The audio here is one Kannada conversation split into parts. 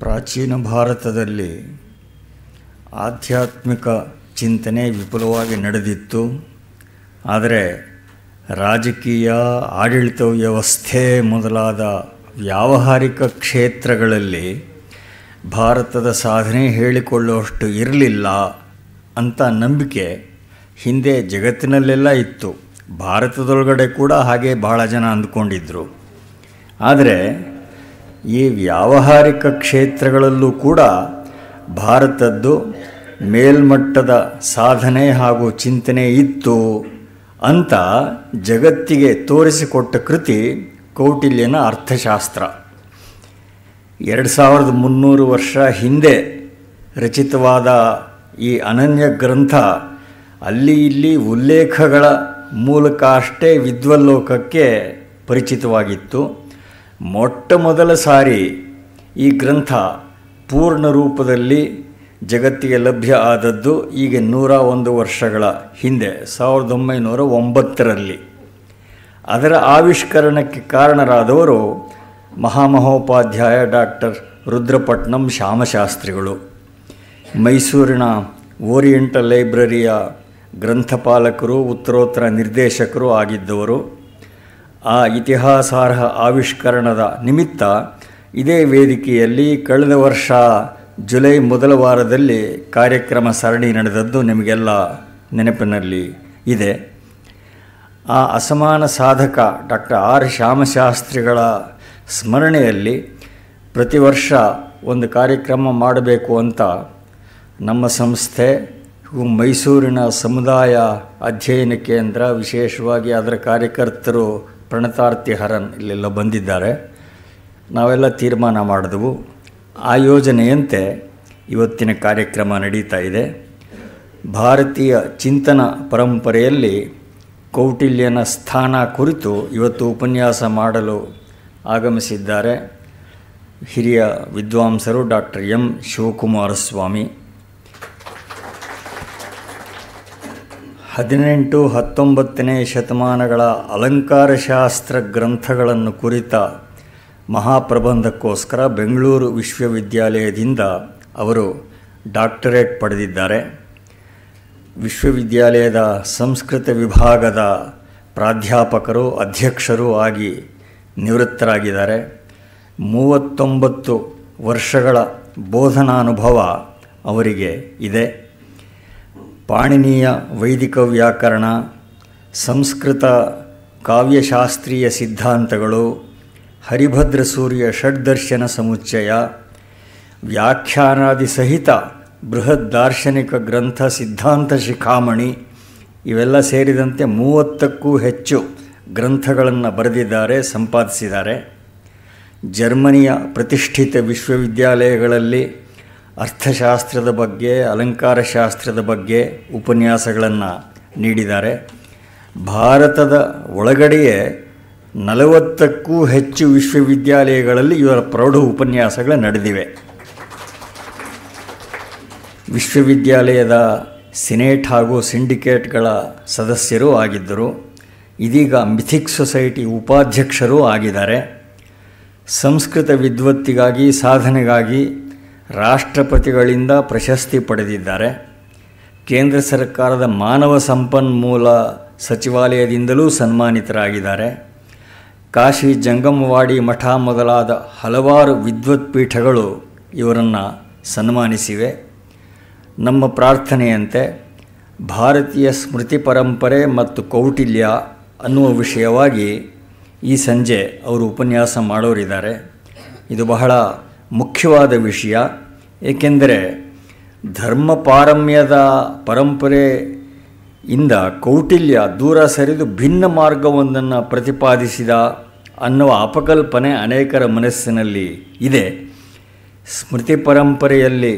ಪ್ರಾಚೀನ ಭಾರತದಲ್ಲಿ ಆಧ್ಯಾತ್ಮಿಕ ಚಿಂತನೆ ವಿಪುಲವಾಗಿ ನಡೆದಿತ್ತು ಆದರೆ ರಾಜಕೀಯ ಆಡಳಿತ ವ್ಯವಸ್ಥೆ ಮೊದಲಾದ ವ್ಯಾವಹಾರಿಕ ಕ್ಷೇತ್ರಗಳಲ್ಲಿ ಭಾರತದ ಸಾಧನೆ ಹೇಳಿಕೊಳ್ಳುವಷ್ಟು ಇರಲಿಲ್ಲ ಅಂತ ನಂಬಿಕೆ ಹಿಂದೆ ಜಗತ್ತಿನಲ್ಲೆಲ್ಲ ಇತ್ತು ಭಾರತದೊಳಗಡೆ ಕೂಡ ಹಾಗೆ ಭಾಳ ಜನ ಅಂದ್ಕೊಂಡಿದ್ದರು ಆದರೆ ಈ ವ್ಯಾವಹಾರಿಕ ಕ್ಷೇತ್ರಗಳಲ್ಲೂ ಕೂಡ ಭಾರತದ್ದು ಮೇಲ್ಮಟ್ಟದ ಸಾಧನೆ ಹಾಗೂ ಚಿಂತನೆ ಇತ್ತು ಅಂತ ಜಗತ್ತಿಗೆ ತೋರಿಸಿಕೊಟ್ಟ ಕೃತಿ ಕೌಟಿಲ್ಯನ ಅರ್ಥಶಾಸ್ತ್ರ ಎರಡು ಸಾವಿರದ ಮುನ್ನೂರು ವರ್ಷ ಹಿಂದೆ ರಚಿತವಾದ ಈ ಅನನ್ಯ ಗ್ರಂಥ ಅಲ್ಲಿ ಇಲ್ಲಿ ಉಲ್ಲೇಖಗಳ ಮೂಲಕ ಅಷ್ಟೇ ವಿದ್ವಲ್ಲೋಕಕ್ಕೆ ಪರಿಚಿತವಾಗಿತ್ತು ಮೊಟ್ಟ ಮೊದಲ ಸಾರಿ ಈ ಗ್ರಂಥ ಪೂರ್ಣ ರೂಪದಲ್ಲಿ ಜಗತ್ತಿಗೆ ಲಭ್ಯ ಆದದ್ದು ಈಗ ನೂರ ಒಂದು ವರ್ಷಗಳ ಹಿಂದೆ ಸಾವಿರದ ಒಂಬೈನೂರ ಒಂಬತ್ತರಲ್ಲಿ ಅದರ ಆವಿಷ್ಕರಣಕ್ಕೆ ಕಾರಣರಾದವರು ಮಹಾಮಹೋಪಾಧ್ಯಾಯ ಡಾಕ್ಟರ್ ರುದ್ರಪಟ್ಣಂ ಶ್ಯಾಮಶಾಸ್ತ್ರಿಗಳು ಮೈಸೂರಿನ ಓರಿಯೆಂಟಲ್ ಲೈಬ್ರರಿಯ ಗ್ರಂಥಪಾಲಕರು ಉತ್ತರೋತ್ತರ ನಿರ್ದೇಶಕರು ಆಗಿದ್ದವರು ಆ ಇತಿಹಾಸಾರ್ಹ ಆವಿಷ್ಕರಣದ ನಿಮಿತ್ತ ಇದೇ ವೇದಿಕೆಯಲ್ಲಿ ಕಳೆದ ವರ್ಷ ಜುಲೈ ಮೊದಲ ವಾರದಲ್ಲಿ ಕಾರ್ಯಕ್ರಮ ಸರಣಿ ನಡೆದದ್ದು ನಿಮಗೆಲ್ಲ ನೆನಪಿನಲ್ಲಿ ಇದೆ ಆ ಅಸಮಾನ ಸಾಧಕ ಡಾಕ್ಟರ್ ಆರ್ ಶ್ಯಾಮಶಾಸ್ತ್ರಿಗಳ ಸ್ಮರಣೆಯಲ್ಲಿ ಪ್ರತಿ ವರ್ಷ ಒಂದು ಕಾರ್ಯಕ್ರಮ ಮಾಡಬೇಕು ಅಂತ ನಮ್ಮ ಸಂಸ್ಥೆ ಮೈಸೂರಿನ ಸಮುದಾಯ ಅಧ್ಯಯನ ಕೇಂದ್ರ ವಿಶೇಷವಾಗಿ ಅದರ ಕಾರ್ಯಕರ್ತರು ಪ್ರಣತಾರ್ತಿ ಹರನ್ ಇಲ್ಲೆಲ್ಲ ಬಂದಿದ್ದಾರೆ ನಾವೆಲ್ಲ ತೀರ್ಮಾನ ಮಾಡಿದೆವು ಆ ಯೋಜನೆಯಂತೆ ಇವತ್ತಿನ ಕಾರ್ಯಕ್ರಮ ನಡೀತಾ ಇದೆ ಭಾರತೀಯ ಚಿಂತನ ಪರಂಪರೆಯಲ್ಲಿ ಕೌಟಿಲ್ಯನ ಸ್ಥಾನ ಕುರಿತು ಇವತ್ತು ಉಪನ್ಯಾಸ ಮಾಡಲು ಆಗಮಿಸಿದ್ದಾರೆ ಹಿರಿಯ ವಿದ್ವಾಂಸರು ಡಾಕ್ಟರ್ ಎಂ ಶಿವಕುಮಾರ ಸ್ವಾಮಿ ಹದಿನೆಂಟು ಹತ್ತೊಂಬತ್ತನೇ ಶತಮಾನಗಳ ಅಲಂಕಾರಶಾಸ್ತ್ರ ಗ್ರಂಥಗಳನ್ನು ಕುರಿತ ಮಹಾಪ್ರಬಂಧಕ್ಕೋಸ್ಕರ ಬೆಂಗಳೂರು ವಿಶ್ವವಿದ್ಯಾಲಯದಿಂದ ಅವರು ಡಾಕ್ಟರೇಟ್ ಪಡೆದಿದ್ದಾರೆ ವಿಶ್ವವಿದ್ಯಾಲಯದ ಸಂಸ್ಕೃತ ವಿಭಾಗದ ಪ್ರಾಧ್ಯಾಪಕರು ಅಧ್ಯಕ್ಷರು ಆಗಿ ನಿವೃತ್ತರಾಗಿದ್ದಾರೆ ಮೂವತ್ತೊಂಬತ್ತು ವರ್ಷಗಳ ಬೋಧನಾನುಭವ ಅವರಿಗೆ ಇದೆ ಪಾಣಿನೀಯ ವೈದಿಕ ವ್ಯಾಕರಣ ಸಂಸ್ಕೃತ ಕಾವ್ಯಶಾಸ್ತ್ರೀಯ ಸಿದ್ಧಾಂತಗಳು ಹರಿಭದ್ರ ಸೂರ್ಯ ಷಡ್ದರ್ಶನ ಸಮುಚ್ಚಯ ವ್ಯಾಖ್ಯಾನಾದಿ ಸಹಿತ ಬೃಹತ್ ದಾರ್ಶನಿಕ ಗ್ರಂಥ ಸಿದ್ಧಾಂತ ಶಿಖಾಮಣಿ ಇವೆಲ್ಲ ಸೇರಿದಂತೆ ಮೂವತ್ತಕ್ಕೂ ಹೆಚ್ಚು ಗ್ರಂಥಗಳನ್ನು ಬರೆದಿದ್ದಾರೆ ಸಂಪಾದಿಸಿದ್ದಾರೆ ಜರ್ಮನಿಯ ಪ್ರತಿಷ್ಠಿತ ವಿಶ್ವವಿದ್ಯಾಲಯಗಳಲ್ಲಿ ಅರ್ಥಶಾಸ್ತ್ರದ ಬಗ್ಗೆ ಅಲಂಕಾರಶಾಸ್ತ್ರದ ಬಗ್ಗೆ ಉಪನ್ಯಾಸಗಳನ್ನು ನೀಡಿದ್ದಾರೆ ಭಾರತದ ಒಳಗಡೆಯೇ ನಲವತ್ತಕ್ಕೂ ಹೆಚ್ಚು ವಿಶ್ವವಿದ್ಯಾಲಯಗಳಲ್ಲಿ ಇವರ ಪ್ರೌಢ ಉಪನ್ಯಾಸಗಳು ನಡೆದಿವೆ ವಿಶ್ವವಿದ್ಯಾಲಯದ ಸಿನೇಟ್ ಹಾಗೂ ಸಿಂಡಿಕೇಟ್ಗಳ ಸದಸ್ಯರೂ ಆಗಿದ್ದರು ಇದೀಗ ಮಿಥಿಕ್ ಸೊಸೈಟಿ ಉಪಾಧ್ಯಕ್ಷರೂ ಆಗಿದ್ದಾರೆ ಸಂಸ್ಕೃತ ವಿದ್ವತ್ತಿಗಾಗಿ ಸಾಧನೆಗಾಗಿ ರಾಷ್ಟ್ರಪತಿಗಳಿಂದ ಪ್ರಶಸ್ತಿ ಪಡೆದಿದ್ದಾರೆ ಕೇಂದ್ರ ಸರ್ಕಾರದ ಮಾನವ ಸಂಪನ್ಮೂಲ ಸಚಿವಾಲಯದಿಂದಲೂ ಸನ್ಮಾನಿತರಾಗಿದ್ದಾರೆ ಕಾಶಿ ಜಂಗಮವಾಡಿ ಮಠ ಮೊದಲಾದ ಹಲವಾರು ವಿದ್ವತ್ ಪೀಠಗಳು ಇವರನ್ನು ಸನ್ಮಾನಿಸಿವೆ ನಮ್ಮ ಪ್ರಾರ್ಥನೆಯಂತೆ ಭಾರತೀಯ ಸ್ಮೃತಿ ಪರಂಪರೆ ಮತ್ತು ಕೌಟಿಲ್ಯ ಅನ್ನುವ ವಿಷಯವಾಗಿ ಈ ಸಂಜೆ ಅವರು ಉಪನ್ಯಾಸ ಮಾಡೋರಿದ್ದಾರೆ ಇದು ಬಹಳ ಮುಖ್ಯವಾದ ವಿಷಯ ಏಕೆಂದರೆ ಧರ್ಮ ಪಾರಮ್ಯದ ಪರಂಪರೆಯಿಂದ ಕೌಟಿಲ್ಯ ದೂರ ಸರಿದು ಭಿನ್ನ ಮಾರ್ಗವೊಂದನ್ನು ಪ್ರತಿಪಾದಿಸಿದ ಅನ್ನುವ ಅಪಕಲ್ಪನೆ ಅನೇಕರ ಮನಸ್ಸಿನಲ್ಲಿ ಇದೆ ಸ್ಮೃತಿ ಪರಂಪರೆಯಲ್ಲಿ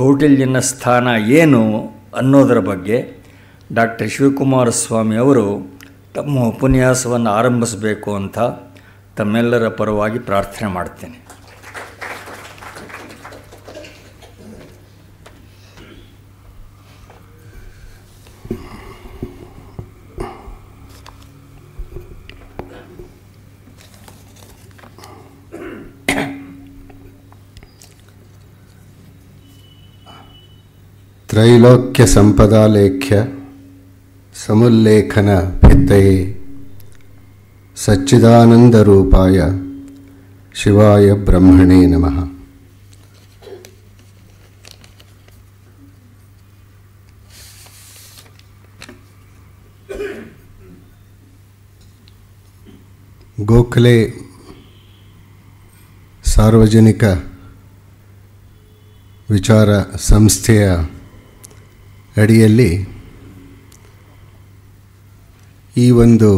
ಕೌಟಿಲ್ಯನ ಸ್ಥಾನ ಏನು ಅನ್ನೋದರ ಬಗ್ಗೆ ಡಾಕ್ಟರ್ ಶಿವಕುಮಾರ ಸ್ವಾಮಿ ಅವರು ತಮ್ಮ ಉಪನ್ಯಾಸವನ್ನು ಆರಂಭಿಸಬೇಕು ಅಂತ ತಮ್ಮೆಲ್ಲರ ಪರವಾಗಿ ಪ್ರಾರ್ಥನೆ ಮಾಡ್ತೇನೆ त्रैलोक्य संपदा लेख्य समुल्लेखन भित्तये सच्चिदानंद रूपाय शिवाय ब्रह्मणे नमः गोखले सार्वजनिक विचार संस्थिया ಅಡಿಯಲ್ಲಿ ಈ ಒಂದು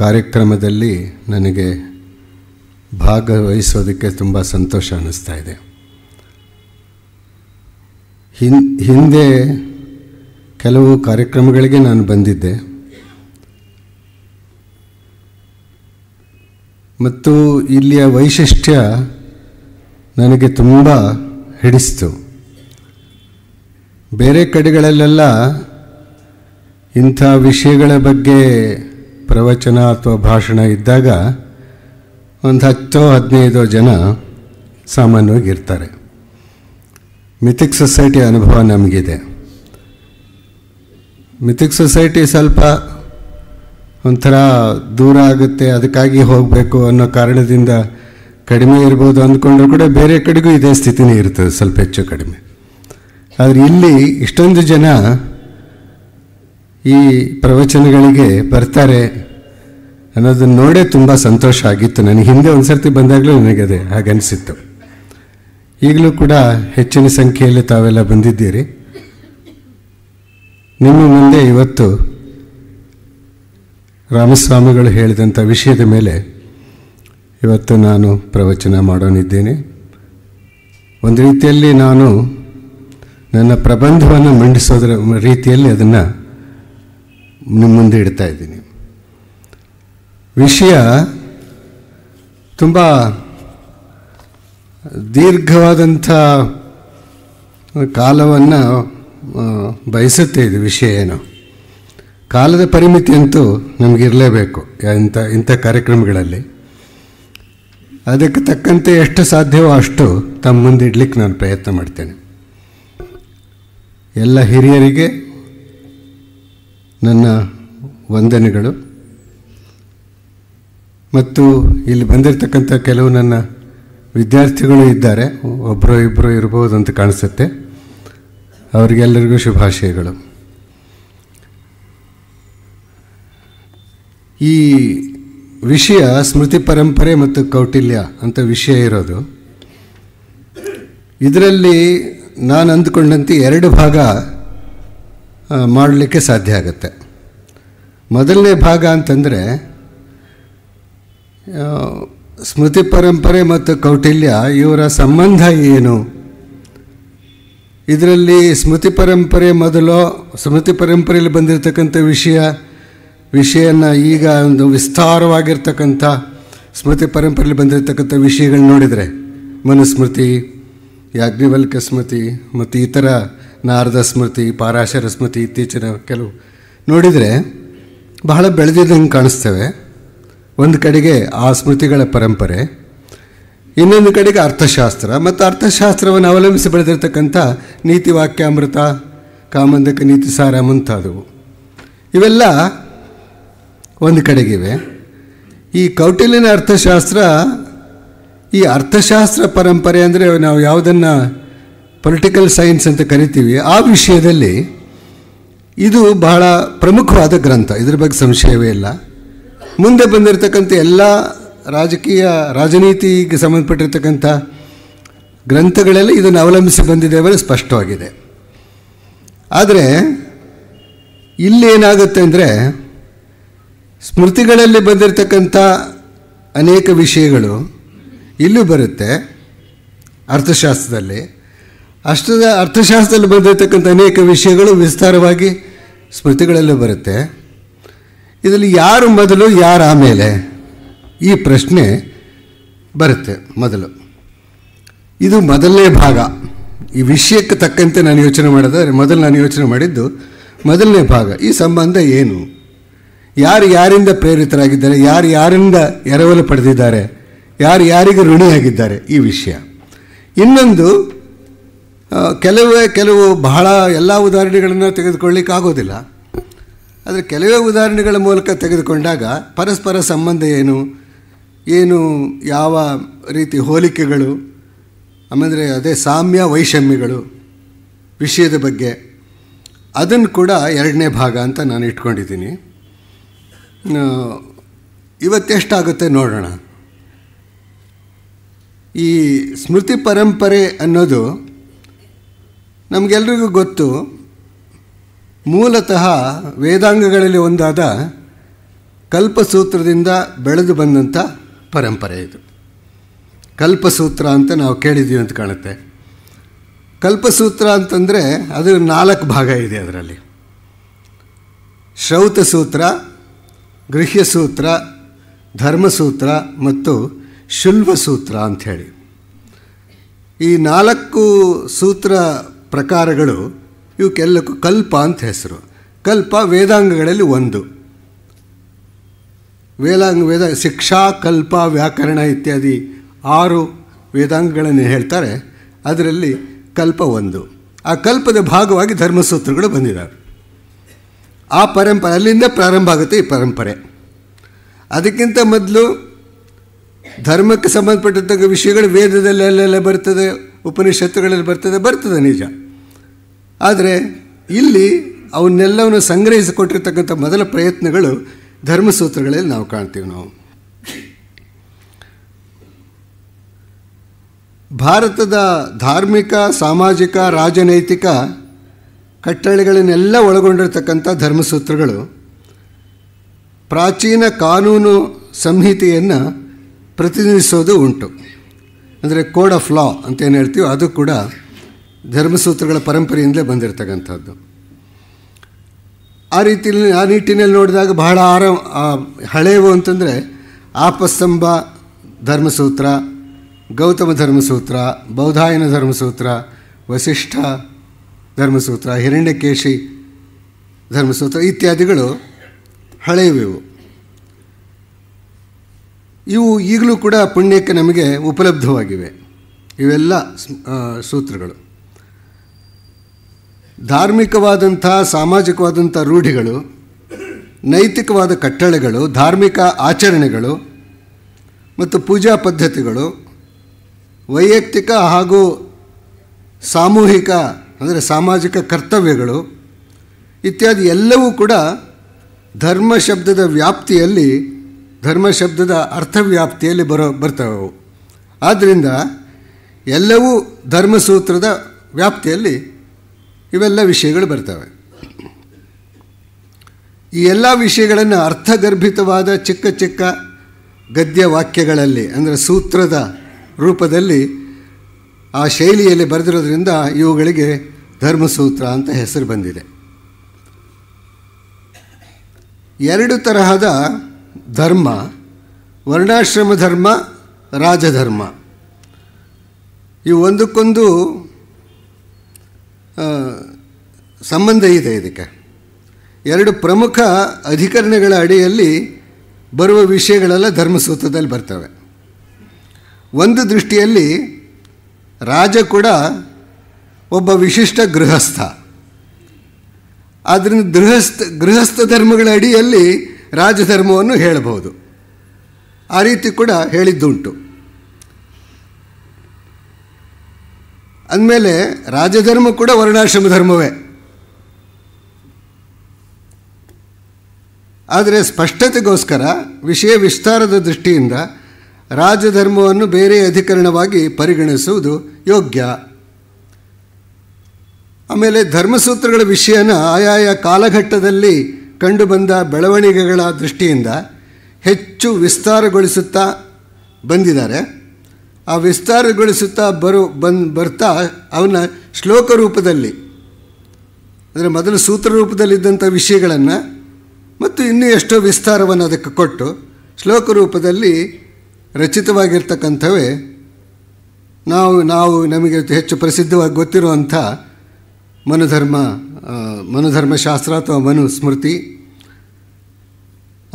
ಕಾರ್ಯಕ್ರಮದಲ್ಲಿ ನನಗೆ ಭಾಗವಹಿಸೋದಕ್ಕೆ ತುಂಬ ಸಂತೋಷ ಅನ್ನಿಸ್ತಾ ಇದೆ ಹಿನ್ ಹಿಂದೆ ಕೆಲವು ಕಾರ್ಯಕ್ರಮಗಳಿಗೆ ನಾನು ಬಂದಿದ್ದೆ ಮತ್ತು ಇಲ್ಲಿಯ ವೈಶಿಷ್ಟ್ಯ ನನಗೆ ತುಂಬ ಹಿಡಿಸ್ತು ಬೇರೆ ಕಡೆಗಳಲ್ಲೆಲ್ಲ ಇಂಥ ವಿಷಯಗಳ ಬಗ್ಗೆ ಪ್ರವಚನ ಅಥವಾ ಭಾಷಣ ಇದ್ದಾಗ ಒಂದು ಹತ್ತೋ ಹದಿನೈದೋ ಜನ ಸಾಮಾನ್ಯವಾಗಿರ್ತಾರೆ ಮಿಥಿಕ್ ಸೊಸೈಟಿ ಅನುಭವ ನಮಗಿದೆ ಮಿಥಿಕ್ ಸೊಸೈಟಿ ಸ್ವಲ್ಪ ಒಂಥರ ದೂರ ಆಗುತ್ತೆ ಅದಕ್ಕಾಗಿ ಹೋಗಬೇಕು ಅನ್ನೋ ಕಾರಣದಿಂದ ಕಡಿಮೆ ಇರ್ಬೋದು ಅಂದ್ಕೊಂಡ್ರೂ ಕೂಡ ಬೇರೆ ಕಡೆಗೂ ಇದೇ ಸ್ಥಿತಿನೇ ಇರ್ತದೆ ಸ್ವಲ್ಪ ಹೆಚ್ಚು ಕಡಿಮೆ ಆದರೆ ಇಲ್ಲಿ ಇಷ್ಟೊಂದು ಜನ ಈ ಪ್ರವಚನಗಳಿಗೆ ಬರ್ತಾರೆ ಅನ್ನೋದನ್ನು ನೋಡೇ ತುಂಬ ಸಂತೋಷ ಆಗಿತ್ತು ನನಗೆ ಹಿಂದೆ ಒಂದು ಸರ್ತಿ ಬಂದಾಗಲೂ ಹಾಗೆ ಹಾಗನಿಸಿತ್ತು ಈಗಲೂ ಕೂಡ ಹೆಚ್ಚಿನ ಸಂಖ್ಯೆಯಲ್ಲಿ ತಾವೆಲ್ಲ ಬಂದಿದ್ದೀರಿ ನಿಮ್ಮ ಮುಂದೆ ಇವತ್ತು ರಾಮಸ್ವಾಮಿಗಳು ಹೇಳಿದಂಥ ವಿಷಯದ ಮೇಲೆ ಇವತ್ತು ನಾನು ಪ್ರವಚನ ಮಾಡೋನಿದ್ದೇನೆ ಒಂದು ರೀತಿಯಲ್ಲಿ ನಾನು ನನ್ನ ಪ್ರಬಂಧವನ್ನು ಮಂಡಿಸೋದ್ರ ರೀತಿಯಲ್ಲಿ ಅದನ್ನು ನಿಮ್ಮ ಮುಂದೆ ಇಡ್ತಾ ಇದ್ದೀನಿ ವಿಷಯ ತುಂಬ ದೀರ್ಘವಾದಂಥ ಕಾಲವನ್ನು ಬಯಸುತ್ತೆ ಇದು ವಿಷಯ ಏನು ಕಾಲದ ಪರಿಮಿತಿ ಅಂತೂ ನಮಗಿರಲೇಬೇಕು ಇಂಥ ಇಂಥ ಕಾರ್ಯಕ್ರಮಗಳಲ್ಲಿ ಅದಕ್ಕೆ ತಕ್ಕಂತೆ ಎಷ್ಟು ಸಾಧ್ಯವೋ ಅಷ್ಟು ತಮ್ಮ ಮುಂದೆ ಇಡ್ಲಿಕ್ಕೆ ನಾನು ಪ್ರಯತ್ನ ಮಾಡ್ತೇನೆ ಎಲ್ಲ ಹಿರಿಯರಿಗೆ ನನ್ನ ವಂದನೆಗಳು ಮತ್ತು ಇಲ್ಲಿ ಬಂದಿರತಕ್ಕಂಥ ಕೆಲವು ನನ್ನ ವಿದ್ಯಾರ್ಥಿಗಳು ಇದ್ದಾರೆ ಒಬ್ಬರು ಇಬ್ಬರು ಇರ್ಬೋದು ಅಂತ ಕಾಣಿಸುತ್ತೆ ಅವರಿಗೆಲ್ಲರಿಗೂ ಶುಭಾಶಯಗಳು ಈ ವಿಷಯ ಸ್ಮೃತಿ ಪರಂಪರೆ ಮತ್ತು ಕೌಟಿಲ್ಯ ಅಂತ ವಿಷಯ ಇರೋದು ಇದರಲ್ಲಿ ನಾನು ಅಂದ್ಕೊಂಡಂತೆ ಎರಡು ಭಾಗ ಮಾಡಲಿಕ್ಕೆ ಸಾಧ್ಯ ಆಗುತ್ತೆ ಮೊದಲನೇ ಭಾಗ ಅಂತಂದರೆ ಸ್ಮೃತಿ ಪರಂಪರೆ ಮತ್ತು ಕೌಟಿಲ್ಯ ಇವರ ಸಂಬಂಧ ಏನು ಇದರಲ್ಲಿ ಸ್ಮೃತಿ ಪರಂಪರೆ ಮೊದಲು ಸ್ಮೃತಿ ಪರಂಪರೆಯಲ್ಲಿ ಬಂದಿರತಕ್ಕಂಥ ವಿಷಯ ವಿಷಯನ ಈಗ ಒಂದು ವಿಸ್ತಾರವಾಗಿರ್ತಕ್ಕಂಥ ಸ್ಮೃತಿ ಪರಂಪರೆಯಲ್ಲಿ ಬಂದಿರತಕ್ಕಂಥ ವಿಷಯಗಳನ್ನ ನೋಡಿದರೆ ಮನುಸ್ಮೃತಿ ಯಾಜ್ಞವಲ್ಕ ಸ್ಮೃತಿ ಮತ್ತು ಇತರ ನಾರದ ಸ್ಮೃತಿ ಪಾರಾಶರ ಸ್ಮೃತಿ ಇತ್ತೀಚಿನ ಕೆಲವು ನೋಡಿದರೆ ಬಹಳ ಬೆಳೆದಿದ್ದಂಗೆ ಕಾಣಿಸ್ತೇವೆ ಒಂದು ಕಡೆಗೆ ಆ ಸ್ಮೃತಿಗಳ ಪರಂಪರೆ ಇನ್ನೊಂದು ಕಡೆಗೆ ಅರ್ಥಶಾಸ್ತ್ರ ಮತ್ತು ಅರ್ಥಶಾಸ್ತ್ರವನ್ನು ಅವಲಂಬಿಸಿ ಬೆಳೆದಿರ್ತಕ್ಕಂಥ ನೀತಿ ವಾಕ್ಯಾಮೃತ ಕಾಮಂದಕ ನೀತಿ ಸಾರ ಮುಂತಾದವು ಇವೆಲ್ಲ ಒಂದು ಕಡೆಗಿವೆ ಈ ಕೌಟಿಲ್ಯನ ಅರ್ಥಶಾಸ್ತ್ರ ಈ ಅರ್ಥಶಾಸ್ತ್ರ ಪರಂಪರೆ ಅಂದರೆ ನಾವು ಯಾವುದನ್ನು ಪೊಲಿಟಿಕಲ್ ಸೈನ್ಸ್ ಅಂತ ಕರಿತೀವಿ ಆ ವಿಷಯದಲ್ಲಿ ಇದು ಬಹಳ ಪ್ರಮುಖವಾದ ಗ್ರಂಥ ಇದ್ರ ಬಗ್ಗೆ ಸಂಶಯವೇ ಇಲ್ಲ ಮುಂದೆ ಬಂದಿರತಕ್ಕಂಥ ಎಲ್ಲ ರಾಜಕೀಯ ರಾಜನೀತಿಗೆ ಸಂಬಂಧಪಟ್ಟಿರ್ತಕ್ಕಂಥ ಗ್ರಂಥಗಳೆಲ್ಲ ಇದನ್ನು ಅವಲಂಬಿಸಿ ಬಂದಿದ್ದೇವೆ ಸ್ಪಷ್ಟವಾಗಿದೆ ಆದರೆ ಇಲ್ಲೇನಾಗುತ್ತೆ ಅಂದರೆ ಸ್ಮೃತಿಗಳಲ್ಲಿ ಬಂದಿರತಕ್ಕಂಥ ಅನೇಕ ವಿಷಯಗಳು ಇಲ್ಲೂ ಬರುತ್ತೆ ಅರ್ಥಶಾಸ್ತ್ರದಲ್ಲಿ ಅಷ್ಟದ ಅರ್ಥಶಾಸ್ತ್ರದಲ್ಲಿ ಬಂದಿರತಕ್ಕಂಥ ಅನೇಕ ವಿಷಯಗಳು ವಿಸ್ತಾರವಾಗಿ ಸ್ಮೃತಿಗಳಲ್ಲೂ ಬರುತ್ತೆ ಇದರಲ್ಲಿ ಯಾರು ಮೊದಲು ಯಾರು ಆಮೇಲೆ ಈ ಪ್ರಶ್ನೆ ಬರುತ್ತೆ ಮೊದಲು ಇದು ಮೊದಲನೇ ಭಾಗ ಈ ವಿಷಯಕ್ಕೆ ತಕ್ಕಂತೆ ನಾನು ಯೋಚನೆ ಮಾಡಿದರೆ ಮೊದಲು ನಾನು ಯೋಚನೆ ಮಾಡಿದ್ದು ಮೊದಲನೇ ಭಾಗ ಈ ಸಂಬಂಧ ಏನು ಯಾರು ಯಾರಿಂದ ಪ್ರೇರಿತರಾಗಿದ್ದಾರೆ ಯಾರು ಯಾರಿಂದ ಎರವಲು ಪಡೆದಿದ್ದಾರೆ ಯಾರು ಯಾರಿಗೆ ಋಣಿಯಾಗಿದ್ದಾರೆ ಈ ವಿಷಯ ಇನ್ನೊಂದು ಕೆಲವೇ ಕೆಲವು ಬಹಳ ಎಲ್ಲ ಉದಾಹರಣೆಗಳನ್ನು ತೆಗೆದುಕೊಳ್ಳಿಕ್ಕಾಗೋದಿಲ್ಲ ಆದರೆ ಕೆಲವೇ ಉದಾಹರಣೆಗಳ ಮೂಲಕ ತೆಗೆದುಕೊಂಡಾಗ ಪರಸ್ಪರ ಸಂಬಂಧ ಏನು ಏನು ಯಾವ ರೀತಿ ಹೋಲಿಕೆಗಳು ಆಮೇಲೆ ಅದೇ ಸಾಮ್ಯ ವೈಷಮ್ಯಗಳು ವಿಷಯದ ಬಗ್ಗೆ ಅದನ್ನು ಕೂಡ ಎರಡನೇ ಭಾಗ ಅಂತ ನಾನು ಇಟ್ಕೊಂಡಿದ್ದೀನಿ ಇವತ್ತೆಷ್ಟಾಗುತ್ತೆ ನೋಡೋಣ ಈ ಸ್ಮೃತಿ ಪರಂಪರೆ ಅನ್ನೋದು ನಮಗೆಲ್ರಿಗೂ ಗೊತ್ತು ಮೂಲತಃ ವೇದಾಂಗಗಳಲ್ಲಿ ಒಂದಾದ ಕಲ್ಪಸೂತ್ರದಿಂದ ಬೆಳೆದು ಬಂದಂಥ ಪರಂಪರೆ ಇದು ಕಲ್ಪಸೂತ್ರ ಅಂತ ನಾವು ಕೇಳಿದ್ದೀವಿ ಅಂತ ಕಾಣುತ್ತೆ ಕಲ್ಪಸೂತ್ರ ಅಂತಂದರೆ ಅದು ನಾಲ್ಕು ಭಾಗ ಇದೆ ಅದರಲ್ಲಿ ಶ್ರೌತಸೂತ್ರ ಗೃಹ್ಯಸೂತ್ರ ಧರ್ಮಸೂತ್ರ ಮತ್ತು ಶುಲ್ವ ಸೂತ್ರ ಅಂಥೇಳಿ ಈ ನಾಲ್ಕು ಸೂತ್ರ ಪ್ರಕಾರಗಳು ಇವಕ್ಕೆಲ್ಲಕ್ಕೂ ಕಲ್ಪ ಅಂತ ಹೆಸರು ಕಲ್ಪ ವೇದಾಂಗಗಳಲ್ಲಿ ಒಂದು ವೇದಾಂಗ ವೇದ ಶಿಕ್ಷಾ ಕಲ್ಪ ವ್ಯಾಕರಣ ಇತ್ಯಾದಿ ಆರು ವೇದಾಂಗಗಳನ್ನು ಹೇಳ್ತಾರೆ ಅದರಲ್ಲಿ ಕಲ್ಪ ಒಂದು ಆ ಕಲ್ಪದ ಭಾಗವಾಗಿ ಧರ್ಮಸೂತ್ರಗಳು ಬಂದಿದ್ದಾವೆ ಆ ಪರಂಪರೆ ಅಲ್ಲಿಂದ ಪ್ರಾರಂಭ ಆಗುತ್ತೆ ಈ ಪರಂಪರೆ ಅದಕ್ಕಿಂತ ಮೊದಲು ಧರ್ಮಕ್ಕೆ ಸಂಬಂಧಪಟ್ಟಂಥ ವಿಷಯಗಳು ವೇದದಲ್ಲಿ ಬರ್ತದೆ ಉಪನಿಷತ್ತುಗಳಲ್ಲಿ ಬರ್ತದೆ ಬರ್ತದೆ ನಿಜ ಆದರೆ ಇಲ್ಲಿ ಅವನ್ನೆಲ್ಲವನ್ನು ಸಂಗ್ರಹಿಸಿಕೊಟ್ಟಿರ್ತಕ್ಕಂಥ ಮೊದಲ ಪ್ರಯತ್ನಗಳು ಧರ್ಮಸೂತ್ರಗಳಲ್ಲಿ ನಾವು ಕಾಣ್ತೀವಿ ನಾವು ಭಾರತದ ಧಾರ್ಮಿಕ ಸಾಮಾಜಿಕ ರಾಜನೈತಿಕ ಕಟ್ಟಳೆಗಳನ್ನೆಲ್ಲ ಒಳಗೊಂಡಿರ್ತಕ್ಕಂಥ ಧರ್ಮಸೂತ್ರಗಳು ಪ್ರಾಚೀನ ಕಾನೂನು ಸಂಹಿತೆಯನ್ನು ಪ್ರತಿನಿಧಿಸೋದು ಉಂಟು ಅಂದರೆ ಕೋಡ್ ಆಫ್ ಲಾ ಅಂತ ಏನು ಹೇಳ್ತೀವೋ ಅದು ಕೂಡ ಧರ್ಮಸೂತ್ರಗಳ ಪರಂಪರೆಯಿಂದಲೇ ಬಂದಿರತಕ್ಕಂಥದ್ದು ಆ ರೀತಿಯಲ್ಲಿ ಆ ನಿಟ್ಟಿನಲ್ಲಿ ನೋಡಿದಾಗ ಬಹಳ ಆರ ಹಳೆಯವು ಅಂತಂದರೆ ಆಪಸ್ತಂಭ ಧರ್ಮಸೂತ್ರ ಗೌತಮ ಧರ್ಮಸೂತ್ರ ಬೌಧಾಯನ ಧರ್ಮಸೂತ್ರ ವಸಿಷ್ಠ ಧರ್ಮಸೂತ್ರ ಹಿರಣ್ಯಕೇಶಿ ಧರ್ಮಸೂತ್ರ ಇತ್ಯಾದಿಗಳು ಹಳೆಯವು ಇವು ಈಗಲೂ ಕೂಡ ಪುಣ್ಯಕ್ಕೆ ನಮಗೆ ಉಪಲಬ್ಧವಾಗಿವೆ ಇವೆಲ್ಲ ಸೂತ್ರಗಳು ಧಾರ್ಮಿಕವಾದಂಥ ಸಾಮಾಜಿಕವಾದಂಥ ರೂಢಿಗಳು ನೈತಿಕವಾದ ಕಟ್ಟಳೆಗಳು ಧಾರ್ಮಿಕ ಆಚರಣೆಗಳು ಮತ್ತು ಪೂಜಾ ಪದ್ಧತಿಗಳು ವೈಯಕ್ತಿಕ ಹಾಗೂ ಸಾಮೂಹಿಕ ಅಂದರೆ ಸಾಮಾಜಿಕ ಕರ್ತವ್ಯಗಳು ಇತ್ಯಾದಿ ಎಲ್ಲವೂ ಕೂಡ ಧರ್ಮ ಶಬ್ದದ ವ್ಯಾಪ್ತಿಯಲ್ಲಿ ಧರ್ಮ ಶಬ್ದದ ಅರ್ಥವ್ಯಾಪ್ತಿಯಲ್ಲಿ ಬರೋ ಬರ್ತವೆ ಅವು ಆದ್ದರಿಂದ ಎಲ್ಲವೂ ಧರ್ಮಸೂತ್ರದ ವ್ಯಾಪ್ತಿಯಲ್ಲಿ ಇವೆಲ್ಲ ವಿಷಯಗಳು ಬರ್ತವೆ ಈ ಎಲ್ಲ ವಿಷಯಗಳನ್ನು ಅರ್ಥಗರ್ಭಿತವಾದ ಚಿಕ್ಕ ಚಿಕ್ಕ ಗದ್ಯ ವಾಕ್ಯಗಳಲ್ಲಿ ಅಂದರೆ ಸೂತ್ರದ ರೂಪದಲ್ಲಿ ಆ ಶೈಲಿಯಲ್ಲಿ ಬರೆದಿರೋದ್ರಿಂದ ಇವುಗಳಿಗೆ ಧರ್ಮಸೂತ್ರ ಅಂತ ಹೆಸರು ಬಂದಿದೆ ಎರಡು ತರಹದ ಧರ್ಮ ವರ್ಣಾಶ್ರಮ ಧರ್ಮ ರಾಜಧರ್ಮ ಇವು ಒಂದಕ್ಕೊಂದು ಸಂಬಂಧ ಇದೆ ಇದಕ್ಕೆ ಎರಡು ಪ್ರಮುಖ ಅಧಿಕರಣಗಳ ಅಡಿಯಲ್ಲಿ ಬರುವ ವಿಷಯಗಳೆಲ್ಲ ಧರ್ಮಸೂತ್ರದಲ್ಲಿ ಬರ್ತವೆ ಒಂದು ದೃಷ್ಟಿಯಲ್ಲಿ ರಾಜ ಕೂಡ ಒಬ್ಬ ವಿಶಿಷ್ಟ ಗೃಹಸ್ಥ ಆದ್ದರಿಂದ ಗೃಹಸ್ಥ ಗೃಹಸ್ಥ ಧರ್ಮಗಳ ಅಡಿಯಲ್ಲಿ ರಾಜಧರ್ಮವನ್ನು ಹೇಳಬಹುದು ಆ ರೀತಿ ಕೂಡ ಹೇಳಿದ್ದುಂಟು ಅಂದಮೇಲೆ ರಾಜಧರ್ಮ ಕೂಡ ವರ್ಣಾಶ್ರಮ ಧರ್ಮವೇ ಆದರೆ ಸ್ಪಷ್ಟತೆಗೋಸ್ಕರ ವಿಷಯ ವಿಸ್ತಾರದ ದೃಷ್ಟಿಯಿಂದ ರಾಜಧರ್ಮವನ್ನು ಬೇರೆ ಅಧಿಕರಣವಾಗಿ ಪರಿಗಣಿಸುವುದು ಯೋಗ್ಯ ಆಮೇಲೆ ಧರ್ಮಸೂತ್ರಗಳ ವಿಷಯನ ಆಯಾಯ ಕಾಲಘಟ್ಟದಲ್ಲಿ ಕಂಡುಬಂದ ಬೆಳವಣಿಗೆಗಳ ದೃಷ್ಟಿಯಿಂದ ಹೆಚ್ಚು ವಿಸ್ತಾರಗೊಳಿಸುತ್ತಾ ಬಂದಿದ್ದಾರೆ ಆ ವಿಸ್ತಾರಗೊಳಿಸುತ್ತಾ ಬರು ಬಂದು ಬರ್ತಾ ಅವನ್ನ ಶ್ಲೋಕ ರೂಪದಲ್ಲಿ ಅಂದರೆ ಮೊದಲು ಸೂತ್ರ ರೂಪದಲ್ಲಿದ್ದಂಥ ವಿಷಯಗಳನ್ನು ಮತ್ತು ಇನ್ನೂ ಎಷ್ಟೋ ವಿಸ್ತಾರವನ್ನು ಅದಕ್ಕೆ ಕೊಟ್ಟು ಶ್ಲೋಕ ರೂಪದಲ್ಲಿ ರಚಿತವಾಗಿರ್ತಕ್ಕಂಥವೇ ನಾವು ನಾವು ನಮಗೆ ಹೆಚ್ಚು ಪ್ರಸಿದ್ಧವಾಗಿ ಗೊತ್ತಿರುವಂಥ ಮನುಧರ್ಮ ಮನುಧರ್ಮಶಾಸ್ತ್ರ ಅಥವಾ ಮನು ಸ್ಮೃತಿ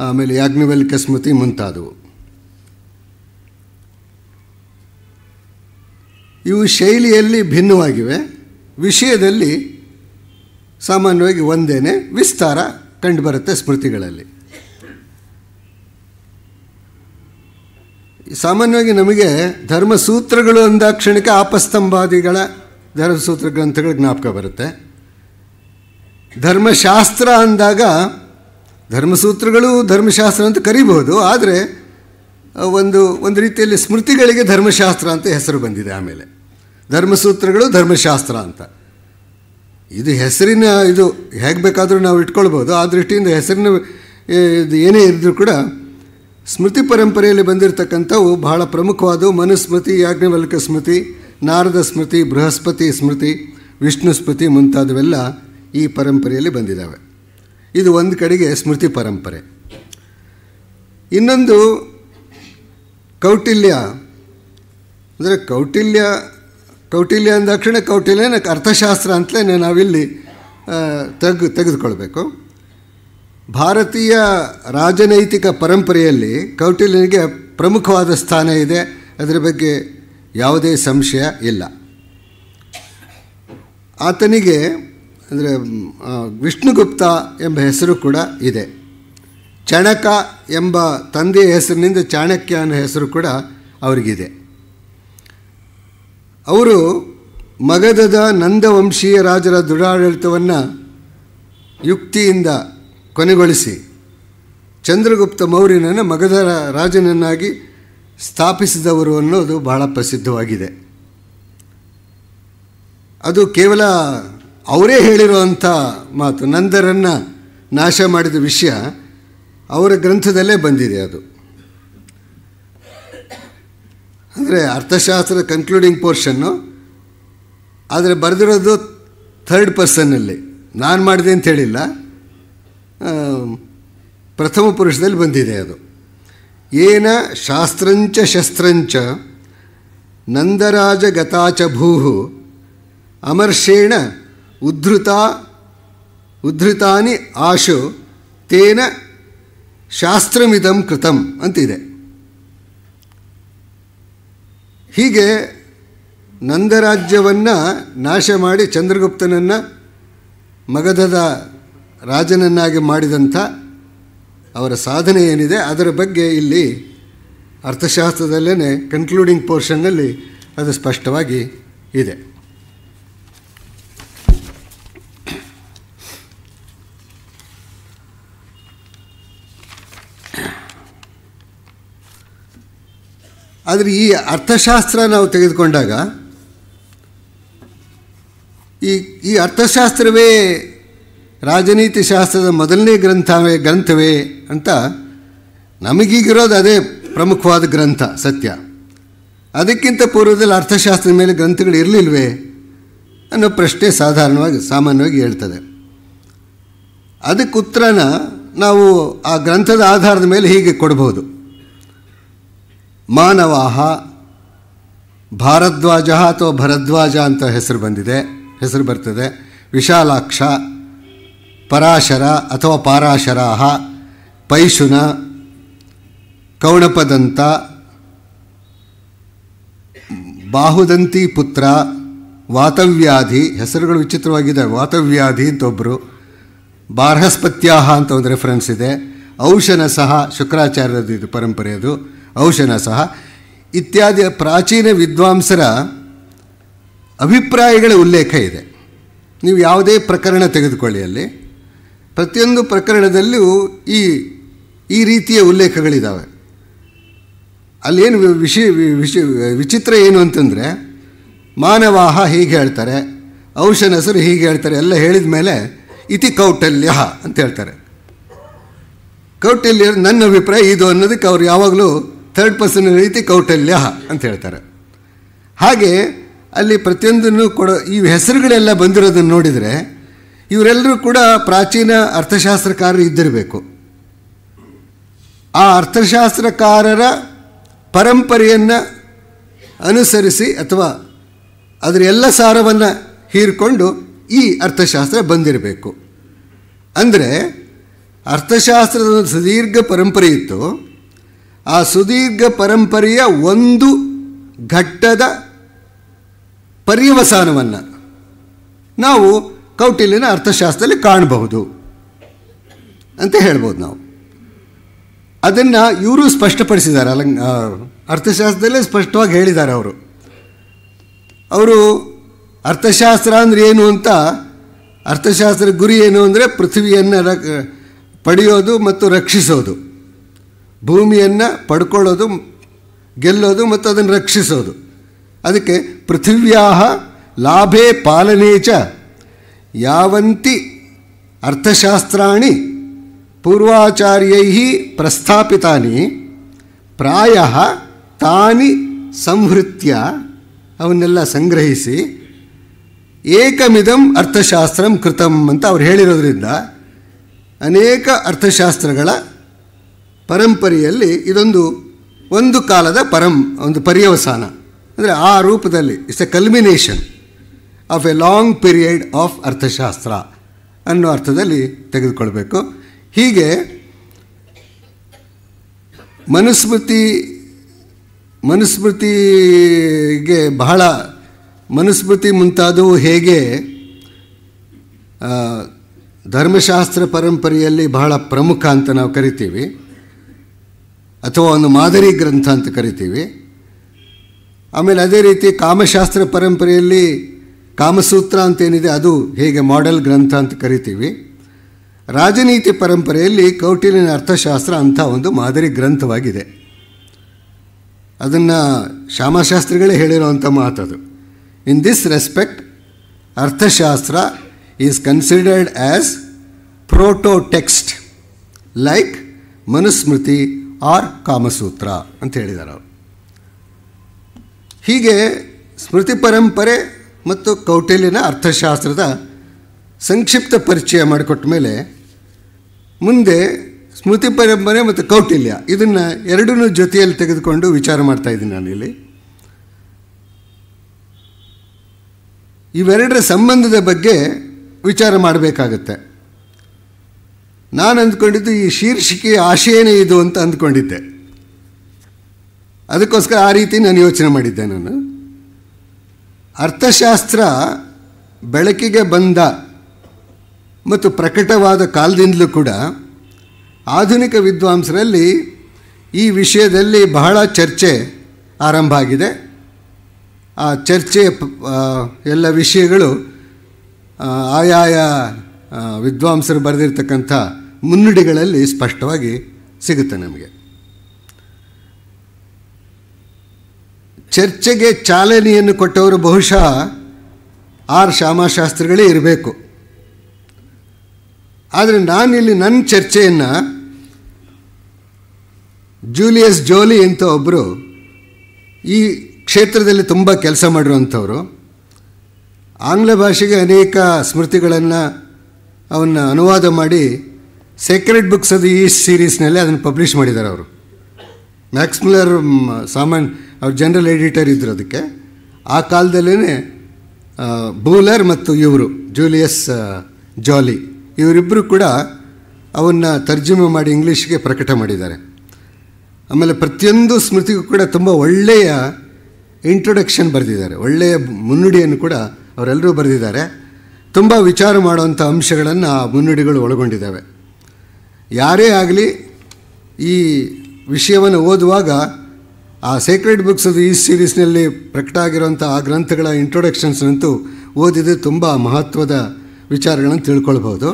ಆಮೇಲೆ ಯಾಜ್ಞವಲ್ಕ ಸ್ಮೃತಿ ಮುಂತಾದವು ಇವು ಶೈಲಿಯಲ್ಲಿ ಭಿನ್ನವಾಗಿವೆ ವಿಷಯದಲ್ಲಿ ಸಾಮಾನ್ಯವಾಗಿ ಒಂದೇನೆ ವಿಸ್ತಾರ ಕಂಡುಬರುತ್ತೆ ಸ್ಮೃತಿಗಳಲ್ಲಿ ಸಾಮಾನ್ಯವಾಗಿ ನಮಗೆ ಧರ್ಮಸೂತ್ರಗಳು ಅಂದಾಕ್ಷಣಕ್ಕೆ ಆಪಸ್ತಂಭಾದಿಗಳ ಧರ್ಮಸೂತ್ರ ಗ್ರಂಥಗಳ ಜ್ಞಾಪಕ ಬರುತ್ತೆ ಧರ್ಮಶಾಸ್ತ್ರ ಅಂದಾಗ ಧರ್ಮಸೂತ್ರಗಳು ಧರ್ಮಶಾಸ್ತ್ರ ಅಂತ ಕರಿಬಹುದು ಆದರೆ ಒಂದು ಒಂದು ರೀತಿಯಲ್ಲಿ ಸ್ಮೃತಿಗಳಿಗೆ ಧರ್ಮಶಾಸ್ತ್ರ ಅಂತ ಹೆಸರು ಬಂದಿದೆ ಆಮೇಲೆ ಧರ್ಮಸೂತ್ರಗಳು ಧರ್ಮಶಾಸ್ತ್ರ ಅಂತ ಇದು ಹೆಸರಿನ ಇದು ಹೇಗೆ ಬೇಕಾದರೂ ನಾವು ಇಟ್ಕೊಳ್ಬೋದು ಆ ದೃಷ್ಟಿಯಿಂದ ಹೆಸರಿನ ಇದು ಏನೇ ಇದ್ದರೂ ಕೂಡ ಸ್ಮೃತಿ ಪರಂಪರೆಯಲ್ಲಿ ಬಂದಿರತಕ್ಕಂಥವು ಬಹಳ ಪ್ರಮುಖವಾದವು ಮನುಸ್ಮೃತಿ ಯಾಜ್ಞವಲ್ಕ ಸ್ಮೃತಿ ನಾರದ ಸ್ಮೃತಿ ಬೃಹಸ್ಪತಿ ಸ್ಮೃತಿ ವಿಷ್ಣು ಸ್ಮೃತಿ ಮುಂತಾದವೆಲ್ಲ ಈ ಪರಂಪರೆಯಲ್ಲಿ ಬಂದಿದ್ದಾವೆ ಇದು ಒಂದು ಕಡೆಗೆ ಸ್ಮೃತಿ ಪರಂಪರೆ ಇನ್ನೊಂದು ಕೌಟಿಲ್ಯ ಅಂದರೆ ಕೌಟಿಲ್ಯ ಕೌಟಿಲ್ಯ ಅಂದಾಕ್ಷಣ ಕೌಟಿಲ್ಯನ ಅರ್ಥಶಾಸ್ತ್ರ ಅಂತಲೇ ನಾವಿಲ್ಲಿ ತೆಗೆ ತೆಗೆದುಕೊಳ್ಬೇಕು ಭಾರತೀಯ ರಾಜನೈತಿಕ ಪರಂಪರೆಯಲ್ಲಿ ಕೌಟಿಲ್ಯನಿಗೆ ಪ್ರಮುಖವಾದ ಸ್ಥಾನ ಇದೆ ಅದರ ಬಗ್ಗೆ ಯಾವುದೇ ಸಂಶಯ ಇಲ್ಲ ಆತನಿಗೆ ಅಂದರೆ ವಿಷ್ಣುಗುಪ್ತ ಎಂಬ ಹೆಸರು ಕೂಡ ಇದೆ ಚಣಕ ಎಂಬ ತಂದೆಯ ಹೆಸರಿನಿಂದ ಚಾಣಕ್ಯ ಅನ್ನೋ ಹೆಸರು ಕೂಡ ಅವರಿಗಿದೆ ಅವರು ಮಗಧದ ನಂದವಂಶೀಯ ರಾಜರ ದೃಢಾಡಳಿತವನ್ನು ಯುಕ್ತಿಯಿಂದ ಕೊನೆಗೊಳಿಸಿ ಚಂದ್ರಗುಪ್ತ ಮೌರ್ಯನನ್ನು ಮಗಧ ರಾಜನನ್ನಾಗಿ ಸ್ಥಾಪಿಸಿದವರು ಅನ್ನೋದು ಬಹಳ ಪ್ರಸಿದ್ಧವಾಗಿದೆ ಅದು ಕೇವಲ ಅವರೇ ಹೇಳಿರುವಂಥ ಮಾತು ನಂದರನ್ನು ನಾಶ ಮಾಡಿದ ವಿಷಯ ಅವರ ಗ್ರಂಥದಲ್ಲೇ ಬಂದಿದೆ ಅದು ಅಂದರೆ ಅರ್ಥಶಾಸ್ತ್ರದ ಕನ್ಕ್ಲೂಡಿಂಗ್ ಪೋರ್ಷನ್ನು ಆದರೆ ಬರೆದಿರೋದು ಥರ್ಡ್ ಪರ್ಸನ್ನಲ್ಲಿ ನಾನು ಮಾಡಿದೆ ಅಂತ ಹೇಳಿಲ್ಲ ಪ್ರಥಮ ಪುರುಷದಲ್ಲಿ ಬಂದಿದೆ ಅದು ಏನ ಶಾಸ್ತ್ರಂಚ ಶಸ್ತ್ರಂಚ ನಂದರಾಜಗತಾಚ ಭೂಹು ಅಮರ್ಷೇಣ ಉದ್ಧತ ಉದ್ಧತಾನಿ ಆಶು ತೇನ ಶಾಸ್ತ್ರಮಿದಂ ಕೃತಂ ಅಂತಿದೆ ಹೀಗೆ ನಂದರಾಜ್ಯವನ್ನು ನಾಶ ಮಾಡಿ ಚಂದ್ರಗುಪ್ತನನ್ನು ಮಗಧದ ರಾಜನನ್ನಾಗಿ ಮಾಡಿದಂಥ ಅವರ ಸಾಧನೆ ಏನಿದೆ ಅದರ ಬಗ್ಗೆ ಇಲ್ಲಿ ಅರ್ಥಶಾಸ್ತ್ರದಲ್ಲೇ ಕನ್ಕ್ಲೂಡಿಂಗ್ ಪೋರ್ಷನ್ನಲ್ಲಿ ಅದು ಸ್ಪಷ್ಟವಾಗಿ ಇದೆ ಆದರೆ ಈ ಅರ್ಥಶಾಸ್ತ್ರ ನಾವು ತೆಗೆದುಕೊಂಡಾಗ ಈ ಈ ಅರ್ಥಶಾಸ್ತ್ರವೇ ರಾಜನೀತಿ ಶಾಸ್ತ್ರದ ಮೊದಲನೇ ಗ್ರಂಥವೇ ಗ್ರಂಥವೇ ಅಂತ ನಮಗೀಗಿರೋದು ಅದೇ ಪ್ರಮುಖವಾದ ಗ್ರಂಥ ಸತ್ಯ ಅದಕ್ಕಿಂತ ಪೂರ್ವದಲ್ಲಿ ಅರ್ಥಶಾಸ್ತ್ರದ ಮೇಲೆ ಗ್ರಂಥಗಳು ಇರಲಿಲ್ವೇ ಅನ್ನೋ ಪ್ರಶ್ನೆ ಸಾಧಾರಣವಾಗಿ ಸಾಮಾನ್ಯವಾಗಿ ಹೇಳ್ತದೆ ಅದಕ್ಕೆ ಉತ್ತರನ ನಾವು ಆ ಗ್ರಂಥದ ಆಧಾರದ ಮೇಲೆ ಹೀಗೆ ಕೊಡಬಹುದು ಮಾನವಾಹ ಭಾರದ್ವಾಜ ಅಥವಾ ಭರದ್ವಾಜ ಅಂತ ಹೆಸರು ಬಂದಿದೆ ಹೆಸರು ಬರ್ತದೆ ವಿಶಾಲಾಕ್ಷ ಪರಾಶರ ಅಥವಾ ಪಾರಾಶರ ಪೈಶುನ ಕೌಣಪದಂತ ಬಾಹುದಂತಿ ಪುತ್ರ ವಾತವ್ಯಾಧಿ ಹೆಸರುಗಳು ವಿಚಿತ್ರವಾಗಿದೆ ವಾತವ್ಯಾಧಿ ಅಂತ ಒಬ್ಬರು ಬಾರ್ಹಸ್ಪತ್ಯಾಹ ಅಂತ ಒಂದು ರೆಫರೆನ್ಸ್ ಇದೆ ಔಷನ ಸಹ ಶುಕ್ರಾಚಾರ್ಯದ ಇದು ಪರಂಪರೆ ಅದು ಔಷನ ಸಹ ಇತ್ಯಾದಿ ಪ್ರಾಚೀನ ವಿದ್ವಾಂಸರ ಅಭಿಪ್ರಾಯಗಳ ಉಲ್ಲೇಖ ಇದೆ ನೀವು ಯಾವುದೇ ಪ್ರಕರಣ ತೆಗೆದುಕೊಳ್ಳಿ ಅಲ್ಲಿ ಪ್ರತಿಯೊಂದು ಪ್ರಕರಣದಲ್ಲೂ ಈ ಈ ರೀತಿಯ ಉಲ್ಲೇಖಗಳಿದ್ದಾವೆ ಅಲ್ಲೇನು ವಿಷಯ ವಿಚಿತ್ರ ಏನು ಅಂತಂದರೆ ಮಾನವಾಹ ಹೀಗೆ ಹೇಳ್ತಾರೆ ಹೆಸರು ಹೀಗೆ ಹೇಳ್ತಾರೆ ಎಲ್ಲ ಹೇಳಿದ ಮೇಲೆ ಇತಿ ಕೌಟಲ್ಯ ಅಂತ ಹೇಳ್ತಾರೆ ಕೌಟಲ್ಯ ನನ್ನ ಅಭಿಪ್ರಾಯ ಇದು ಅನ್ನೋದಕ್ಕೆ ಅವ್ರು ಯಾವಾಗಲೂ ಥರ್ಡ್ ಪರ್ಸನ್ ರೀತಿ ಕೌಟಲ್ಯ ಅಂತ ಹೇಳ್ತಾರೆ ಹಾಗೆ ಅಲ್ಲಿ ಪ್ರತಿಯೊಂದನ್ನು ಕೊಡೋ ಈ ಹೆಸರುಗಳೆಲ್ಲ ಬಂದಿರೋದನ್ನು ನೋಡಿದರೆ ಇವರೆಲ್ಲರೂ ಕೂಡ ಪ್ರಾಚೀನ ಅರ್ಥಶಾಸ್ತ್ರಕಾರರು ಇದ್ದಿರಬೇಕು ಆ ಅರ್ಥಶಾಸ್ತ್ರಕಾರರ ಪರಂಪರೆಯನ್ನು ಅನುಸರಿಸಿ ಅಥವಾ ಅದರ ಎಲ್ಲ ಸಾರವನ್ನು ಹೀರಿಕೊಂಡು ಈ ಅರ್ಥಶಾಸ್ತ್ರ ಬಂದಿರಬೇಕು ಅಂದರೆ ಅರ್ಥಶಾಸ್ತ್ರದ ಒಂದು ಸುದೀರ್ಘ ಪರಂಪರೆ ಇತ್ತು ಆ ಸುದೀರ್ಘ ಪರಂಪರೆಯ ಒಂದು ಘಟ್ಟದ ಪರ್ಯವಸಾನವನ್ನು ನಾವು ಕೌಟಿಲ್ಯನ ಅರ್ಥಶಾಸ್ತ್ರದಲ್ಲಿ ಕಾಣಬಹುದು ಅಂತ ಹೇಳ್ಬೋದು ನಾವು ಅದನ್ನು ಇವರು ಸ್ಪಷ್ಟಪಡಿಸಿದ್ದಾರೆ ಅಲಂ ಅರ್ಥಶಾಸ್ತ್ರದಲ್ಲೇ ಸ್ಪಷ್ಟವಾಗಿ ಹೇಳಿದ್ದಾರೆ ಅವರು ಅವರು ಅರ್ಥಶಾಸ್ತ್ರ ಅಂದರೆ ಏನು ಅಂತ ಅರ್ಥಶಾಸ್ತ್ರದ ಗುರಿ ಏನು ಅಂದರೆ ಪೃಥ್ವಿಯನ್ನು ರ ಪಡೆಯೋದು ಮತ್ತು ರಕ್ಷಿಸೋದು ಭೂಮಿಯನ್ನು ಪಡ್ಕೊಳ್ಳೋದು ಗೆಲ್ಲೋದು ಮತ್ತು ಅದನ್ನು ರಕ್ಷಿಸೋದು ಅದಕ್ಕೆ ಪೃಥ್ವ್ಯಾಹ ಲಾಭೇ ಪಾಲನೆ ಚ ಯಾವಂತಿ ಅರ್ಥಶಾಸ್ತ್ರಾಣಿ ಪೂರ್ವಾಚಾರ್ಯೈ ಪ್ರಸ್ಥಾಪಿತಾನಿ ಪ್ರಾಯ ತಾನಿ ಸಂಹೃತ್ಯ ಅವನ್ನೆಲ್ಲ ಸಂಗ್ರಹಿಸಿ ಏಕಮಿದಂ ಅರ್ಥಶಾಸ್ತ್ರಂ ಕೃತಂ ಅಂತ ಅವ್ರು ಹೇಳಿರೋದ್ರಿಂದ ಅನೇಕ ಅರ್ಥಶಾಸ್ತ್ರಗಳ ಪರಂಪರೆಯಲ್ಲಿ ಇದೊಂದು ಒಂದು ಕಾಲದ ಪರಂ ಒಂದು ಪರ್ಯವಸಾನ ಅಂದರೆ ಆ ರೂಪದಲ್ಲಿ it's a culmination of a long period of Arthashastra ಅನ್ನೋ ಅರ್ಥದಲ್ಲಿ ತೆಗೆದುಕೊಳ್ಬೇಕು ಹೀಗೆ ಮನುಸ್ಮೃತಿ ಮನುಸ್ಮೃತಿಗೆ ಬಹಳ ಮನುಸ್ಮೃತಿ ಮುಂತಾದವು ಹೇಗೆ ಧರ್ಮಶಾಸ್ತ್ರ ಪರಂಪರೆಯಲ್ಲಿ ಬಹಳ ಪ್ರಮುಖ ಅಂತ ನಾವು ಕರಿತೀವಿ ಅಥವಾ ಒಂದು ಮಾದರಿ ಗ್ರಂಥ ಅಂತ ಕರಿತೀವಿ ಆಮೇಲೆ ಅದೇ ರೀತಿ ಕಾಮಶಾಸ್ತ್ರ ಪರಂಪರೆಯಲ್ಲಿ ಕಾಮಸೂತ್ರ ಅಂತೇನಿದೆ ಅದು ಹೇಗೆ ಮಾಡೆಲ್ ಗ್ರಂಥ ಅಂತ ಕರಿತೀವಿ ರಾಜನೀತಿ ಪರಂಪರೆಯಲ್ಲಿ ಕೌಟಿಲ್ಯನ ಅರ್ಥಶಾಸ್ತ್ರ ಅಂಥ ಒಂದು ಮಾದರಿ ಗ್ರಂಥವಾಗಿದೆ ಅದನ್ನು ಶ್ಯಾಮಶಾಸ್ತ್ರಿಗಳೇ ಹೇಳಿರುವಂಥ ಮಾತದು in this respect Arthashastra is considered as prototext like Manusmriti or Kamasutra ಅಂತ ಹೇಳಿದ್ದಾರೆ ಅವರು ಹೀಗೆ ಸ್ಮೃತಿ ಪರಂಪರೆ ಮತ್ತು ಕೌಟಿಲ್ಯನ ಅರ್ಥಶಾಸ್ತ್ರದ ಸಂಕ್ಷಿಪ್ತ ಪರಿಚಯ ಮಾಡಿಕೊಟ್ಟ ಮೇಲೆ ಮುಂದೆ ಸ್ಮೃತಿ ಪರಂಪರೆ ಮತ್ತು ಕೌಟಿಲ್ಯ ಇದನ್ನು ಎರಡನ್ನೂ ಜೊತೆಯಲ್ಲಿ ತೆಗೆದುಕೊಂಡು ವಿಚಾರ ಮಾಡ್ತಾ ಇದ್ದೀನಿ ನಾನಿಲ್ಲಿ ಇವೆರಡರ ಸಂಬಂಧದ ಬಗ್ಗೆ ವಿಚಾರ ಮಾಡಬೇಕಾಗತ್ತೆ ನಾನು ಅಂದ್ಕೊಂಡಿದ್ದು ಈ ಶೀರ್ಷಿಕೆಯ ಆಶಯನೇ ಇದು ಅಂತ ಅಂದ್ಕೊಂಡಿದ್ದೆ ಅದಕ್ಕೋಸ್ಕರ ಆ ರೀತಿ ನಾನು ಯೋಚನೆ ಮಾಡಿದ್ದೆ ನಾನು ಅರ್ಥಶಾಸ್ತ್ರ ಬೆಳಕಿಗೆ ಬಂದ ಮತ್ತು ಪ್ರಕಟವಾದ ಕಾಲದಿಂದಲೂ ಕೂಡ ಆಧುನಿಕ ವಿದ್ವಾಂಸರಲ್ಲಿ ಈ ವಿಷಯದಲ್ಲಿ ಬಹಳ ಚರ್ಚೆ ಆರಂಭ ಆಗಿದೆ ಆ ಚರ್ಚೆ ಎಲ್ಲ ವಿಷಯಗಳು ಆಯಾಯ ವಿದ್ವಾಂಸರು ಬರೆದಿರ್ತಕ್ಕಂಥ ಮುನ್ನುಡಿಗಳಲ್ಲಿ ಸ್ಪಷ್ಟವಾಗಿ ಸಿಗುತ್ತೆ ನಮಗೆ ಚರ್ಚೆಗೆ ಚಾಲನೆಯನ್ನು ಕೊಟ್ಟವರು ಬಹುಶಃ ಆರ್ ಶ್ಯಾಮಶಾಸ್ತ್ರಿಗಳೇ ಇರಬೇಕು ಆದರೆ ನಾನಿಲ್ಲಿ ನನ್ನ ಚರ್ಚೆಯನ್ನು ಜೂಲಿಯಸ್ ಜೋಲಿ ಅಂತ ಒಬ್ಬರು ಈ ಕ್ಷೇತ್ರದಲ್ಲಿ ತುಂಬ ಕೆಲಸ ಮಾಡಿರುವಂಥವ್ರು ಆಂಗ್ಲ ಭಾಷೆಗೆ ಅನೇಕ ಸ್ಮೃತಿಗಳನ್ನು ಅವನ್ನು ಅನುವಾದ ಮಾಡಿ ಸೇಕ್ರೆಡ್ ಬುಕ್ಸ್ ಅದು ಈ ಸೀರೀಸ್ನಲ್ಲಿ ಅದನ್ನು ಪಬ್ಲಿಷ್ ಮಾಡಿದ್ದಾರೆ ಅವರು ಮ್ಯಾಕ್ಸ್ಮುಲರ್ ಸಾಮಾನ್ಯ ಅವ್ರು ಜನರಲ್ ಎಡಿಟರ್ ಇದ್ದರು ಅದಕ್ಕೆ ಆ ಕಾಲದಲ್ಲೇ ಬೂಲರ್ ಮತ್ತು ಇವರು ಜೂಲಿಯಸ್ ಜಾಲಿ ಇವರಿಬ್ಬರು ಕೂಡ ಅವನ್ನು ತರ್ಜುಮೆ ಮಾಡಿ ಇಂಗ್ಲೀಷ್ಗೆ ಪ್ರಕಟ ಮಾಡಿದ್ದಾರೆ ಆಮೇಲೆ ಪ್ರತಿಯೊಂದು ಸ್ಮೃತಿಗೂ ಕೂಡ ತುಂಬ ಒಳ್ಳೆಯ ಇಂಟ್ರೊಡಕ್ಷನ್ ಬರೆದಿದ್ದಾರೆ ಒಳ್ಳೆಯ ಮುನ್ನುಡಿಯನ್ನು ಕೂಡ ಅವರೆಲ್ಲರೂ ಬರೆದಿದ್ದಾರೆ ತುಂಬ ವಿಚಾರ ಮಾಡುವಂಥ ಅಂಶಗಳನ್ನು ಆ ಮುನ್ನುಡಿಗಳು ಒಳಗೊಂಡಿದ್ದಾವೆ ಯಾರೇ ಆಗಲಿ ಈ ವಿಷಯವನ್ನು ಓದುವಾಗ ಆ ಸೇಕ್ರೆಡ್ ಬುಕ್ಸ್ ಈ ಸೀರೀಸ್ನಲ್ಲಿ ಪ್ರಕಟ ಆಗಿರುವಂಥ ಆ ಗ್ರಂಥಗಳ ಇಂಟ್ರೊಡಕ್ಷನ್ಸ್ನಂತೂ ಓದಿದರೆ ತುಂಬ ಮಹತ್ವದ ವಿಚಾರಗಳನ್ನು ತಿಳ್ಕೊಳ್ಬೋದು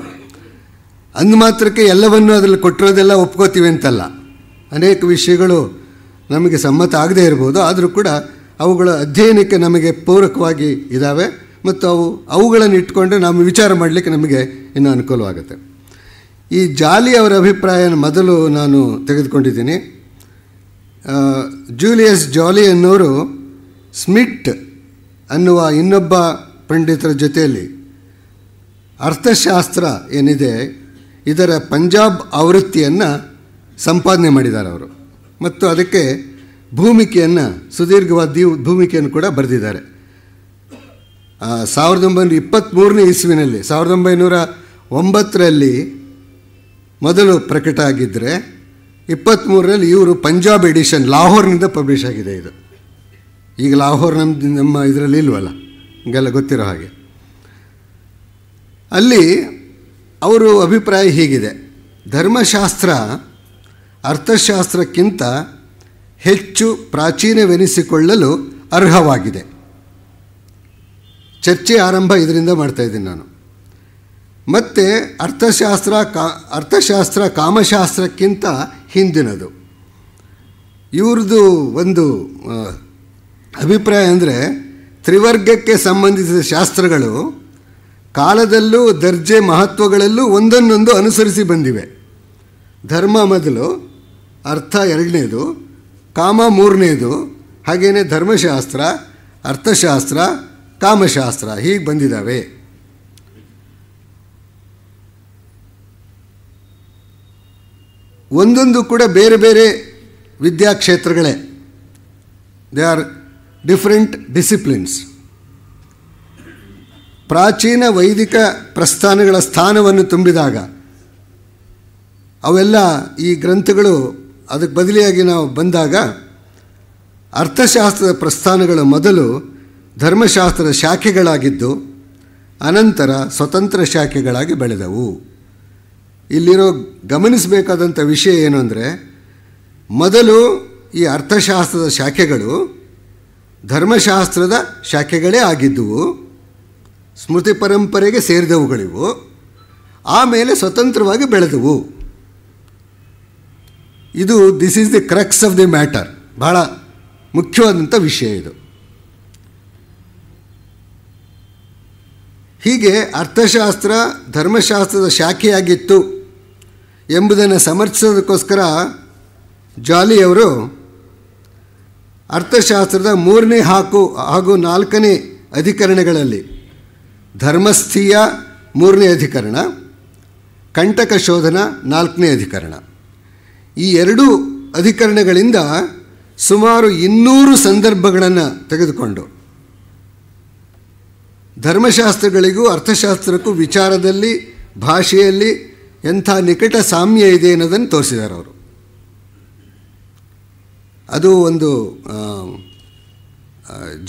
ಅಂದು ಮಾತ್ರಕ್ಕೆ ಎಲ್ಲವನ್ನು ಅದರಲ್ಲಿ ಕೊಟ್ಟಿರೋದೆಲ್ಲ ಒಪ್ಕೋತೀವಿ ಅಂತಲ್ಲ ಅನೇಕ ವಿಷಯಗಳು ನಮಗೆ ಸಮ್ಮತ ಆಗದೇ ಇರ್ಬೋದು ಆದರೂ ಕೂಡ ಅವುಗಳ ಅಧ್ಯಯನಕ್ಕೆ ನಮಗೆ ಪೂರಕವಾಗಿ ಇದ್ದಾವೆ ಮತ್ತು ಅವು ಅವುಗಳನ್ನು ಇಟ್ಕೊಂಡು ನಾವು ವಿಚಾರ ಮಾಡಲಿಕ್ಕೆ ನಮಗೆ ಇನ್ನೂ ಅನುಕೂಲವಾಗುತ್ತೆ ಈ ಜಾಲಿಯವರ ಅಭಿಪ್ರಾಯನ ಮೊದಲು ನಾನು ತೆಗೆದುಕೊಂಡಿದ್ದೀನಿ ಜೂಲಿಯಸ್ ಜಾಲಿ ಅನ್ನೋರು ಸ್ಮಿಟ್ ಅನ್ನುವ ಇನ್ನೊಬ್ಬ ಪಂಡಿತರ ಜೊತೆಯಲ್ಲಿ ಅರ್ಥಶಾಸ್ತ್ರ ಏನಿದೆ ಇದರ ಪಂಜಾಬ್ ಆವೃತ್ತಿಯನ್ನು ಸಂಪಾದನೆ ಮಾಡಿದ್ದಾರೆ ಅವರು ಮತ್ತು ಅದಕ್ಕೆ ಭೂಮಿಕೆಯನ್ನು ಸುದೀರ್ಘವಾದ ಭೂಮಿಕೆಯನ್ನು ಕೂಡ ಬರೆದಿದ್ದಾರೆ ಸಾವಿರದ ಒಂಬೈನೂರ ಇಪ್ಪತ್ತ್ಮೂರನೇ ಇಸ್ವಿನಲ್ಲಿ ಸಾವಿರದ ಒಂಬೈನೂರ ಒಂಬತ್ತರಲ್ಲಿ ಮೊದಲು ಪ್ರಕಟ ಆಗಿದ್ದರೆ ಇಪ್ಪತ್ತ್ಮೂರರಲ್ಲಿ ಇವರು ಪಂಜಾಬ್ ಎಡಿಷನ್ ಲಾಹೋರ್ನಿಂದ ಪಬ್ಲಿಷ್ ಆಗಿದೆ ಇದು ಈಗ ಲಾಹೋರ್ ನಮ್ಮ ನಮ್ಮ ಇದರಲ್ಲಿ ಇಲ್ವಲ್ಲ ಹಿಂಗೆಲ್ಲ ಗೊತ್ತಿರೋ ಹಾಗೆ ಅಲ್ಲಿ ಅವರು ಅಭಿಪ್ರಾಯ ಹೀಗಿದೆ ಧರ್ಮಶಾಸ್ತ್ರ ಅರ್ಥಶಾಸ್ತ್ರಕ್ಕಿಂತ ಹೆಚ್ಚು ಪ್ರಾಚೀನವೆನಿಸಿಕೊಳ್ಳಲು ಅರ್ಹವಾಗಿದೆ ಚರ್ಚೆ ಆರಂಭ ಇದರಿಂದ ಮಾಡ್ತಾಯಿದ್ದೀನಿ ನಾನು ಮತ್ತು ಅರ್ಥಶಾಸ್ತ್ರ ಕಾ ಅರ್ಥಶಾಸ್ತ್ರ ಕಾಮಶಾಸ್ತ್ರಕ್ಕಿಂತ ಹಿಂದಿನದು ಇವ್ರದ್ದು ಒಂದು ಅಭಿಪ್ರಾಯ ಅಂದರೆ ತ್ರಿವರ್ಗಕ್ಕೆ ಸಂಬಂಧಿಸಿದ ಶಾಸ್ತ್ರಗಳು ಕಾಲದಲ್ಲೂ ದರ್ಜೆ ಮಹತ್ವಗಳಲ್ಲೂ ಒಂದನ್ನೊಂದು ಅನುಸರಿಸಿ ಬಂದಿವೆ ಧರ್ಮ ಮೊದಲು ಅರ್ಥ ಎರಡನೇದು ಕಾಮ ಮೂರನೇದು ಹಾಗೆಯೇ ಧರ್ಮಶಾಸ್ತ್ರ ಅರ್ಥಶಾಸ್ತ್ರ ಕಾಮಶಾಸ್ತ್ರ ಹೀಗೆ ಬಂದಿದ್ದಾವೆ ಒಂದೊಂದು ಕೂಡ ಬೇರೆ ಬೇರೆ ವಿದ್ಯಾಕ್ಷೇತ್ರಗಳೇ ದೇ ಆರ್ ಡಿಫ್ರೆಂಟ್ ಡಿಸಿಪ್ಲಿನ್ಸ್ ಪ್ರಾಚೀನ ವೈದಿಕ ಪ್ರಸ್ಥಾನಗಳ ಸ್ಥಾನವನ್ನು ತುಂಬಿದಾಗ ಅವೆಲ್ಲ ಈ ಗ್ರಂಥಗಳು ಅದಕ್ಕೆ ಬದಲಿಯಾಗಿ ನಾವು ಬಂದಾಗ ಅರ್ಥಶಾಸ್ತ್ರದ ಪ್ರಸ್ಥಾನಗಳು ಮೊದಲು ಧರ್ಮಶಾಸ್ತ್ರದ ಶಾಖೆಗಳಾಗಿದ್ದು ಅನಂತರ ಸ್ವತಂತ್ರ ಶಾಖೆಗಳಾಗಿ ಬೆಳೆದವು ಇಲ್ಲಿರೋ ಗಮನಿಸಬೇಕಾದಂಥ ವಿಷಯ ಏನು ಅಂದರೆ ಮೊದಲು ಈ ಅರ್ಥಶಾಸ್ತ್ರದ ಶಾಖೆಗಳು ಧರ್ಮಶಾಸ್ತ್ರದ ಶಾಖೆಗಳೇ ಆಗಿದ್ದುವು ಸ್ಮೃತಿ ಪರಂಪರೆಗೆ ಸೇರಿದವುಗಳಿವು ಆಮೇಲೆ ಸ್ವತಂತ್ರವಾಗಿ ಬೆಳೆದವು ಇದು this is the crux of the matter ಬಹಳ ಮುಖ್ಯವಾದಂಥ ವಿಷಯ ಇದು ಹೀಗೆ ಅರ್ಥಶಾಸ್ತ್ರ ಧರ್ಮಶಾಸ್ತ್ರದ ಶಾಖೆಯಾಗಿತ್ತು ಎಂಬುದನ್ನು ಸಮರ್ಥಿಸೋದಕ್ಕೋಸ್ಕರ ಜಾಲಿಯವರು ಅರ್ಥಶಾಸ್ತ್ರದ ಮೂರನೇ ಹಾಕು ಹಾಗೂ ನಾಲ್ಕನೇ ಅಧಿಕರಣಗಳಲ್ಲಿ ಧರ್ಮಸ್ಥೀಯ ಮೂರನೇ ಅಧಿಕರಣ ಕಂಟಕ ಶೋಧನ ನಾಲ್ಕನೇ ಅಧಿಕರಣ ಈ ಎರಡೂ ಅಧಿಕರಣಗಳಿಂದ ಸುಮಾರು ಇನ್ನೂರು ಸಂದರ್ಭಗಳನ್ನು ತೆಗೆದುಕೊಂಡು ಧರ್ಮಶಾಸ್ತ್ರಗಳಿಗೂ ಅರ್ಥಶಾಸ್ತ್ರಕ್ಕೂ ವಿಚಾರದಲ್ಲಿ ಭಾಷೆಯಲ್ಲಿ ಎಂಥ ನಿಕಟ ಸಾಮ್ಯ ಇದೆ ಅನ್ನೋದನ್ನು ತೋರಿಸಿದ್ದಾರೆ ಅವರು ಅದು ಒಂದು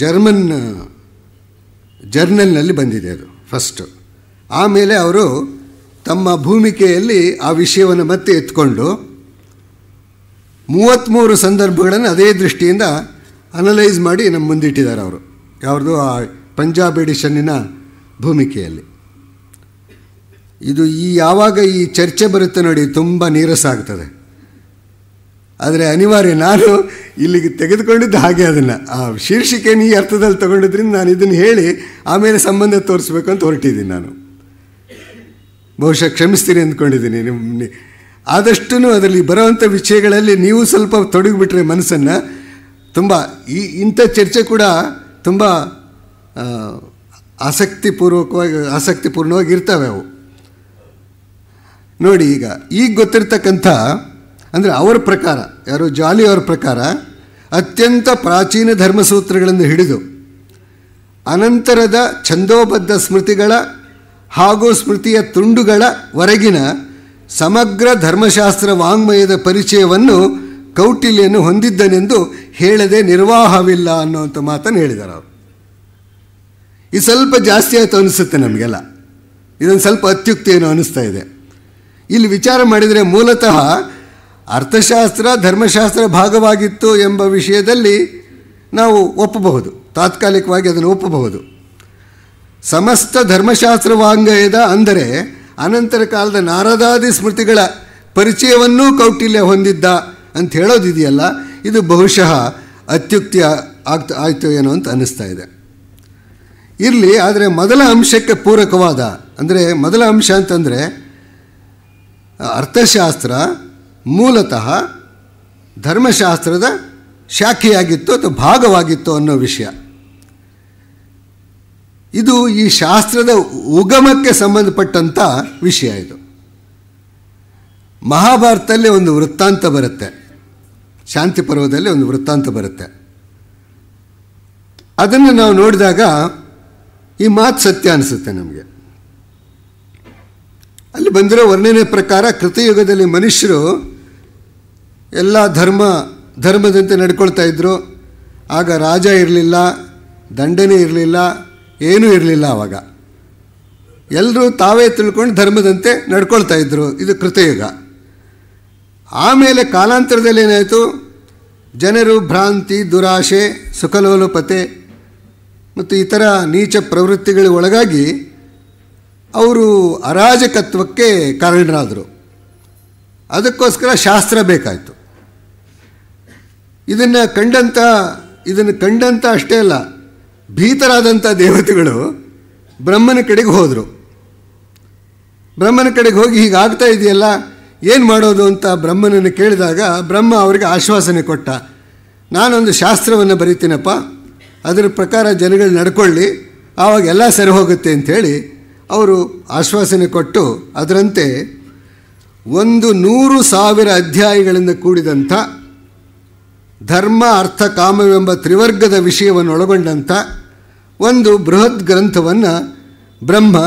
ಜರ್ಮನ್ ಜರ್ನಲ್ನಲ್ಲಿ ಬಂದಿದೆ ಅದು ಫಸ್ಟು ಆಮೇಲೆ ಅವರು ತಮ್ಮ ಭೂಮಿಕೆಯಲ್ಲಿ ಆ ವಿಷಯವನ್ನು ಮತ್ತೆ ಎತ್ಕೊಂಡು ಮೂವತ್ತ್ಮೂರು ಸಂದರ್ಭಗಳನ್ನು ಅದೇ ದೃಷ್ಟಿಯಿಂದ ಅನಲೈಸ್ ಮಾಡಿ ನಮ್ಮ ಮುಂದಿಟ್ಟಿದ್ದಾರೆ ಅವರು ಯಾವ್ದು ಆ ಪಂಜಾಬ್ ಎಡಿಷನ್ನಿನ ಭೂಮಿಕೆಯಲ್ಲಿ ಇದು ಈ ಯಾವಾಗ ಈ ಚರ್ಚೆ ಬರುತ್ತೆ ನೋಡಿ ತುಂಬ ನೀರಸ ಆಗ್ತದೆ ಆದರೆ ಅನಿವಾರ್ಯ ನಾನು ಇಲ್ಲಿಗೆ ತೆಗೆದುಕೊಂಡಿದ್ದು ಹಾಗೆ ಅದನ್ನು ಆ ಶೀರ್ಷಿಕೆ ಈ ಅರ್ಥದಲ್ಲಿ ತಗೊಂಡಿದ್ರಿಂದ ನಾನು ಇದನ್ನು ಹೇಳಿ ಆಮೇಲೆ ಸಂಬಂಧ ತೋರಿಸ್ಬೇಕು ಅಂತ ಹೊರಟಿದ್ದೀನಿ ನಾನು ಬಹುಶಃ ಕ್ಷಮಿಸ್ತೀನಿ ಅಂದ್ಕೊಂಡಿದ್ದೀನಿ ನಿಮ್ಮ ಆದಷ್ಟೂ ಅದರಲ್ಲಿ ಬರುವಂಥ ವಿಷಯಗಳಲ್ಲಿ ನೀವು ಸ್ವಲ್ಪ ತೊಡಗಿಬಿಟ್ರೆ ಮನಸ್ಸನ್ನು ತುಂಬ ಈ ಇಂಥ ಚರ್ಚೆ ಕೂಡ ತುಂಬ ಆಸಕ್ತಿಪೂರ್ವಕವಾಗಿ ಆಸಕ್ತಿಪೂರ್ಣವಾಗಿ ಇರ್ತವೆ ಅವು ನೋಡಿ ಈಗ ಈಗ ಗೊತ್ತಿರ್ತಕ್ಕಂಥ ಅಂದರೆ ಅವರ ಪ್ರಕಾರ ಯಾರು ಜಾಲಿಯವರ ಪ್ರಕಾರ ಅತ್ಯಂತ ಪ್ರಾಚೀನ ಧರ್ಮಸೂತ್ರಗಳನ್ನು ಹಿಡಿದು ಅನಂತರದ ಛಂದೋಬದ್ಧ ಸ್ಮೃತಿಗಳ ಹಾಗೂ ಸ್ಮೃತಿಯ ತುಂಡುಗಳ ವರೆಗಿನ ಸಮಗ್ರ ಧರ್ಮಶಾಸ್ತ್ರ ವಾಂಗ್ಮಯದ ಪರಿಚಯವನ್ನು ಕೌಟಿಲ್ಯನು ಹೊಂದಿದ್ದನೆಂದು ಹೇಳದೆ ನಿರ್ವಾಹವಿಲ್ಲ ಅನ್ನೋಂಥ ಮಾತನ್ನು ಹೇಳಿದರು ಅವರು ಇದು ಸ್ವಲ್ಪ ಜಾಸ್ತಿ ಆಯಿತು ಅನಿಸುತ್ತೆ ನಮಗೆಲ್ಲ ಇದೊಂದು ಸ್ವಲ್ಪ ಅತ್ಯುಕ್ತಿಯನ್ನು ಏನೋ ಅನ್ನಿಸ್ತಾ ಇದೆ ಇಲ್ಲಿ ವಿಚಾರ ಮಾಡಿದರೆ ಮೂಲತಃ ಅರ್ಥಶಾಸ್ತ್ರ ಧರ್ಮಶಾಸ್ತ್ರ ಭಾಗವಾಗಿತ್ತು ಎಂಬ ವಿಷಯದಲ್ಲಿ ನಾವು ಒಪ್ಪಬಹುದು ತಾತ್ಕಾಲಿಕವಾಗಿ ಅದನ್ನು ಒಪ್ಪಬಹುದು ಸಮಸ್ತ ಧರ್ಮಶಾಸ್ತ್ರವಾಂಗಯದ ಅಂದರೆ ಅನಂತರ ಕಾಲದ ನಾರದಾದಿ ಸ್ಮೃತಿಗಳ ಪರಿಚಯವನ್ನೂ ಕೌಟಿಲ್ಯ ಹೊಂದಿದ್ದ ಅಂತ ಹೇಳೋದಿದೆಯಲ್ಲ ಇದು ಬಹುಶಃ ಅತ್ಯುತ್ತ ಆಗ್ತಾ ಆಯಿತು ಏನೋ ಅಂತ ಅನ್ನಿಸ್ತಾ ಇದೆ ಇರಲಿ ಆದರೆ ಮೊದಲ ಅಂಶಕ್ಕೆ ಪೂರಕವಾದ ಅಂದರೆ ಮೊದಲ ಅಂಶ ಅಂತಂದರೆ ಅರ್ಥಶಾಸ್ತ್ರ ಮೂಲತಃ ಧರ್ಮಶಾಸ್ತ್ರದ ಶಾಖೆಯಾಗಿತ್ತು ಅಥವಾ ಭಾಗವಾಗಿತ್ತು ಅನ್ನೋ ವಿಷಯ ಇದು ಈ ಶಾಸ್ತ್ರದ ಉಗಮಕ್ಕೆ ಸಂಬಂಧಪಟ್ಟಂಥ ವಿಷಯ ಇದು ಮಹಾಭಾರತದಲ್ಲಿ ಒಂದು ವೃತ್ತಾಂತ ಬರುತ್ತೆ ಶಾಂತಿ ಪರ್ವದಲ್ಲಿ ಒಂದು ವೃತ್ತಾಂತ ಬರುತ್ತೆ ಅದನ್ನು ನಾವು ನೋಡಿದಾಗ ಈ ಮಾತು ಸತ್ಯ ಅನಿಸುತ್ತೆ ನಮಗೆ ಅಲ್ಲಿ ಬಂದಿರೋ ವರ್ಣನೆ ಪ್ರಕಾರ ಕೃತಯುಗದಲ್ಲಿ ಮನುಷ್ಯರು ಎಲ್ಲ ಧರ್ಮ ಧರ್ಮದಂತೆ ನಡ್ಕೊಳ್ತಾ ಇದ್ದರು ಆಗ ರಾಜ ಇರಲಿಲ್ಲ ದಂಡನೆ ಇರಲಿಲ್ಲ ಏನೂ ಇರಲಿಲ್ಲ ಆವಾಗ ಎಲ್ಲರೂ ತಾವೇ ತಿಳ್ಕೊಂಡು ಧರ್ಮದಂತೆ ನಡ್ಕೊಳ್ತಾ ಇದ್ದರು ಇದು ಕೃತಯುಗ ಆಮೇಲೆ ಕಾಲಾಂತರದಲ್ಲಿ ಏನಾಯಿತು ಜನರು ಭ್ರಾಂತಿ ದುರಾಶೆ ಸುಖಲೋಲಪತೆ ಮತ್ತು ಇತರ ನೀಚ ಪ್ರವೃತ್ತಿಗಳ ಒಳಗಾಗಿ ಅವರು ಅರಾಜಕತ್ವಕ್ಕೆ ಕಾರಣರಾದರು ಅದಕ್ಕೋಸ್ಕರ ಶಾಸ್ತ್ರ ಬೇಕಾಯಿತು ಇದನ್ನು ಕಂಡಂಥ ಇದನ್ನು ಕಂಡಂಥ ಅಷ್ಟೇ ಅಲ್ಲ ಭೀತರಾದಂಥ ದೇವತೆಗಳು ಬ್ರಹ್ಮನ ಕಡೆಗೆ ಹೋದರು ಬ್ರಹ್ಮನ ಕಡೆಗೆ ಹೋಗಿ ಹೀಗಾಗ್ತಾ ಇದೆಯಲ್ಲ ಏನು ಮಾಡೋದು ಅಂತ ಬ್ರಹ್ಮನನ್ನು ಕೇಳಿದಾಗ ಬ್ರಹ್ಮ ಅವರಿಗೆ ಆಶ್ವಾಸನೆ ಕೊಟ್ಟ ನಾನೊಂದು ಶಾಸ್ತ್ರವನ್ನು ಬರೀತೀನಪ್ಪ ಅದರ ಪ್ರಕಾರ ಜನಗಳು ನಡ್ಕೊಳ್ಳಿ ಆವಾಗೆಲ್ಲ ಎಲ್ಲ ಸರಿ ಹೋಗುತ್ತೆ ಅಂಥೇಳಿ ಅವರು ಆಶ್ವಾಸನೆ ಕೊಟ್ಟು ಅದರಂತೆ ಒಂದು ನೂರು ಸಾವಿರ ಅಧ್ಯಾಯಗಳಿಂದ ಕೂಡಿದಂಥ ಧರ್ಮ ಅರ್ಥ ಕಾಮವೆಂಬ ತ್ರಿವರ್ಗದ ವಿಷಯವನ್ನು ಒಳಗೊಂಡಂಥ ಒಂದು ಬೃಹತ್ ಗ್ರಂಥವನ್ನು ಬ್ರಹ್ಮ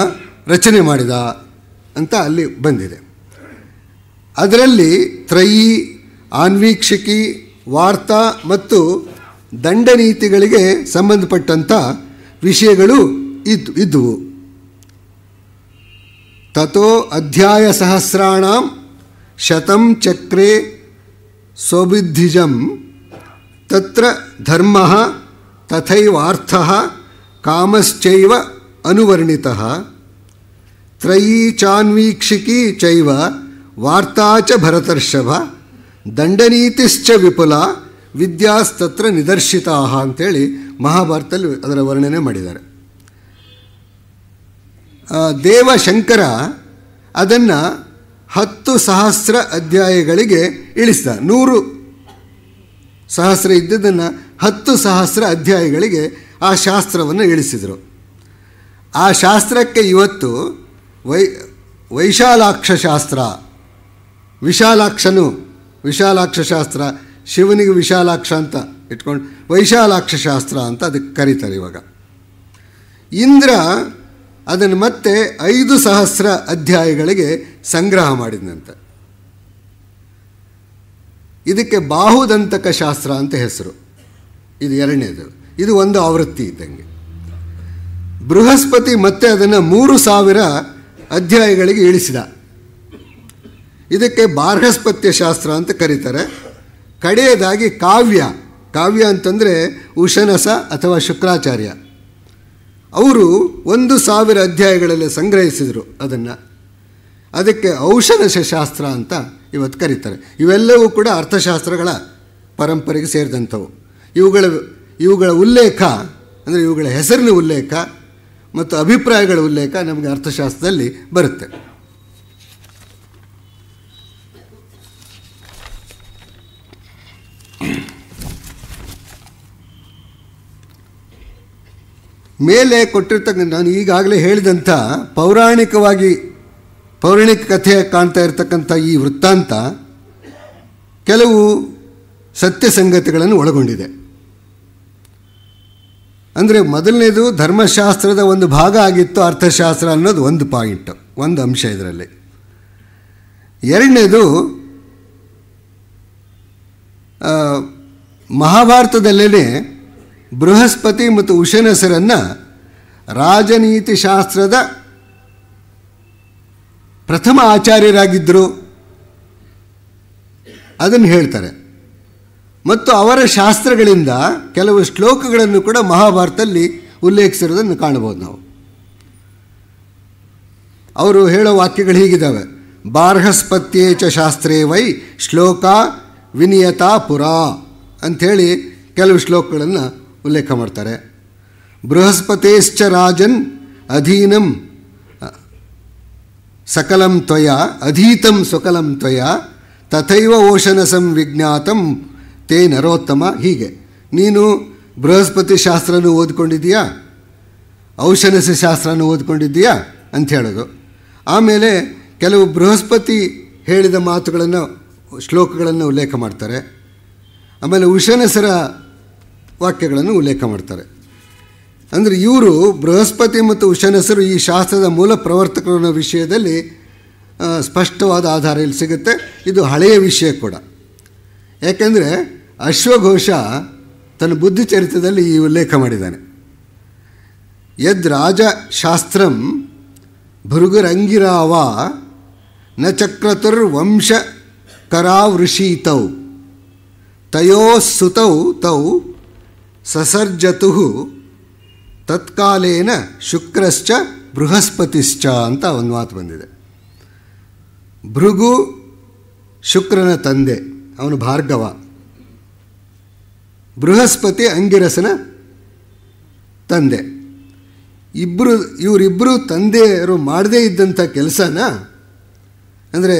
ರಚನೆ ಮಾಡಿದ ಅಂತ ಅಲ್ಲಿ ಬಂದಿದೆ ಅದರಲ್ಲಿ ತ್ರಯಿ ಆನ್ವೀಕ್ಷಕಿ ವಾರ್ತಾ ಮತ್ತು ದಂಡನೀತಿಗಳಿಗೆ ಸಂಬಂಧಪಟ್ಟಂಥ ವಿಷಯಗಳು ಇದ್ದು ಇದ್ದುವು ತतो ಅಧ್ಯಾಯ ಸಹಸ್ರಾಣಂ ಶತಂ ಚಕ್ರೇ ಸೋ ವಿದ್ಧিজಂ ತತ್ರ ಧರ್ಮಃ ತಥೈ ವಾರ್ಥಃ ಕಾಮಶ್ಚೈವ ಅನುವರ್ಣಿತಃ ತ್ರೈ ಚಾನ್ವೀಕ್ಷಕಿ ಚೈವ ವಾರ್ತಾಚ ಭರತರ್ಷಭ ದಂಡನೀತಿಶ್ಚ ವಿಪುಲ ವಿದ್ಯಾಸ್ ತತ್ರ ನಿದರ್ಶಿತಾಹ ಅಂತೇಳಿ ಮಹಾಭಾರತದಲ್ಲಿ ಅದರ ವರ್ಣನೆ ಮಾಡಿದ್ದಾರೆ ದೇವಶಂಕರ ಅದನ್ನು ಹತ್ತು ಸಹಸ್ರ ಅಧ್ಯಾಯಗಳಿಗೆ ಇಳಿಸಿದ ನೂರು ಸಹಸ್ರ ಇದ್ದದನ್ನು ಹತ್ತು ಸಹಸ್ರ ಅಧ್ಯಾಯಗಳಿಗೆ ಆ ಶಾಸ್ತ್ರವನ್ನು ಇಳಿಸಿದರು ಆ ಶಾಸ್ತ್ರಕ್ಕೆ ಇವತ್ತು ವೈ ವೈಶಾಲಾಕ್ಷ ಶಾಸ್ತ್ರ ವಿಶಾಲಾಕ್ಷನು ವಿಶಾಲಾಕ್ಷ ಶಾಸ್ತ್ರ ಶಿವನಿಗೆ ವಿಶಾಲಾಕ್ಷ ಅಂತ ಇಟ್ಕೊಂಡು ವೈಶಾಲಾಕ್ಷ ಶಾಸ್ತ್ರ ಅಂತ ಅದಕ್ಕೆ ಕರೀತಾರೆ ಇವಾಗ ಇಂದ್ರ ಅದನ್ನು ಮತ್ತೆ ಐದು ಸಹಸ್ರ ಅಧ್ಯಾಯಗಳಿಗೆ ಸಂಗ್ರಹ ಮಾಡಿದಂತೆ ಇದಕ್ಕೆ ಬಾಹುದಂತಕ ಶಾಸ್ತ್ರ ಅಂತ ಹೆಸರು ಇದು ಎರಡನೇದು ಇದು ಒಂದು ಆವೃತ್ತಿ ಇದ್ದಂಗೆ ಬೃಹಸ್ಪತಿ ಮತ್ತೆ ಅದನ್ನು ಮೂರು ಸಾವಿರ ಅಧ್ಯಾಯಗಳಿಗೆ ಇಳಿಸಿದ ಇದಕ್ಕೆ ಬಾರ್ಹಸ್ಪತ್ಯ ಶಾಸ್ತ್ರ ಅಂತ ಕರೀತಾರೆ ಕಡೆಯದಾಗಿ ಕಾವ್ಯ ಕಾವ್ಯ ಅಂತಂದರೆ ಉಷನಸ ಅಥವಾ ಶುಕ್ರಾಚಾರ್ಯ ಅವರು ಒಂದು ಸಾವಿರ ಅಧ್ಯಾಯಗಳಲ್ಲಿ ಸಂಗ್ರಹಿಸಿದರು ಅದನ್ನು ಅದಕ್ಕೆ ಔಷಧ ಶಾಸ್ತ್ರ ಅಂತ ಇವತ್ತು ಕರೀತಾರೆ ಇವೆಲ್ಲವೂ ಕೂಡ ಅರ್ಥಶಾಸ್ತ್ರಗಳ ಪರಂಪರೆಗೆ ಸೇರಿದಂಥವು ಇವುಗಳ ಇವುಗಳ ಉಲ್ಲೇಖ ಅಂದರೆ ಇವುಗಳ ಹೆಸರಿನ ಉಲ್ಲೇಖ ಮತ್ತು ಅಭಿಪ್ರಾಯಗಳ ಉಲ್ಲೇಖ ನಮಗೆ ಅರ್ಥಶಾಸ್ತ್ರದಲ್ಲಿ ಬರುತ್ತೆ ಮೇಲೆ ಕೊಟ್ಟಿರ್ತಕ್ಕಂಥ ನಾನು ಈಗಾಗಲೇ ಹೇಳಿದಂಥ ಪೌರಾಣಿಕವಾಗಿ ಪೌರಾಣಿಕ ಕಥೆ ಕಾಣ್ತಾ ಇರತಕ್ಕಂಥ ಈ ವೃತ್ತಾಂತ ಕೆಲವು ಸತ್ಯ ಸಂಗತಿಗಳನ್ನು ಒಳಗೊಂಡಿದೆ ಅಂದರೆ ಮೊದಲನೇದು ಧರ್ಮಶಾಸ್ತ್ರದ ಒಂದು ಭಾಗ ಆಗಿತ್ತು ಅರ್ಥಶಾಸ್ತ್ರ ಅನ್ನೋದು ಒಂದು ಪಾಯಿಂಟ್ ಒಂದು ಅಂಶ ಇದರಲ್ಲಿ ಎರಡನೇದು ಮಹಾಭಾರತದಲ್ಲೇ ಬೃಹಸ್ಪತಿ ಮತ್ತು ಉಶನಸರನ್ನು ರಾಜನೀತಿ ಶಾಸ್ತ್ರದ ಪ್ರಥಮ ಆಚಾರ್ಯರಾಗಿದ್ದರು ಅದನ್ನು ಹೇಳ್ತಾರೆ ಮತ್ತು ಅವರ ಶಾಸ್ತ್ರಗಳಿಂದ ಕೆಲವು ಶ್ಲೋಕಗಳನ್ನು ಕೂಡ ಮಹಾಭಾರತದಲ್ಲಿ ಉಲ್ಲೇಖಿಸಿರೋದನ್ನು ಕಾಣಬಹುದು ನಾವು ಅವರು ಹೇಳೋ ವಾಕ್ಯಗಳು ಹೀಗಿದ್ದಾವೆ ಬಾರ್ಹಸ್ಪತ್ಯೇಚ ಶಾಸ್ತ್ರೇ ವೈ ಶ್ಲೋಕ ವಿನಿಯತಾ ಪುರ ಅಂಥೇಳಿ ಕೆಲವು ಶ್ಲೋಕಗಳನ್ನು ಉಲ್ಲೇಖ ಮಾಡ್ತಾರೆ ಬೃಹಸ್ಪತೇಶ್ಚ ರಾಜನ್ ಅಧೀನಂ ಸಕಲಂ ತ್ವಯ ಅಧೀತಂ ಸಕಲಂ ತ್ವಯ ತಥೈವ ಓಶನಸಂ ವಿಜ್ಞಾತಂ ತೇ ನರೋತ್ತಮ ಹೀಗೆ ನೀನು ಬೃಹಸ್ಪತಿ ಶಾಸ್ತ್ರನೂ ಓದ್ಕೊಂಡಿದ್ದೀಯಾ ಔಷನಸ ಶಾಸ್ತ್ರನೂ ಓದ್ಕೊಂಡಿದ್ದೀಯಾ ಅಂತ ಹೇಳೋದು ಆಮೇಲೆ ಕೆಲವು ಬೃಹಸ್ಪತಿ ಹೇಳಿದ ಮಾತುಗಳನ್ನು ಶ್ಲೋಕಗಳನ್ನು ಉಲ್ಲೇಖ ಮಾಡ್ತಾರೆ ಆಮೇಲೆ ಉಷನಸರ ವಾಕ್ಯಗಳನ್ನು ಉಲ್ಲೇಖ ಮಾಡ್ತಾರೆ ಅಂದರೆ ಇವರು ಬೃಹಸ್ಪತಿ ಮತ್ತು ಉಷನಸರು ಈ ಶಾಸ್ತ್ರದ ಮೂಲ ಪ್ರವರ್ತಕರ ವಿಷಯದಲ್ಲಿ ಸ್ಪಷ್ಟವಾದ ಆಧಾರ ಇಲ್ಲಿ ಸಿಗುತ್ತೆ ಇದು ಹಳೆಯ ವಿಷಯ ಕೂಡ ಯಾಕೆಂದರೆ ಅಶ್ವಘೋಷ ತನ್ನ ಚರಿತ್ರದಲ್ಲಿ ಈ ಉಲ್ಲೇಖ ಮಾಡಿದ್ದಾನೆ ಯದ್ ಶಾಸ್ತ್ರಂ ಭೃಗುರಂಗಿರಾವ ನ ಚಕ್ರತುರ್ವಂಶ ಕರಾವೃಷೀತೌ ತಯೋ ಸುತೌ ತೌ ಸಸರ್ಜತು ತತ್ಕಾಲೇನ ಶುಕ್ರಶ್ಚ ಬೃಹಸ್ಪತಿಶ್ಚ ಅಂತ ಒಂದು ಮಾತು ಬಂದಿದೆ ಭೃಗು ಶುಕ್ರನ ತಂದೆ ಅವನು ಭಾರ್ಗವ ಬೃಹಸ್ಪತಿ ಅಂಗಿರಸನ ತಂದೆ ಇಬ್ಬರು ಇವರಿಬ್ಬರು ತಂದೆಯರು ಮಾಡದೇ ಇದ್ದಂಥ ಕೆಲಸನ ಅಂದರೆ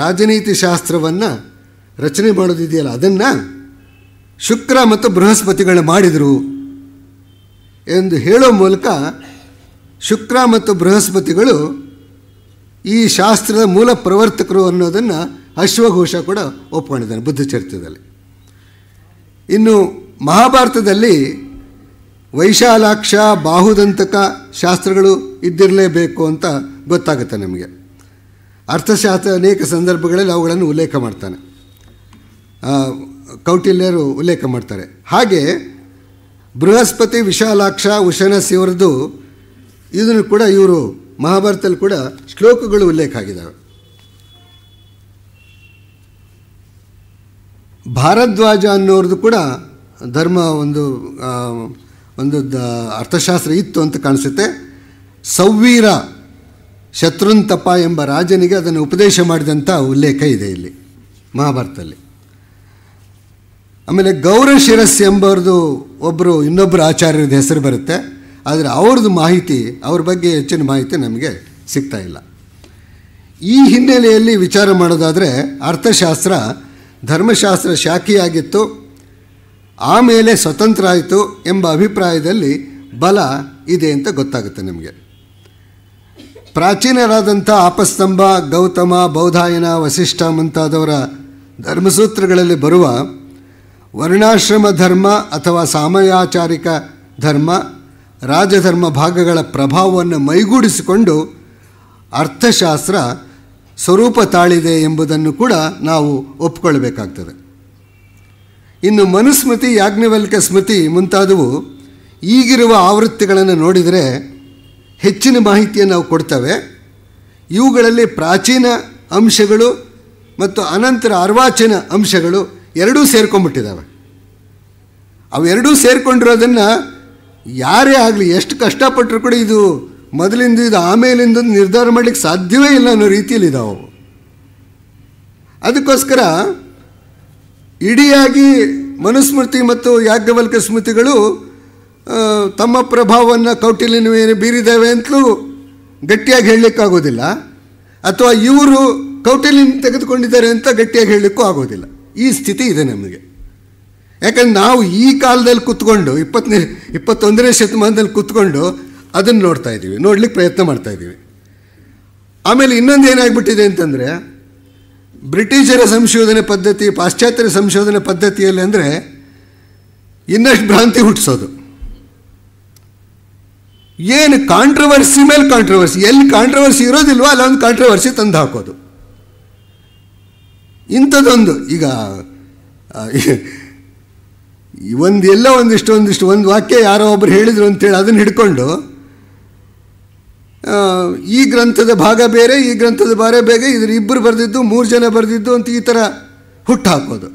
ರಾಜನೀತಿ ಶಾಸ್ತ್ರವನ್ನು ರಚನೆ ಮಾಡೋದಿದೆಯಲ್ಲ ಅದನ್ನು ಶುಕ್ರ ಮತ್ತು ಬೃಹಸ್ಪತಿಗಳು ಮಾಡಿದರು ಎಂದು ಹೇಳೋ ಮೂಲಕ ಶುಕ್ರ ಮತ್ತು ಬೃಹಸ್ಪತಿಗಳು ಈ ಶಾಸ್ತ್ರದ ಮೂಲ ಪ್ರವರ್ತಕರು ಅನ್ನೋದನ್ನು ಅಶ್ವಘೋಷ ಕೂಡ ಒಪ್ಕೊಂಡಿದ್ದಾನೆ ಬುದ್ಧ ಚರಿತ್ರದಲ್ಲಿ ಇನ್ನು ಮಹಾಭಾರತದಲ್ಲಿ ವೈಶಾಲಾಕ್ಷ ಬಾಹುದಂತಕ ಶಾಸ್ತ್ರಗಳು ಇದ್ದಿರಲೇಬೇಕು ಅಂತ ಗೊತ್ತಾಗುತ್ತೆ ನಮಗೆ ಅರ್ಥಶಾಸ್ತ್ರ ಅನೇಕ ಸಂದರ್ಭಗಳಲ್ಲಿ ಅವುಗಳನ್ನು ಉಲ್ಲೇಖ ಮಾಡ್ತಾನೆ ಕೌಟಿಲ್ಯರು ಉಲ್ಲೇಖ ಮಾಡ್ತಾರೆ ಹಾಗೆ ಬೃಹಸ್ಪತಿ ವಿಶಾಲಾಕ್ಷ ಉಶನ ಸಿವರದು ಇದನ್ನು ಕೂಡ ಇವರು ಮಹಾಭಾರತದಲ್ಲಿ ಕೂಡ ಶ್ಲೋಕಗಳು ಉಲ್ಲೇಖ ಆಗಿದ್ದಾವೆ ಭಾರದ್ವಾಜ ಅನ್ನೋರ್ದು ಕೂಡ ಧರ್ಮ ಒಂದು ಒಂದು ಅರ್ಥಶಾಸ್ತ್ರ ಇತ್ತು ಅಂತ ಕಾಣಿಸುತ್ತೆ ಸೌವೀರ ಶತ್ರುಂತಪ ಎಂಬ ರಾಜನಿಗೆ ಅದನ್ನು ಉಪದೇಶ ಮಾಡಿದಂಥ ಉಲ್ಲೇಖ ಇದೆ ಇಲ್ಲಿ ಮಹಾಭಾರತದಲ್ಲಿ ಆಮೇಲೆ ಗೌರ ಶಿರಸ್ ಎಂಬವ್ರದ್ದು ಒಬ್ಬರು ಇನ್ನೊಬ್ಬರು ಆಚಾರ್ಯರದ ಹೆಸರು ಬರುತ್ತೆ ಆದರೆ ಅವ್ರದ್ದು ಮಾಹಿತಿ ಅವ್ರ ಬಗ್ಗೆ ಹೆಚ್ಚಿನ ಮಾಹಿತಿ ನಮಗೆ ಸಿಗ್ತಾ ಇಲ್ಲ ಈ ಹಿನ್ನೆಲೆಯಲ್ಲಿ ವಿಚಾರ ಮಾಡೋದಾದರೆ ಅರ್ಥಶಾಸ್ತ್ರ ಧರ್ಮಶಾಸ್ತ್ರ ಶಾಖೆಯಾಗಿತ್ತು ಆಮೇಲೆ ಸ್ವತಂತ್ರ ಆಯಿತು ಎಂಬ ಅಭಿಪ್ರಾಯದಲ್ಲಿ ಬಲ ಇದೆ ಅಂತ ಗೊತ್ತಾಗುತ್ತೆ ನಿಮಗೆ ಪ್ರಾಚೀನರಾದಂಥ ಆಪಸ್ತಂಭ ಗೌತಮ ಬೌಧಾಯನ ವಸಿಷ್ಠ ಮುಂತಾದವರ ಧರ್ಮಸೂತ್ರಗಳಲ್ಲಿ ಬರುವ ವರ್ಣಾಶ್ರಮ ಧರ್ಮ ಅಥವಾ ಸಾಮಯಾಚಾರಿಕ ಧರ್ಮ ರಾಜಧರ್ಮ ಭಾಗಗಳ ಪ್ರಭಾವವನ್ನು ಮೈಗೂಡಿಸಿಕೊಂಡು ಅರ್ಥಶಾಸ್ತ್ರ ಸ್ವರೂಪ ತಾಳಿದೆ ಎಂಬುದನ್ನು ಕೂಡ ನಾವು ಒಪ್ಪಿಕೊಳ್ಳಬೇಕಾಗ್ತದೆ ಇನ್ನು ಮನುಸ್ಮೃತಿ ಯಾಜ್ಞವಲ್ಕ ಸ್ಮೃತಿ ಮುಂತಾದವು ಈಗಿರುವ ಆವೃತ್ತಿಗಳನ್ನು ನೋಡಿದರೆ ಹೆಚ್ಚಿನ ಮಾಹಿತಿಯನ್ನು ನಾವು ಕೊಡ್ತವೆ ಇವುಗಳಲ್ಲಿ ಪ್ರಾಚೀನ ಅಂಶಗಳು ಮತ್ತು ಅನಂತರ ಅರ್ವಾಚೀನ ಅಂಶಗಳು ಎರಡೂ ಸೇರ್ಕೊಂಡ್ಬಿಟ್ಟಿದ್ದಾವೆ ಅವೆರಡೂ ಸೇರ್ಕೊಂಡಿರೋದನ್ನು ಯಾರೇ ಆಗಲಿ ಎಷ್ಟು ಕಷ್ಟಪಟ್ಟರು ಕೂಡ ಇದು ಮೊದಲಿಂದ ಇದು ಆಮೇಲಿಂದ ನಿರ್ಧಾರ ಮಾಡಲಿಕ್ಕೆ ಸಾಧ್ಯವೇ ಇಲ್ಲ ಅನ್ನೋ ರೀತಿಯಲ್ಲಿ ಇದಾವೆ ಅದಕ್ಕೋಸ್ಕರ ಇಡಿಯಾಗಿ ಮನುಸ್ಮೃತಿ ಮತ್ತು ಯಾಜ್ಞವಲ್ಕ ಸ್ಮೃತಿಗಳು ತಮ್ಮ ಪ್ರಭಾವವನ್ನು ಕೌಟಿಲ್ಯನ ಮೇಲೆ ಬೀರಿದ್ದಾವೆ ಅಂತಲೂ ಗಟ್ಟಿಯಾಗಿ ಹೇಳಲಿಕ್ಕಾಗೋದಿಲ್ಲ ಅಥವಾ ಇವರು ಕೌಟಿಲ್ಯನ ತೆಗೆದುಕೊಂಡಿದ್ದಾರೆ ಅಂತ ಗಟ್ಟಿಯಾಗಿ ಹೇಳಲಿಕ್ಕೂ ಆಗೋದಿಲ್ಲ ಈ ಸ್ಥಿತಿ ಇದೆ ನಮಗೆ ಯಾಕಂದ್ರೆ ನಾವು ಈ ಕಾಲದಲ್ಲಿ ಕೂತ್ಕೊಂಡು ಇಪ್ಪತ್ತನೇ ಇಪ್ಪತ್ತೊಂದನೇ ಶತಮಾನದಲ್ಲಿ ಕೂತ್ಕೊಂಡು ಅದನ್ನು ನೋಡ್ತಾ ಇದ್ದೀವಿ ನೋಡ್ಲಿಕ್ಕೆ ಪ್ರಯತ್ನ ಮಾಡ್ತಾ ಇದ್ದೀವಿ ಆಮೇಲೆ ಇನ್ನೊಂದು ಏನಾಗ್ಬಿಟ್ಟಿದೆ ಅಂತಂದರೆ ಬ್ರಿಟಿಷರ ಸಂಶೋಧನೆ ಪದ್ಧತಿ ಪಾಶ್ಚಾತ್ಯರ ಸಂಶೋಧನೆ ಪದ್ಧತಿಯಲ್ಲಿ ಅಂದರೆ ಇನ್ನಷ್ಟು ಭ್ರಾಂತಿ ಹುಟ್ಟಿಸೋದು ಏನು ಕಾಂಟ್ರವರ್ಸಿ ಮೇಲೆ ಕಾಂಟ್ರವರ್ಸಿ ಎಲ್ಲಿ ಕಾಂಟ್ರವರ್ಸಿ ಇರೋದಿಲ್ವೋ ಅಲ್ಲೊಂದು ಕಾಂಟ್ರವರ್ಸಿ ತಂದು ಹಾಕೋದು ಇಂಥದ್ದೊಂದು ಈಗ ಒಂದು ಎಲ್ಲ ಒಂದಿಷ್ಟು ಒಂದಿಷ್ಟು ಒಂದು ವಾಕ್ಯ ಯಾರೋ ಒಬ್ಬರು ಹೇಳಿದರು ಅಂತೇಳಿ ಅದನ್ನು ಹಿಡ್ಕೊಂಡು ಈ ಗ್ರಂಥದ ಭಾಗ ಬೇರೆ ಈ ಗ್ರಂಥದ ಭಾರ ಬೇಗ ಇದ್ರ ಇಬ್ಬರು ಬರೆದಿದ್ದು ಮೂರು ಜನ ಬರೆದಿದ್ದು ಅಂತ ಈ ಥರ ಹುಟ್ಟು ಹಾಕೋದು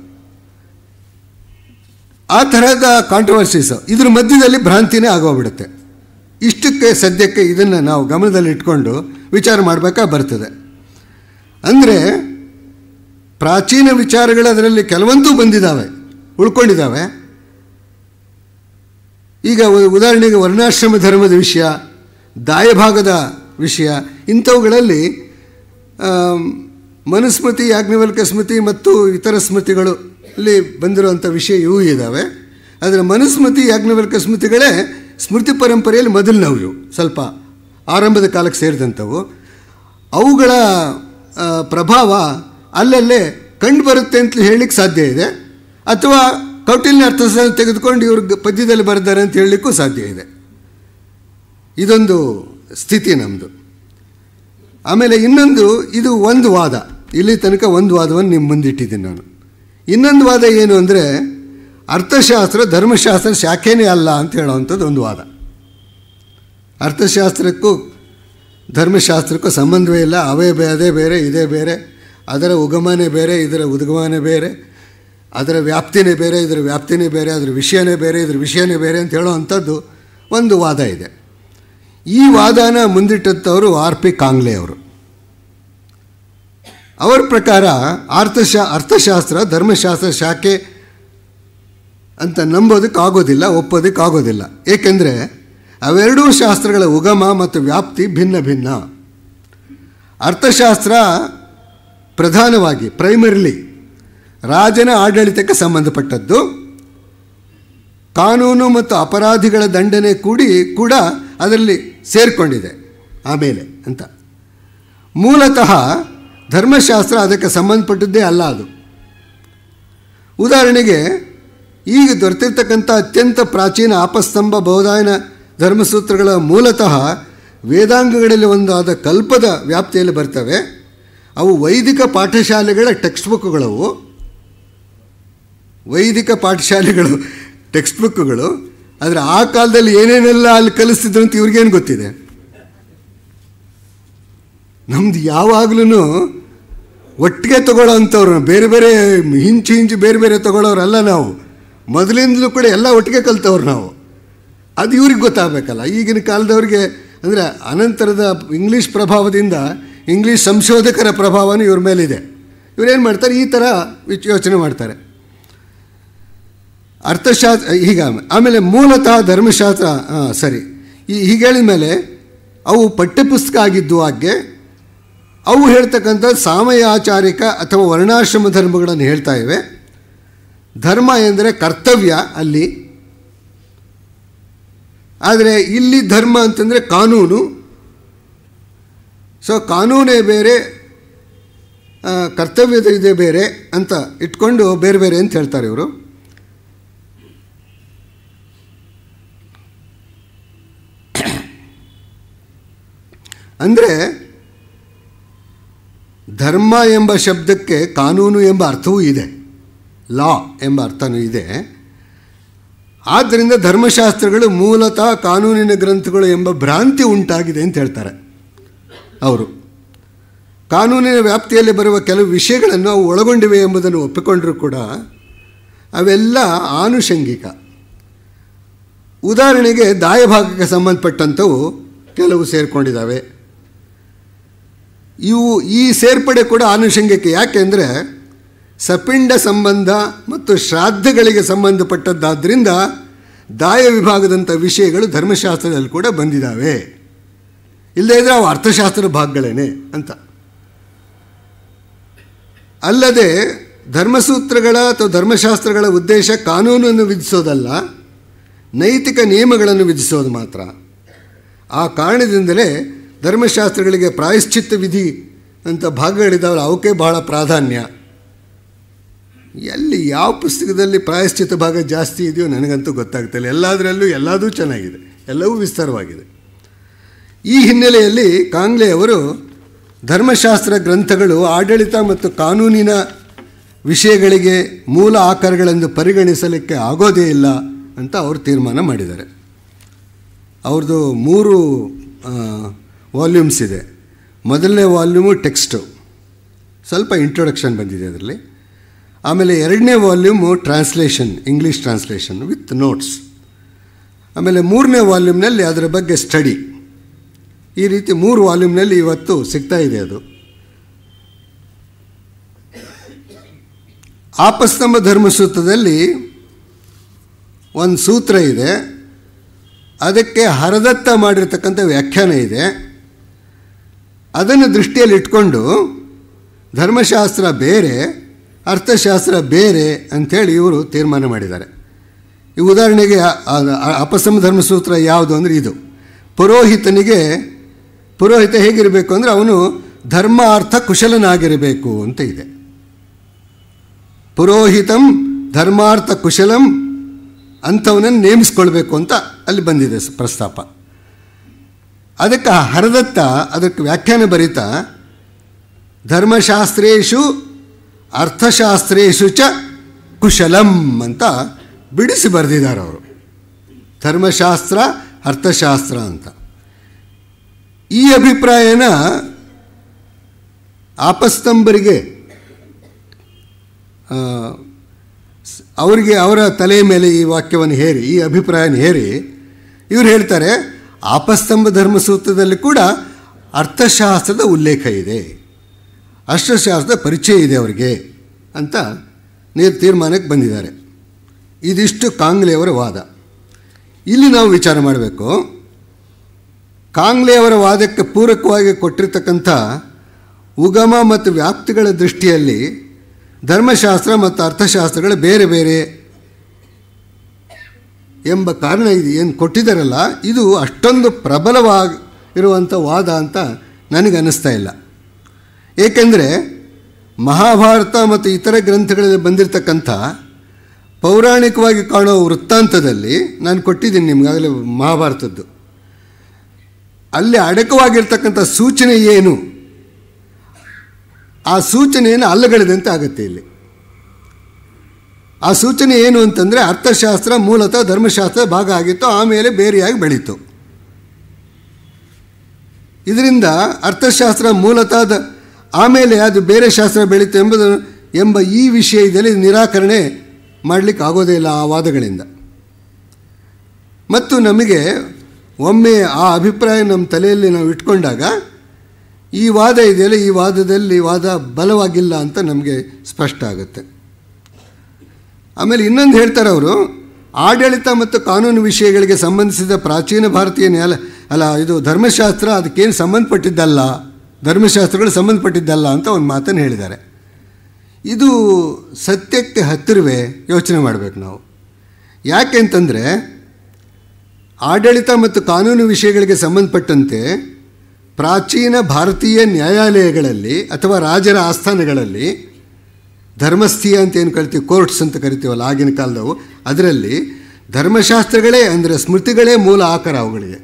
ಆ ಥರದ ಕಾಂಟ್ರವರ್ಸೀಸು ಇದ್ರ ಮಧ್ಯದಲ್ಲಿ ಭ್ರಾಂತಿನೇ ಆಗೋಗ್ಬಿಡುತ್ತೆ ಇಷ್ಟಕ್ಕೆ ಸದ್ಯಕ್ಕೆ ಇದನ್ನು ನಾವು ಗಮನದಲ್ಲಿಟ್ಕೊಂಡು ವಿಚಾರ ಮಾಡಬೇಕಾ ಬರ್ತದೆ ಅಂದರೆ ಪ್ರಾಚೀನ ವಿಚಾರಗಳು ಅದರಲ್ಲಿ ಕೆಲವೊಂದು ಬಂದಿದ್ದಾವೆ ಉಳ್ಕೊಂಡಿದ್ದಾವೆ ಈಗ ಉದಾಹರಣೆಗೆ ವರ್ಣಾಶ್ರಮ ಧರ್ಮದ ವಿಷಯ ದಾಯಭಾಗದ ವಿಷಯ ಇಂಥವುಗಳಲ್ಲಿ ಮನುಸ್ಮೃತಿ ಯಾಜ್ಞವಲ್ಕ ಸ್ಮೃತಿ ಮತ್ತು ಇತರ ಸ್ಮೃತಿಗಳು ಅಲ್ಲಿ ಬಂದಿರುವಂಥ ವಿಷಯ ಇವು ಇದ್ದಾವೆ ಆದರೆ ಮನುಸ್ಮೃತಿ ಯಾಜ್ಞವಲ್ಕ ಸ್ಮೃತಿಗಳೇ ಸ್ಮೃತಿ ಪರಂಪರೆಯಲ್ಲಿ ಮೊದಲನವು ಇವು ಸ್ವಲ್ಪ ಆರಂಭದ ಕಾಲಕ್ಕೆ ಸೇರಿದಂಥವು ಅವುಗಳ ಪ್ರಭಾವ ಅಲ್ಲಲ್ಲೇ ಕಂಡು ಬರುತ್ತೆ ಅಂತ ಹೇಳಲಿಕ್ಕೆ ಸಾಧ್ಯ ಇದೆ ಅಥವಾ ಕೌಟಿಲ್ಯ ಅರ್ಥಶಾಸ್ತ್ರ ತೆಗೆದುಕೊಂಡು ಇವ್ರಿಗೆ ಪದ್ಯದಲ್ಲಿ ಬರೆದಾರೆ ಅಂತ ಹೇಳಲಿಕ್ಕೂ ಸಾಧ್ಯ ಇದೆ ಇದೊಂದು ಸ್ಥಿತಿ ನಮ್ಮದು ಆಮೇಲೆ ಇನ್ನೊಂದು ಇದು ಒಂದು ವಾದ ಇಲ್ಲಿ ತನಕ ಒಂದು ವಾದವನ್ನು ನಿಮ್ಮ ಮುಂದಿಟ್ಟಿದ್ದೀನಿ ನಾನು ಇನ್ನೊಂದು ವಾದ ಏನು ಅಂದರೆ ಅರ್ಥಶಾಸ್ತ್ರ ಧರ್ಮಶಾಸ್ತ್ರ ಶಾಖೆನೇ ಅಲ್ಲ ಅಂತ ಹೇಳೋವಂಥದ್ದು ಒಂದು ವಾದ ಅರ್ಥಶಾಸ್ತ್ರಕ್ಕೂ ಧರ್ಮಶಾಸ್ತ್ರಕ್ಕೂ ಸಂಬಂಧವೇ ಇಲ್ಲ ಅವೇ ಬೇ ಅದೇ ಬೇರೆ ಇದೇ ಬೇರೆ ಅದರ ಉಗಮನೇ ಬೇರೆ ಇದರ ಉದ್ಗಮನೇ ಬೇರೆ ಅದರ ವ್ಯಾಪ್ತಿನೇ ಬೇರೆ ಇದರ ವ್ಯಾಪ್ತಿನೇ ಬೇರೆ ಅದರ ವಿಷಯನೇ ಬೇರೆ ಇದರ ವಿಷಯನೇ ಬೇರೆ ಅಂತ ಹೇಳೋ ಅಂಥದ್ದು ಒಂದು ವಾದ ಇದೆ ಈ ವಾದನ ಮುಂದಿಟ್ಟಂಥವರು ಆರ್ ಪಿ ಕಾಂಗ್ಲೆ ಅವರು ಅವರ ಪ್ರಕಾರ ಅರ್ಥಶಾ ಅರ್ಥಶಾಸ್ತ್ರ ಧರ್ಮಶಾಸ್ತ್ರ ಶಾಖೆ ಅಂತ ನಂಬೋದಕ್ಕಾಗೋದಿಲ್ಲ ಒಪ್ಪೋದಕ್ಕಾಗೋದಿಲ್ಲ ಏಕೆಂದರೆ ಅವೆರಡೂ ಶಾಸ್ತ್ರಗಳ ಉಗಮ ಮತ್ತು ವ್ಯಾಪ್ತಿ ಭಿನ್ನ ಭಿನ್ನ ಅರ್ಥಶಾಸ್ತ್ರ ಪ್ರಧಾನವಾಗಿ ಪ್ರೈಮರಿಲಿ ರಾಜನ ಆಡಳಿತಕ್ಕೆ ಸಂಬಂಧಪಟ್ಟದ್ದು ಕಾನೂನು ಮತ್ತು ಅಪರಾಧಿಗಳ ದಂಡನೆ ಕೂಡಿ ಕೂಡ ಅದರಲ್ಲಿ ಸೇರಿಕೊಂಡಿದೆ ಆಮೇಲೆ ಅಂತ ಮೂಲತಃ ಧರ್ಮಶಾಸ್ತ್ರ ಅದಕ್ಕೆ ಸಂಬಂಧಪಟ್ಟದ್ದೇ ಅಲ್ಲ ಅದು ಉದಾಹರಣೆಗೆ ಈಗ ದೊರೆತಿರ್ತಕ್ಕಂಥ ಅತ್ಯಂತ ಪ್ರಾಚೀನ ಆಪಸ್ತಂಭ ಬೌದಾಯನ ಧರ್ಮಸೂತ್ರಗಳ ಮೂಲತಃ ವೇದಾಂಗಗಳಲ್ಲಿ ಒಂದಾದ ಕಲ್ಪದ ವ್ಯಾಪ್ತಿಯಲ್ಲಿ ಬರ್ತವೆ ಅವು ವೈದಿಕ ಪಾಠಶಾಲೆಗಳ ಟೆಕ್ಸ್ಟ್ ಬುಕ್ಗಳವು ವೈದಿಕ ಪಾಠಶಾಲೆಗಳು ಟೆಕ್ಸ್ಟ್ ಬುಕ್ಗಳು ಆದರೆ ಆ ಕಾಲದಲ್ಲಿ ಏನೇನೆಲ್ಲ ಅಲ್ಲಿ ಕಲಿಸ್ತಿದ್ರು ಅಂತ ಇವ್ರಿಗೇನು ಗೊತ್ತಿದೆ ನಮ್ದು ಯಾವಾಗಲೂ ಒಟ್ಟಿಗೆ ತಗೊಳ್ಳೋ ಅಂಥವ್ರು ಬೇರೆ ಬೇರೆ ಹಿಂಚು ಹಿಂಚು ಬೇರೆ ಬೇರೆ ತಗೊಳ್ಳೋರಲ್ಲ ನಾವು ಮೊದಲಿಂದಲೂ ಕೂಡ ಎಲ್ಲ ಒಟ್ಟಿಗೆ ಕಲಿತವ್ರು ನಾವು ಅದು ಇವ್ರಿಗೆ ಗೊತ್ತಾಗಬೇಕಲ್ಲ ಈಗಿನ ಕಾಲದವ್ರಿಗೆ ಅಂದರೆ ಅನಂತರದ ಇಂಗ್ಲೀಷ್ ಪ್ರಭಾವದಿಂದ ಇಂಗ್ಲೀಷ್ ಸಂಶೋಧಕರ ಪ್ರಭಾವನೂ ಇವ್ರ ಮೇಲಿದೆ ಇವರೇನು ಮಾಡ್ತಾರೆ ಈ ಥರ ಯೋಚನೆ ಮಾಡ್ತಾರೆ ಅರ್ಥಶಾಸ್ತ್ರ ಈಗ ಆಮೇಲೆ ಮೂಲತಃ ಧರ್ಮಶಾಸ್ತ್ರ ಹಾಂ ಸರಿ ಈ ಹೀಗೆ ಹೇಳಿದ ಮೇಲೆ ಅವು ಪಠ್ಯಪುಸ್ತಕ ಆಗಿದ್ದು ಹಾಗೆ ಅವು ಹೇಳ್ತಕ್ಕಂಥ ಸಾಮಯಾಚಾರಿಕ ಅಥವಾ ವರ್ಣಾಶ್ರಮ ಧರ್ಮಗಳನ್ನು ಹೇಳ್ತಾ ಇವೆ ಧರ್ಮ ಎಂದರೆ ಕರ್ತವ್ಯ ಅಲ್ಲಿ ಆದರೆ ಇಲ್ಲಿ ಧರ್ಮ ಅಂತಂದರೆ ಕಾನೂನು ಸೊ ಕಾನೂನೇ ಬೇರೆ ಕರ್ತವ್ಯದ ಇದೆ ಬೇರೆ ಅಂತ ಇಟ್ಕೊಂಡು ಬೇರೆ ಬೇರೆ ಅಂತ ಹೇಳ್ತಾರೆ ಇವರು ಅಂದರೆ ಧರ್ಮ ಎಂಬ ಶಬ್ದಕ್ಕೆ ಕಾನೂನು ಎಂಬ ಅರ್ಥವೂ ಇದೆ ಲಾ ಎಂಬ ಅರ್ಥವೂ ಇದೆ ಆದ್ದರಿಂದ ಧರ್ಮಶಾಸ್ತ್ರಗಳು ಮೂಲತಃ ಕಾನೂನಿನ ಗ್ರಂಥಗಳು ಎಂಬ ಭ್ರಾಂತಿ ಉಂಟಾಗಿದೆ ಅಂತ ಹೇಳ್ತಾರೆ ಅವರು ಕಾನೂನಿನ ವ್ಯಾಪ್ತಿಯಲ್ಲಿ ಬರುವ ಕೆಲವು ವಿಷಯಗಳನ್ನು ಅವು ಒಳಗೊಂಡಿವೆ ಎಂಬುದನ್ನು ಒಪ್ಪಿಕೊಂಡರೂ ಕೂಡ ಅವೆಲ್ಲ ಆನುಷಂಗಿಕ ಉದಾಹರಣೆಗೆ ದಾಯಭಾಗಕ್ಕೆ ಸಂಬಂಧಪಟ್ಟಂಥವು ಕೆಲವು ಸೇರಿಕೊಂಡಿದ್ದಾವೆ ಇವು ಈ ಸೇರ್ಪಡೆ ಕೂಡ ಆನುಷಂಗಿಕ ಯಾಕೆಂದರೆ ಸಪಿಂಡ ಸಂಬಂಧ ಮತ್ತು ಶ್ರಾದ್ದಗಳಿಗೆ ಸಂಬಂಧಪಟ್ಟದ್ದಾದ್ದರಿಂದ ದಾಯ ವಿಭಾಗದಂಥ ವಿಷಯಗಳು ಧರ್ಮಶಾಸ್ತ್ರದಲ್ಲಿ ಕೂಡ ಬಂದಿದ್ದಾವೆ ಇಲ್ಲದೇ ಇದ್ದರೆ ಅವು ಅರ್ಥಶಾಸ್ತ್ರ ಭಾಗಗಳೇನೆ ಅಂತ ಅಲ್ಲದೆ ಧರ್ಮಸೂತ್ರಗಳ ಅಥವಾ ಧರ್ಮಶಾಸ್ತ್ರಗಳ ಉದ್ದೇಶ ಕಾನೂನನ್ನು ವಿಧಿಸೋದಲ್ಲ ನೈತಿಕ ನಿಯಮಗಳನ್ನು ವಿಧಿಸೋದು ಮಾತ್ರ ಆ ಕಾರಣದಿಂದಲೇ ಧರ್ಮಶಾಸ್ತ್ರಗಳಿಗೆ ಪ್ರಾಯಶ್ಚಿತ್ತ ವಿಧಿ ಅಂತ ಭಾಗಗಳಿದ್ದಾವಲ್ಲ ಅವಕ್ಕೆ ಬಹಳ ಪ್ರಾಧಾನ್ಯ ಎಲ್ಲಿ ಯಾವ ಪುಸ್ತಕದಲ್ಲಿ ಪ್ರಾಯಶ್ಚಿತ ಭಾಗ ಜಾಸ್ತಿ ಇದೆಯೋ ನನಗಂತೂ ಗೊತ್ತಾಗ್ತಿಲ್ಲ ಎಲ್ಲದರಲ್ಲೂ ಎಲ್ಲದೂ ಚೆನ್ನಾಗಿದೆ ಎಲ್ಲವೂ ವಿಸ್ತಾರವಾಗಿದೆ ಈ ಹಿನ್ನೆಲೆಯಲ್ಲಿ ಕಾಂಗ್ಲೆ ಅವರು ಧರ್ಮಶಾಸ್ತ್ರ ಗ್ರಂಥಗಳು ಆಡಳಿತ ಮತ್ತು ಕಾನೂನಿನ ವಿಷಯಗಳಿಗೆ ಮೂಲ ಆಕಾರಗಳೆಂದು ಪರಿಗಣಿಸಲಿಕ್ಕೆ ಆಗೋದೇ ಇಲ್ಲ ಅಂತ ಅವರು ತೀರ್ಮಾನ ಮಾಡಿದ್ದಾರೆ ಅವ್ರದ್ದು ಮೂರು ವಾಲ್ಯೂಮ್ಸ್ ಇದೆ ಮೊದಲನೇ ವಾಲ್ಯೂಮು ಟೆಕ್ಸ್ಟು ಸ್ವಲ್ಪ ಇಂಟ್ರೊಡಕ್ಷನ್ ಬಂದಿದೆ ಅದರಲ್ಲಿ ಆಮೇಲೆ ಎರಡನೇ volume translation English translation with notes ಆಮೇಲೆ ಮೂರನೇ ವಾಲ್ಯೂಮ್ನಲ್ಲಿ ಅದರ ಬಗ್ಗೆ ಸ್ಟಡಿ ಈ ರೀತಿ ಮೂರು ವಾಲ್ಯೂಮ್ನಲ್ಲಿ ಇವತ್ತು ಸಿಗ್ತಾ ಇದೆ ಅದು ಆಪಸ್ತಂಭ ಧರ್ಮಸೂತ್ರದಲ್ಲಿ ಒಂದು ಸೂತ್ರ ಇದೆ ಅದಕ್ಕೆ ಹರದತ್ತ ಮಾಡಿರ್ತಕ್ಕಂಥ ವ್ಯಾಖ್ಯಾನ ಇದೆ ಅದನ್ನು ದೃಷ್ಟಿಯಲ್ಲಿ ಇಟ್ಕೊಂಡು ಧರ್ಮಶಾಸ್ತ್ರ ಬೇರೆ ಅರ್ಥಶಾಸ್ತ್ರ ಬೇರೆ ಅಂಥೇಳಿ ಇವರು ತೀರ್ಮಾನ ಮಾಡಿದ್ದಾರೆ ಈ ಉದಾಹರಣೆಗೆ ಅಪಸಮ ಧರ್ಮಸೂತ್ರ ಯಾವುದು ಅಂದರೆ ಇದು ಪುರೋಹಿತನಿಗೆ ಪುರೋಹಿತ ಹೇಗಿರಬೇಕು ಅಂದರೆ ಅವನು ಧರ್ಮ ಅರ್ಥ ಕುಶಲನಾಗಿರಬೇಕು ಅಂತ ಇದೆ ಪುರೋಹಿತಂ ಧರ್ಮಾರ್ಥ ಕುಶಲಂ ಅಂಥವನನ್ನು ನೇಮಿಸ್ಕೊಳ್ಬೇಕು ಅಂತ ಅಲ್ಲಿ ಬಂದಿದೆ ಪ್ರಸ್ತಾಪ ಅದಕ್ಕೆ ಹರದತ್ತ ಅದಕ್ಕೆ ವ್ಯಾಖ್ಯಾನ ಬರೀತಾ ಧರ್ಮಶಾಸ್ತ್ರೇಷು ಅರ್ಥಶಾಸ್ತ್ರೇಷು ಚ ಕುಶಲಂ ಅಂತ ಬಿಡಿಸಿ ಬರೆದಿದ್ದಾರೆ ಅವರು ಧರ್ಮಶಾಸ್ತ್ರ ಅರ್ಥಶಾಸ್ತ್ರ ಅಂತ ಈ ಅಭಿಪ್ರಾಯನ ಆಪಸ್ತಂಬರಿಗೆ ಅವರಿಗೆ ಅವರ ತಲೆಯ ಮೇಲೆ ಈ ವಾಕ್ಯವನ್ನು ಹೇರಿ ಈ ಅಭಿಪ್ರಾಯನ ಹೇರಿ ಇವರು ಹೇಳ್ತಾರೆ ಆಪಸ್ತಂಭ ಧರ್ಮಸೂತ್ರದಲ್ಲಿ ಕೂಡ ಅರ್ಥಶಾಸ್ತ್ರದ ಉಲ್ಲೇಖ ಇದೆ ಅರ್ಥಶಾಸ್ತ್ರದ ಪರಿಚಯ ಇದೆ ಅವರಿಗೆ ಅಂತ ನೀರು ತೀರ್ಮಾನಕ್ಕೆ ಬಂದಿದ್ದಾರೆ ಇದಿಷ್ಟು ಕಾಂಗ್ಲೆಯವರ ವಾದ ಇಲ್ಲಿ ನಾವು ವಿಚಾರ ಮಾಡಬೇಕು ಕಾಂಗ್ಲೆ ಅವರ ವಾದಕ್ಕೆ ಪೂರಕವಾಗಿ ಕೊಟ್ಟಿರ್ತಕ್ಕಂಥ ಉಗಮ ಮತ್ತು ವ್ಯಾಪ್ತಿಗಳ ದೃಷ್ಟಿಯಲ್ಲಿ ಧರ್ಮಶಾಸ್ತ್ರ ಮತ್ತು ಅರ್ಥಶಾಸ್ತ್ರಗಳು ಬೇರೆ ಬೇರೆ ಎಂಬ ಕಾರಣ ಇದು ಏನು ಕೊಟ್ಟಿದ್ದಾರಲ್ಲ ಇದು ಅಷ್ಟೊಂದು ಪ್ರಬಲವಾಗಿ ಇರುವಂಥ ವಾದ ಅಂತ ನನಗನ್ನಿಸ್ತಾ ಇಲ್ಲ ಏಕೆಂದರೆ ಮಹಾಭಾರತ ಮತ್ತು ಇತರ ಗ್ರಂಥಗಳಲ್ಲಿ ಬಂದಿರತಕ್ಕಂಥ ಪೌರಾಣಿಕವಾಗಿ ಕಾಣುವ ವೃತ್ತಾಂತದಲ್ಲಿ ನಾನು ಕೊಟ್ಟಿದ್ದೀನಿ ನಿಮಗಾಗಲೇ ಮಹಾಭಾರತದ್ದು ಅಲ್ಲಿ ಅಡಕವಾಗಿರ್ತಕ್ಕಂಥ ಸೂಚನೆ ಏನು ಆ ಸೂಚನೆಯನ್ನು ಅಲ್ಲಗಳೆದಂತೆ ಆಗುತ್ತೆ ಇಲ್ಲಿ ಆ ಸೂಚನೆ ಏನು ಅಂತಂದರೆ ಅರ್ಥಶಾಸ್ತ್ರ ಮೂಲತಃ ಧರ್ಮಶಾಸ್ತ್ರ ಭಾಗ ಆಗಿತ್ತು ಆಮೇಲೆ ಬೇರೆಯಾಗಿ ಬೆಳೀತು ಇದರಿಂದ ಅರ್ಥಶಾಸ್ತ್ರ ಮೂಲತಃ ಆಮೇಲೆ ಅದು ಬೇರೆ ಶಾಸ್ತ್ರ ಬೆಳೀತು ಎಂಬುದು ಎಂಬ ಈ ವಿಷಯದಲ್ಲಿ ನಿರಾಕರಣೆ ಮಾಡಲಿಕ್ಕೆ ಆಗೋದೇ ಇಲ್ಲ ಆ ವಾದಗಳಿಂದ ಮತ್ತು ನಮಗೆ ಒಮ್ಮೆ ಆ ಅಭಿಪ್ರಾಯ ನಮ್ಮ ತಲೆಯಲ್ಲಿ ನಾವು ಇಟ್ಕೊಂಡಾಗ ಈ ವಾದ ಇದೆಯಲ್ಲ ಈ ವಾದದಲ್ಲಿ ವಾದ ಬಲವಾಗಿಲ್ಲ ಅಂತ ನಮಗೆ ಸ್ಪಷ್ಟ ಆಗುತ್ತೆ ಆಮೇಲೆ ಇನ್ನೊಂದು ಹೇಳ್ತಾರೆ ಅವರು ಆಡಳಿತ ಮತ್ತು ಕಾನೂನು ವಿಷಯಗಳಿಗೆ ಸಂಬಂಧಿಸಿದ ಪ್ರಾಚೀನ ಭಾರತೀಯ ನ್ಯಾಯ ಅಲ್ಲ ಇದು ಧರ್ಮಶಾಸ್ತ್ರ ಅದಕ್ಕೇನು ಸಂಬಂಧಪಟ್ಟಿದ್ದಲ್ಲ ಧರ್ಮಶಾಸ್ತ್ರಗಳು ಸಂಬಂಧಪಟ್ಟಿದ್ದಲ್ಲ ಅಂತ ಒಂದು ಮಾತನ್ನು ಹೇಳಿದ್ದಾರೆ ಇದು ಸತ್ಯಕ್ಕೆ ಹತ್ತಿರವೇ ಯೋಚನೆ ಮಾಡಬೇಕು ನಾವು ಯಾಕೆಂತಂದರೆ ಆಡಳಿತ ಮತ್ತು ಕಾನೂನು ವಿಷಯಗಳಿಗೆ ಸಂಬಂಧಪಟ್ಟಂತೆ ಪ್ರಾಚೀನ ಭಾರತೀಯ ನ್ಯಾಯಾಲಯಗಳಲ್ಲಿ ಅಥವಾ ರಾಜರ ಆಸ್ಥಾನಗಳಲ್ಲಿ ಧರ್ಮಸ್ಥೀಯ ಅಂತ ಏನು ಕರಿತೀವಿ ಕೋರ್ಟ್ಸ್ ಅಂತ ಕರಿತೀವಲ್ಲ ಆಗಿನ ಕಾಲದವು ಅದರಲ್ಲಿ ಧರ್ಮಶಾಸ್ತ್ರಗಳೇ ಅಂದರೆ ಸ್ಮೃತಿಗಳೇ ಮೂಲ ಆಕಾರ ಅವುಗಳಿಗೆ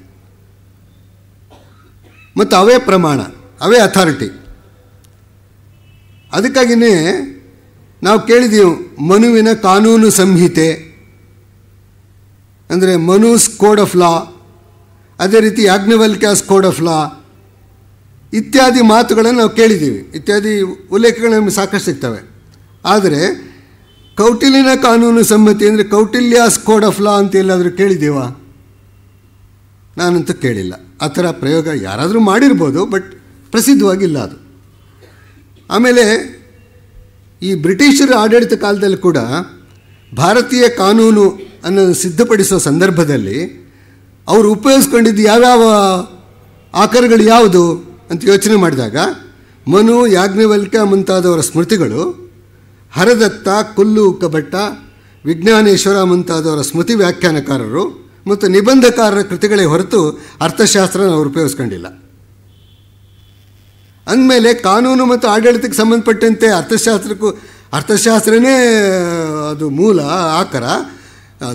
ಮತ್ತು ಅವೇ ಪ್ರಮಾಣ ಅವೇ ಅಥಾರಿಟಿ ಅದಕ್ಕಾಗಿಯೇ ನಾವು ಕೇಳಿದೀವಿ ಮನುವಿನ ಕಾನೂನು ಸಂಹಿತೆ ಅಂದರೆ ಮನೂಸ್ ಕೋಡ್ ಆಫ್ ಲಾ ಅದೇ ರೀತಿ ಯಾಜ್ಞವಲ್ಕ್ಯಾಸ್ ಕೋಡ್ ಆಫ್ ಲಾ ಇತ್ಯಾದಿ ಮಾತುಗಳನ್ನು ನಾವು ಕೇಳಿದ್ದೀವಿ ಇತ್ಯಾದಿ ಉಲ್ಲೇಖಗಳು ನಮಗೆ ಸಾಕಷ್ಟು ಸಿಗ್ತವೆ ಆದರೆ ಕೌಟಿಲ್ಯನ ಕಾನೂನು ಸಮ್ಮತಿ ಅಂದರೆ ಕೌಟಿಲ್ಯಾಸ್ ಕೋಡ್ ಆಫ್ ಲಾ ಅಂತ ಎಲ್ಲಾದರೂ ಕೇಳಿದ್ದೀವಾ ನಾನಂತೂ ಕೇಳಿಲ್ಲ ಆ ಥರ ಪ್ರಯೋಗ ಯಾರಾದರೂ ಮಾಡಿರ್ಬೋದು ಬಟ್ ಪ್ರಸಿದ್ಧವಾಗಿಲ್ಲ ಅದು ಆಮೇಲೆ ಈ ಬ್ರಿಟಿಷರ ಆಡಳಿತ ಕಾಲದಲ್ಲಿ ಕೂಡ ಭಾರತೀಯ ಕಾನೂನು ಅನ್ನೋದು ಸಿದ್ಧಪಡಿಸೋ ಸಂದರ್ಭದಲ್ಲಿ ಅವರು ಉಪಯೋಗಿಸ್ಕೊಂಡಿದ್ದು ಯಾವ್ಯಾವ ಆಕಾರಗಳು ಯಾವುದು ಅಂತ ಯೋಚನೆ ಮಾಡಿದಾಗ ಮನು ಯಾಜ್ಞವಲ್ಕ ಮುಂತಾದವರ ಸ್ಮೃತಿಗಳು ಹರದತ್ತ ಕುಲ್ಲು ಉಕ್ಕಭಟ್ಟ ವಿಜ್ಞಾನೇಶ್ವರ ಮುಂತಾದವರ ಸ್ಮೃತಿ ವ್ಯಾಖ್ಯಾನಕಾರರು ಮತ್ತು ನಿಬಂಧಕಾರರ ಕೃತಿಗಳೇ ಹೊರತು ಅರ್ಥಶಾಸ್ತ್ರ ಅವರು ಉಪಯೋಗಿಸ್ಕೊಂಡಿಲ್ಲ ಅಂದಮೇಲೆ ಕಾನೂನು ಮತ್ತು ಆಡಳಿತಕ್ಕೆ ಸಂಬಂಧಪಟ್ಟಂತೆ ಅರ್ಥಶಾಸ್ತ್ರಕ್ಕೂ ಅರ್ಥಶಾಸ್ತ್ರನೇ ಅದು ಮೂಲ ಆಕಾರ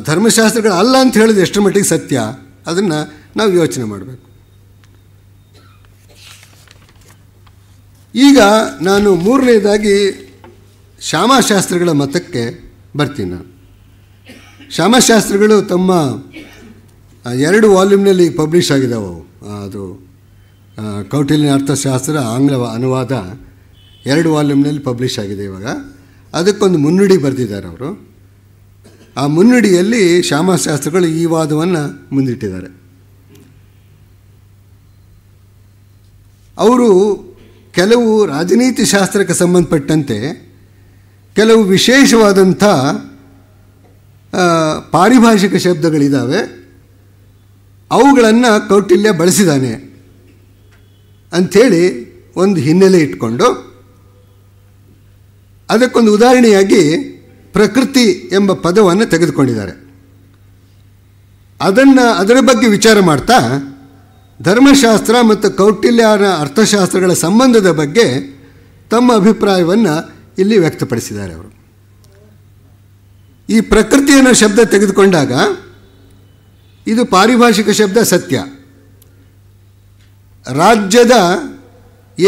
ಧರ್ಮಶಾಸ್ತ್ರಗಳು ಅಲ್ಲ ಅಂತ ಹೇಳಿದ ಎಷ್ಟು ಮಟ್ಟಿಗೆ ಸತ್ಯ ಅದನ್ನು ನಾವು ಯೋಚನೆ ಮಾಡಬೇಕು ಈಗ ನಾನು ಮೂರನೇದಾಗಿ ಶ್ಯಾಮಶಾಸ್ತ್ರಗಳ ಮತಕ್ಕೆ ಬರ್ತೀನಿ ನಾನು ಶ್ಯಾಮಶಾಸ್ತ್ರಗಳು ತಮ್ಮ ಎರಡು ವಾಲ್ಯೂಮ್ನಲ್ಲಿ ಪಬ್ಲಿಷ್ ಆಗಿದ್ದಾವೆ ಅದು ಕೌಟಿಲ್ಯ ಅರ್ಥಶಾಸ್ತ್ರ ಆಂಗ್ಲ ಅನುವಾದ ಎರಡು ವಾಲ್ಯೂಮ್ನಲ್ಲಿ ಪಬ್ಲಿಷ್ ಆಗಿದೆ ಇವಾಗ ಅದಕ್ಕೊಂದು ಮುನ್ನುಡಿ ಬರೆದಿದ್ದಾರೆ ಅವರು ಆ ಮುನ್ನುಡಿಯಲ್ಲಿ ಶ್ಯಾಮಶಾಸ್ತ್ರಗಳು ಈ ವಾದವನ್ನು ಮುಂದಿಟ್ಟಿದ್ದಾರೆ ಅವರು ಕೆಲವು ರಾಜನೀತಿ ಶಾಸ್ತ್ರಕ್ಕೆ ಸಂಬಂಧಪಟ್ಟಂತೆ ಕೆಲವು ವಿಶೇಷವಾದಂಥ ಪಾರಿಭಾಷಿಕ ಶಬ್ದಗಳಿದ್ದಾವೆ ಅವುಗಳನ್ನು ಕೌಟಿಲ್ಯ ಬಳಸಿದ್ದಾನೆ ಅಂಥೇಳಿ ಒಂದು ಹಿನ್ನೆಲೆ ಇಟ್ಕೊಂಡು ಅದಕ್ಕೊಂದು ಉದಾಹರಣೆಯಾಗಿ ಪ್ರಕೃತಿ ಎಂಬ ಪದವನ್ನು ತೆಗೆದುಕೊಂಡಿದ್ದಾರೆ ಅದನ್ನು ಅದರ ಬಗ್ಗೆ ವಿಚಾರ ಮಾಡ್ತಾ ಧರ್ಮಶಾಸ್ತ್ರ ಮತ್ತು ಕೌಟಿಲ್ಯನ ಅರ್ಥಶಾಸ್ತ್ರಗಳ ಸಂಬಂಧದ ಬಗ್ಗೆ ತಮ್ಮ ಅಭಿಪ್ರಾಯವನ್ನು ಇಲ್ಲಿ ವ್ಯಕ್ತಪಡಿಸಿದ್ದಾರೆ ಅವರು ಈ ಪ್ರಕೃತಿ ಅನ್ನೋ ಶಬ್ದ ತೆಗೆದುಕೊಂಡಾಗ ಇದು ಪಾರಿಭಾಷಿಕ ಶಬ್ದ ಸತ್ಯ ರಾಜ್ಯದ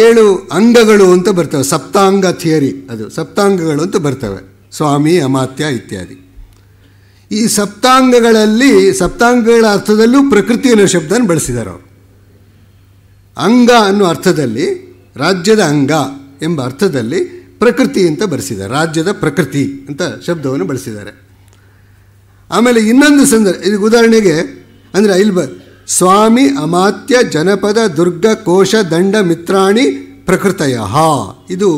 ಏಳು ಅಂಗಗಳು ಅಂತ ಬರ್ತವೆ ಸಪ್ತಾಂಗ ಥಿಯರಿ ಅದು ಸಪ್ತಾಂಗಗಳು ಅಂತ ಬರ್ತವೆ ಸ್ವಾಮಿ ಅಮಾತ್ಯ ಇತ್ಯಾದಿ ಈ ಸಪ್ತಾಂಗಗಳಲ್ಲಿ ಸಪ್ತಾಂಗಗಳ ಅರ್ಥದಲ್ಲೂ ಪ್ರಕೃತಿ ಅನ್ನೋ ಶಬ್ದನ ಬಳಸಿದ್ದಾರೆ ಅವರು ಅಂಗ ಅನ್ನೋ ಅರ್ಥದಲ್ಲಿ ರಾಜ್ಯದ ಅಂಗ ಎಂಬ ಅರ್ಥದಲ್ಲಿ ಪ್ರಕೃತಿ ಅಂತ ಬರೆಸಿದ್ದಾರೆ ರಾಜ್ಯದ ಪ್ರಕೃತಿ ಅಂತ ಶಬ್ದವನ್ನು ಬಳಸಿದ್ದಾರೆ ಆಮೇಲೆ ಇನ್ನೊಂದು ಸಂದರ್ಭ ಇದಕ್ಕೆ ಉದಾಹರಣೆಗೆ ಅಂದರೆ ಇಲ್ಲಿ ಬ ಸ್ವಾಮಿ ಅಮಾತ್ಯ ಜನಪದ ದುರ್ಗ ಕೋಶ ದಂಡ ಮಿತ್ರಾಣಿ ಪ್ರಕೃತಯ ಇದು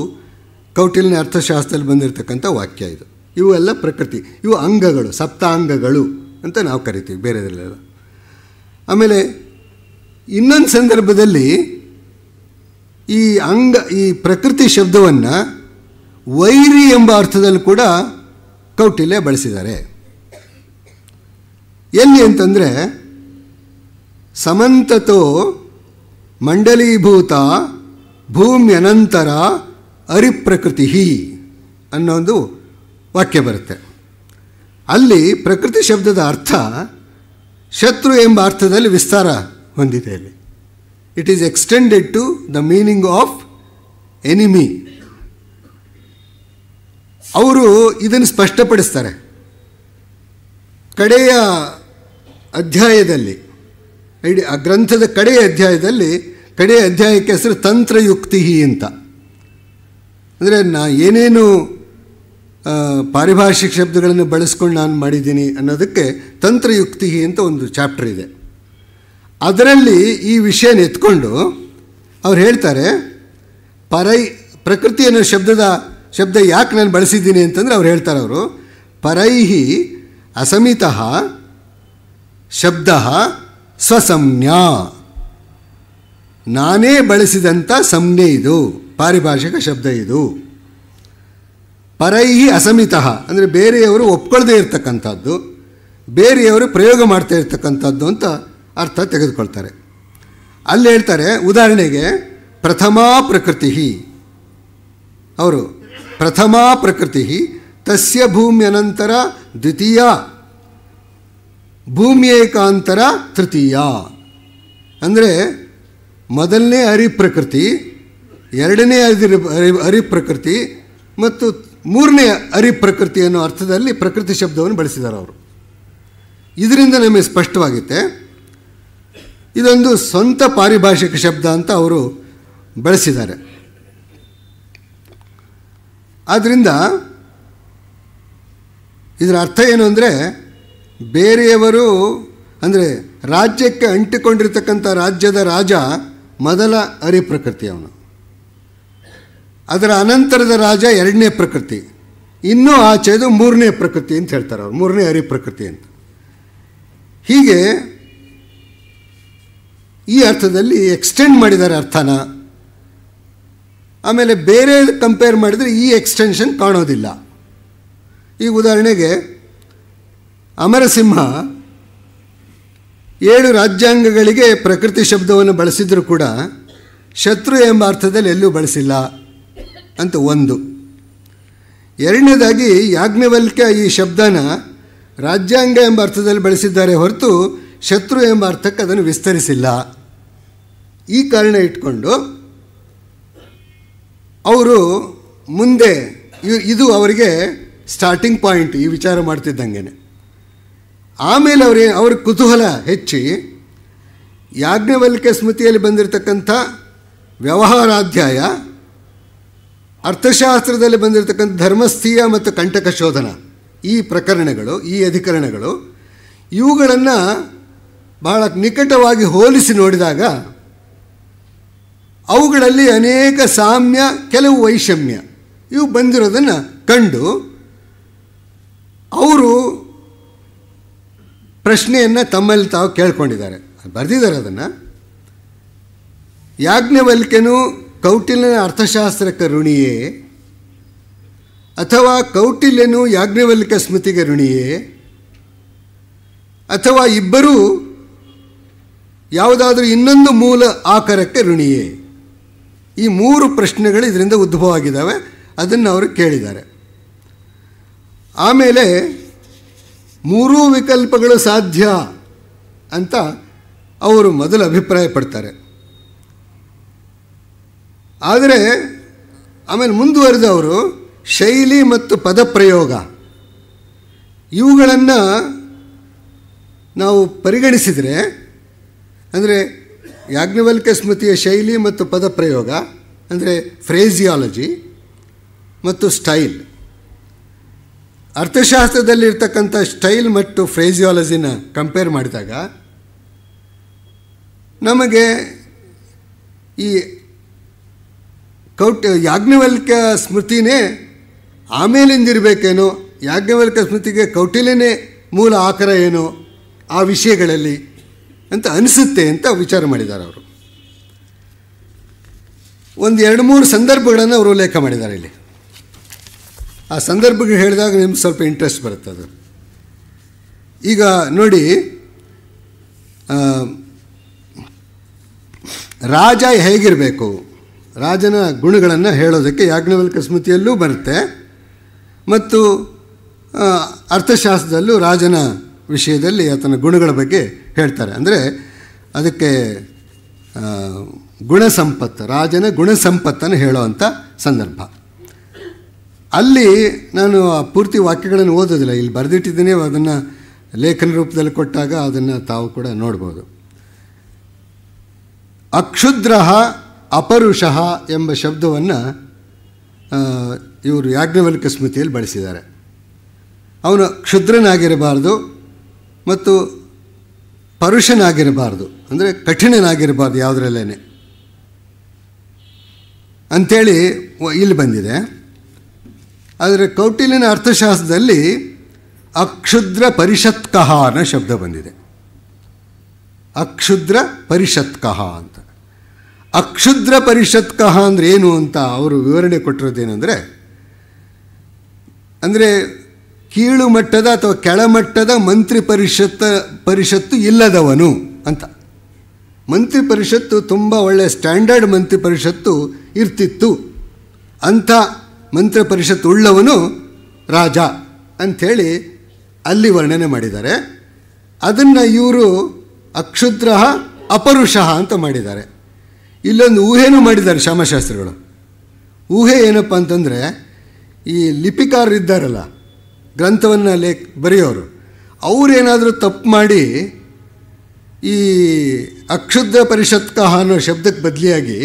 ಕೌಟಿಲ್ಯ ಅರ್ಥಶಾಸ್ತ್ರದಲ್ಲಿ ಬಂದಿರತಕ್ಕಂಥ ವಾಕ್ಯ ಇದು ಇವೆಲ್ಲ ಪ್ರಕೃತಿ ಇವು ಅಂಗಗಳು ಸಪ್ತಾಂಗಗಳು ಅಂತ ನಾವು ಕರಿತೀವಿ ಬೇರೆದ್ರಲ್ಲೆಲ್ಲ ಆಮೇಲೆ ಇನ್ನೊಂದು ಸಂದರ್ಭದಲ್ಲಿ ಈ ಅಂಗ ಈ ಪ್ರಕೃತಿ ಶಬ್ದವನ್ನು ವೈರಿ ಎಂಬ ಅರ್ಥದಲ್ಲಿ ಕೂಡ ಕೌಟಿಲ್ಯ ಬಳಸಿದ್ದಾರೆ ಎಲ್ಲಿ ಅಂತಂದರೆ ಸಮಂತತೋ ಮಂಡಲೀಭೂತ ಭೂಮ್ಯನಂತರ ಅರಿಪ್ರಕೃತಿ ಅನ್ನೋ ಒಂದು ವಾಕ್ಯ ಬರುತ್ತೆ ಅಲ್ಲಿ ಪ್ರಕೃತಿ ಶಬ್ದದ ಅರ್ಥ ಶತ್ರು ಎಂಬ ಅರ್ಥದಲ್ಲಿ ವಿಸ್ತಾರ ಹೊಂದಿದೆ ಅಲ್ಲಿ it is extended to the meaning of enemy ಅವರು ಇದನ್ನು ಸ್ಪಷ್ಟಪಡಿಸ್ತಾರೆ ಕಡೆಯ ಅಧ್ಯಾಯದಲ್ಲಿ ಆ ಗ್ರಂಥದ ಕಡೆಯ ಅಧ್ಯಾಯದಲ್ಲಿ ಕಡೆಯ ಅಧ್ಯಾಯಕ್ಕೆ ಹೆಸರು ತಂತ್ರಯುಕ್ತಿ ಅಂತ ಅಂದರೆ ನಾ ಏನೇನು ಪಾರಿಭಾಷಿಕ ಶಬ್ದಗಳನ್ನು ಬಳಸ್ಕೊಂಡು ನಾನು ಮಾಡಿದ್ದೀನಿ ಅನ್ನೋದಕ್ಕೆ ತಂತ್ರಯುಕ್ತಿ ಅಂತ ಒಂದು ಚಾಪ್ಟರ್ ಇದೆ ಅದರಲ್ಲಿ ಈ ವಿಷಯ ಎತ್ಕೊಂಡು ಅವ್ರು ಹೇಳ್ತಾರೆ ಪರೈ ಪ್ರಕೃತಿ ಅನ್ನೋ ಶಬ್ದದ ಶಬ್ದ ಯಾಕೆ ನಾನು ಬಳಸಿದ್ದೀನಿ ಅಂತಂದರೆ ಅವ್ರು ಹೇಳ್ತಾರೆ ಅವರು ಪರೈಹಿ ಅಸಮಿತ ಶಬ್ದ ಸ್ವಸಂಜ್ಞಾ ನಾನೇ ಬಳಸಿದಂಥ ಸಂಜ್ಞೆ ಇದು ಪಾರಿಭಾಷಿಕ ಶಬ್ದ ಇದು ಪರೈಹಿ ಅಸಮಿತ ಅಂದರೆ ಬೇರೆಯವರು ಒಪ್ಕೊಳ್ಳದೇ ಇರತಕ್ಕಂಥದ್ದು ಬೇರೆಯವರು ಪ್ರಯೋಗ ಮಾಡ್ತಾ ಇರ್ತಕ್ಕಂಥದ್ದು ಅಂತ ಅರ್ಥ ತೆಗೆದುಕೊಳ್ತಾರೆ ಅಲ್ಲಿ ಹೇಳ್ತಾರೆ ಉದಾಹರಣೆಗೆ ಪ್ರಥಮಾ ಪ್ರಕೃತಿ ಅವರು ಪ್ರಥಮಾ ಪ್ರಕೃತಿ ತಸ್ಯ ಭೂಮಿ ಅನಂತರ ದ್ವಿತೀಯ ಏಕಾಂತರ ತೃತೀಯ ಅಂದರೆ ಮೊದಲನೇ ಅರಿ ಪ್ರಕೃತಿ ಎರಡನೇ ಅರಿ ಅರಿ ಪ್ರಕೃತಿ ಮತ್ತು ಮೂರನೇ ಅರಿ ಪ್ರಕೃತಿ ಅನ್ನೋ ಅರ್ಥದಲ್ಲಿ ಪ್ರಕೃತಿ ಶಬ್ದವನ್ನು ಬಳಸಿದ್ದಾರೆ ಅವರು ಇದರಿಂದ ನಮಗೆ ಸ್ಪಷ್ಟವಾಗುತ್ತೆ ಇದೊಂದು ಸ್ವಂತ ಪಾರಿಭಾಷಿಕ ಶಬ್ದ ಅಂತ ಅವರು ಬಳಸಿದ್ದಾರೆ ಆದ್ದರಿಂದ ಇದರ ಅರ್ಥ ಏನು ಅಂದರೆ ಬೇರೆಯವರು ಅಂದರೆ ರಾಜ್ಯಕ್ಕೆ ಅಂಟಿಕೊಂಡಿರ್ತಕ್ಕಂಥ ರಾಜ್ಯದ ರಾಜ ಮೊದಲ ಅರಿ ಪ್ರಕೃತಿ ಅವನು ಅದರ ಅನಂತರದ ರಾಜ ಎರಡನೇ ಪ್ರಕೃತಿ ಇನ್ನೂ ಆಚೆದು ಮೂರನೇ ಪ್ರಕೃತಿ ಅಂತ ಹೇಳ್ತಾರೆ ಅವರು ಮೂರನೇ ಅರಿ ಪ್ರಕೃತಿ ಅಂತ ಹೀಗೆ ಈ ಅರ್ಥದಲ್ಲಿ ಎಕ್ಸ್ಟೆಂಡ್ ಮಾಡಿದ್ದಾರೆ ಅರ್ಥನ ಆಮೇಲೆ ಬೇರೆ ಕಂಪೇರ್ ಮಾಡಿದರೆ ಈ ಎಕ್ಸ್ಟೆನ್ಷನ್ ಕಾಣೋದಿಲ್ಲ ಈಗ ಉದಾಹರಣೆಗೆ ಅಮರಸಿಂಹ ಏಳು ರಾಜ್ಯಾಂಗಗಳಿಗೆ ಪ್ರಕೃತಿ ಶಬ್ದವನ್ನು ಬಳಸಿದರೂ ಕೂಡ ಶತ್ರು ಎಂಬ ಅರ್ಥದಲ್ಲಿ ಎಲ್ಲೂ ಬಳಸಿಲ್ಲ ಅಂತ ಒಂದು ಎರಡನೇದಾಗಿ ಯಾಜ್ಞವಲ್ಕ್ಯ ಈ ಶಬ್ದನ ರಾಜ್ಯಾಂಗ ಎಂಬ ಅರ್ಥದಲ್ಲಿ ಬಳಸಿದ್ದಾರೆ ಹೊರತು ಶತ್ರು ಎಂಬ ಅರ್ಥಕ್ಕೆ ಅದನ್ನು ವಿಸ್ತರಿಸಿಲ್ಲ ಈ ಕಾರಣ ಇಟ್ಕೊಂಡು ಅವರು ಮುಂದೆ ಇದು ಅವರಿಗೆ ಸ್ಟಾರ್ಟಿಂಗ್ ಪಾಯಿಂಟ್ ಈ ವಿಚಾರ ಮಾಡ್ತಿದ್ದಂಗೆ ಆಮೇಲೆ ಅವರೇ ಅವ್ರ ಕುತೂಹಲ ಹೆಚ್ಚಿ ಯಾಜ್ಞವಲ್ಕ್ಯ ಸ್ಮೃತಿಯಲ್ಲಿ ಬಂದಿರತಕ್ಕಂಥ ವ್ಯವಹಾರಾಧ್ಯಾಯ ಅರ್ಥಶಾಸ್ತ್ರದಲ್ಲಿ ಬಂದಿರತಕ್ಕಂಥ ಧರ್ಮಸ್ಥೀಯ ಮತ್ತು ಕಂಟಕ ಶೋಧನ ಈ ಪ್ರಕರಣಗಳು ಈ ಅಧಿಕರಣಗಳು ಇವುಗಳನ್ನು ಬಹಳ ನಿಕಟವಾಗಿ ಹೋಲಿಸಿ ನೋಡಿದಾಗ ಅವುಗಳಲ್ಲಿ ಅನೇಕ ಸಾಮ್ಯ ಕೆಲವು ವೈಷಮ್ಯ ಇವು ಬಂದಿರೋದನ್ನು ಕಂಡು ಅವರು ಪ್ರಶ್ನೆಯನ್ನು ತಮ್ಮಲ್ಲಿ ತಾವು ಕೇಳ್ಕೊಂಡಿದ್ದಾರೆ ಬರೆದಿದ್ದಾರೆ ಅದನ್ನು ಯಾಜ್ಞವಲ್ಕೆನೂ ಕೌಟಿಲ್ಯನ ಅರ್ಥಶಾಸ್ತ್ರಕ್ಕೆ ಋಣಿಯೇ ಅಥವಾ ಕೌಟಿಲ್ಯನು ಯಾಜ್ಞವಲ್ಕ ಸ್ಮೃತಿಗೆ ಋಣಿಯೇ ಅಥವಾ ಇಬ್ಬರೂ ಯಾವುದಾದರೂ ಇನ್ನೊಂದು ಮೂಲ ಆಕಾರಕ್ಕೆ ಋಣಿಯೇ ಈ ಮೂರು ಪ್ರಶ್ನೆಗಳು ಇದರಿಂದ ಉದ್ಭವ ಆಗಿದ್ದಾವೆ ಅದನ್ನು ಅವರು ಕೇಳಿದ್ದಾರೆ ಆಮೇಲೆ ಮೂರೂ ವಿಕಲ್ಪಗಳು ಸಾಧ್ಯ ಅಂತ ಅವರು ಮೊದಲು ಅಭಿಪ್ರಾಯಪಡ್ತಾರೆ ಆದರೆ ಆಮೇಲೆ ಮುಂದುವರೆದವರು ಶೈಲಿ ಮತ್ತು ಪದಪ್ರಯೋಗ ಇವುಗಳನ್ನು ನಾವು ಪರಿಗಣಿಸಿದರೆ ಅಂದರೆ ಯಾಜ್ಞವಲ್ಕ್ಯ ಸ್ಮೃತಿಯ ಶೈಲಿ ಮತ್ತು ಪದಪ್ರಯೋಗ ಅಂದರೆ ಫ್ರೇಜಿಯಾಲಜಿ ಮತ್ತು ಸ್ಟೈಲ್ ಅರ್ಥಶಾಸ್ತ್ರದಲ್ಲಿರ್ತಕ್ಕಂಥ ಸ್ಟೈಲ್ ಮತ್ತು ಫ್ರೇಜಿಯಾಲಜಿನ ಕಂಪೇರ್ ಮಾಡಿದಾಗ ನಮಗೆ ಈ ಕೌಟ್ ಯಾಜ್ಞವಲ್ಕ ಸ್ಮೃತಿನೇ ಆಮೇಲಿಂದಿರಬೇಕೇನೋ ಯಾಜ್ಞವಲ್ಕ ಸ್ಮೃತಿಗೆ ಕೌಟಿಲ್ಯನೇ ಮೂಲ ಆಕರ ಏನು ಆ ವಿಷಯಗಳಲ್ಲಿ ಅಂತ ಅನಿಸುತ್ತೆ ಅಂತ ವಿಚಾರ ಮಾಡಿದ್ದಾರೆ ಅವರು ಒಂದು ಎರಡು ಮೂರು ಸಂದರ್ಭಗಳನ್ನು ಅವರು ಉಲ್ಲೇಖ ಮಾಡಿದ್ದಾರೆ ಇಲ್ಲಿ ಆ ಸಂದರ್ಭಗಳು ಹೇಳಿದಾಗ ನಿಮ್ಗೆ ಸ್ವಲ್ಪ ಇಂಟ್ರೆಸ್ಟ್ ಬರುತ್ತೆ ಅದು ಈಗ ನೋಡಿ ರಾಜ ಹೇಗಿರಬೇಕು ರಾಜನ ಗುಣಗಳನ್ನು ಹೇಳೋದಕ್ಕೆ ಯಾಜ್ಞವಲ್ಕ ಸ್ಮೃತಿಯಲ್ಲೂ ಬರುತ್ತೆ ಮತ್ತು ಅರ್ಥಶಾಸ್ತ್ರದಲ್ಲೂ ರಾಜನ ವಿಷಯದಲ್ಲಿ ಆತನ ಗುಣಗಳ ಬಗ್ಗೆ ಹೇಳ್ತಾರೆ ಅಂದರೆ ಅದಕ್ಕೆ ಗುಣ ಸಂಪತ್ತು ರಾಜನ ಗುಣ ಸಂಪತ್ತನ್ನು ಹೇಳೋವಂಥ ಸಂದರ್ಭ ಅಲ್ಲಿ ನಾನು ಆ ಪೂರ್ತಿ ವಾಕ್ಯಗಳನ್ನು ಓದೋದಿಲ್ಲ ಇಲ್ಲಿ ಬರೆದಿಟ್ಟಿದ್ದೀನಿ ಅದನ್ನು ಲೇಖನ ರೂಪದಲ್ಲಿ ಕೊಟ್ಟಾಗ ಅದನ್ನು ತಾವು ಕೂಡ ನೋಡ್ಬೋದು ಅಕ್ಷುದ್ರಹ ಅಪರುಷಃ ಎಂಬ ಶಬ್ದವನ್ನು ಇವರು ಯಾಜ್ಞವಲ್ಕ ಸ್ಮೃತಿಯಲ್ಲಿ ಬಳಸಿದ್ದಾರೆ ಅವನು ಕ್ಷುದ್ರನಾಗಿರಬಾರ್ದು ಮತ್ತು ಪರುಷನಾಗಿರಬಾರ್ದು ಅಂದರೆ ಕಠಿಣನಾಗಿರಬಾರ್ದು ಯಾವುದರಲ್ಲೇ ಅಂಥೇಳಿ ಇಲ್ಲಿ ಬಂದಿದೆ ಆದರೆ ಕೌಟಿಲ್ಯನ ಅರ್ಥಶಾಸ್ತ್ರದಲ್ಲಿ ಅಕ್ಷುದ್ರ ಪರಿಷತ್ಕಃ ಅನ್ನೋ ಶಬ್ದ ಬಂದಿದೆ ಅಕ್ಷುದ್ರ ಪರಿಷತ್ಕಹ ಅಂತ ಅಕ್ಷುದ್ರ ಪರಿಷತ್ ಕಹ ಅಂದ್ರೆ ಏನು ಅಂತ ಅವರು ವಿವರಣೆ ಕೊಟ್ಟಿರೋದೇನೆಂದರೆ ಅಂದರೆ ಕೀಳು ಮಟ್ಟದ ಅಥವಾ ಕೆಳಮಟ್ಟದ ಮಂತ್ರಿ ಪರಿಷತ್ ಪರಿಷತ್ತು ಇಲ್ಲದವನು ಅಂತ ಮಂತ್ರಿ ಪರಿಷತ್ತು ತುಂಬ ಒಳ್ಳೆಯ ಸ್ಟ್ಯಾಂಡರ್ಡ್ ಮಂತ್ರಿ ಪರಿಷತ್ತು ಇರ್ತಿತ್ತು ಅಂಥ ಮಂತ್ರಿ ಪರಿಷತ್ತು ಉಳ್ಳವನು ರಾಜ ಅಂಥೇಳಿ ಅಲ್ಲಿ ವರ್ಣನೆ ಮಾಡಿದ್ದಾರೆ ಅದನ್ನು ಇವರು ಅಕ್ಷುದ್ರ ಅಪರುಷ ಅಂತ ಮಾಡಿದ್ದಾರೆ ಇಲ್ಲೊಂದು ಊಹೆನೂ ಮಾಡಿದ್ದಾರೆ ಶ್ಯಾಮಶಾಸ್ತ್ರಿಗಳು ಊಹೆ ಏನಪ್ಪ ಅಂತಂದರೆ ಈ ಇದ್ದಾರಲ್ಲ ಗ್ರಂಥವನ್ನು ಲೇಖ ಬರೆಯೋರು ಅವರೇನಾದರೂ ತಪ್ಪು ಮಾಡಿ ಈ ಅಕ್ಷುದ್ರ ಪರಿಷತ್ಕಹ ಅನ್ನೋ ಶಬ್ದಕ್ಕೆ ಬದಲಿಯಾಗಿ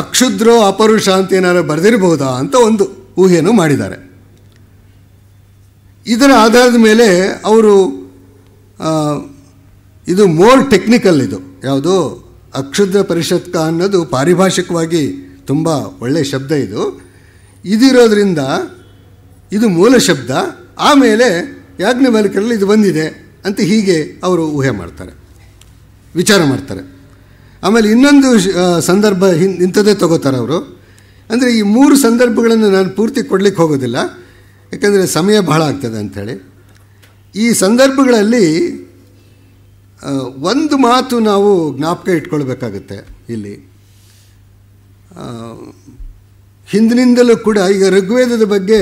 ಅಕ್ಷುದ್ರೋ ಅಪರುಷ ಅಂತ ಏನಾದ್ರು ಬರೆದಿರಬಹುದಾ ಅಂತ ಒಂದು ಊಹೆಯನ್ನು ಮಾಡಿದ್ದಾರೆ ಇದರ ಆಧಾರದ ಮೇಲೆ ಅವರು ಇದು ಮೋರ್ ಟೆಕ್ನಿಕಲ್ ಇದು ಯಾವುದು ಅಕ್ಷುದ್ರ ಪರಿಷತ್ಕ ಅನ್ನೋದು ಪಾರಿಭಾಷಿಕವಾಗಿ ತುಂಬ ಒಳ್ಳೆಯ ಶಬ್ದ ಇದು ಇದಿರೋದ್ರಿಂದ ಇದು ಮೂಲ ಶಬ್ದ ಆಮೇಲೆ ಬಾಲಿಕರಲ್ಲಿ ಇದು ಬಂದಿದೆ ಅಂತ ಹೀಗೆ ಅವರು ಊಹೆ ಮಾಡ್ತಾರೆ ವಿಚಾರ ಮಾಡ್ತಾರೆ ಆಮೇಲೆ ಇನ್ನೊಂದು ಸಂದರ್ಭ ಹಿನ್ ಇಂಥದ್ದೇ ತಗೋತಾರೆ ಅವರು ಅಂದರೆ ಈ ಮೂರು ಸಂದರ್ಭಗಳನ್ನು ನಾನು ಪೂರ್ತಿ ಕೊಡಲಿಕ್ಕೆ ಹೋಗೋದಿಲ್ಲ ಯಾಕಂದರೆ ಸಮಯ ಬಹಳ ಆಗ್ತದೆ ಅಂಥೇಳಿ ಈ ಸಂದರ್ಭಗಳಲ್ಲಿ ಒಂದು ಮಾತು ನಾವು ಜ್ಞಾಪಕ ಇಟ್ಕೊಳ್ಬೇಕಾಗತ್ತೆ ಇಲ್ಲಿ ಹಿಂದಿನಿಂದಲೂ ಕೂಡ ಈಗ ಋಗ್ವೇದದ ಬಗ್ಗೆ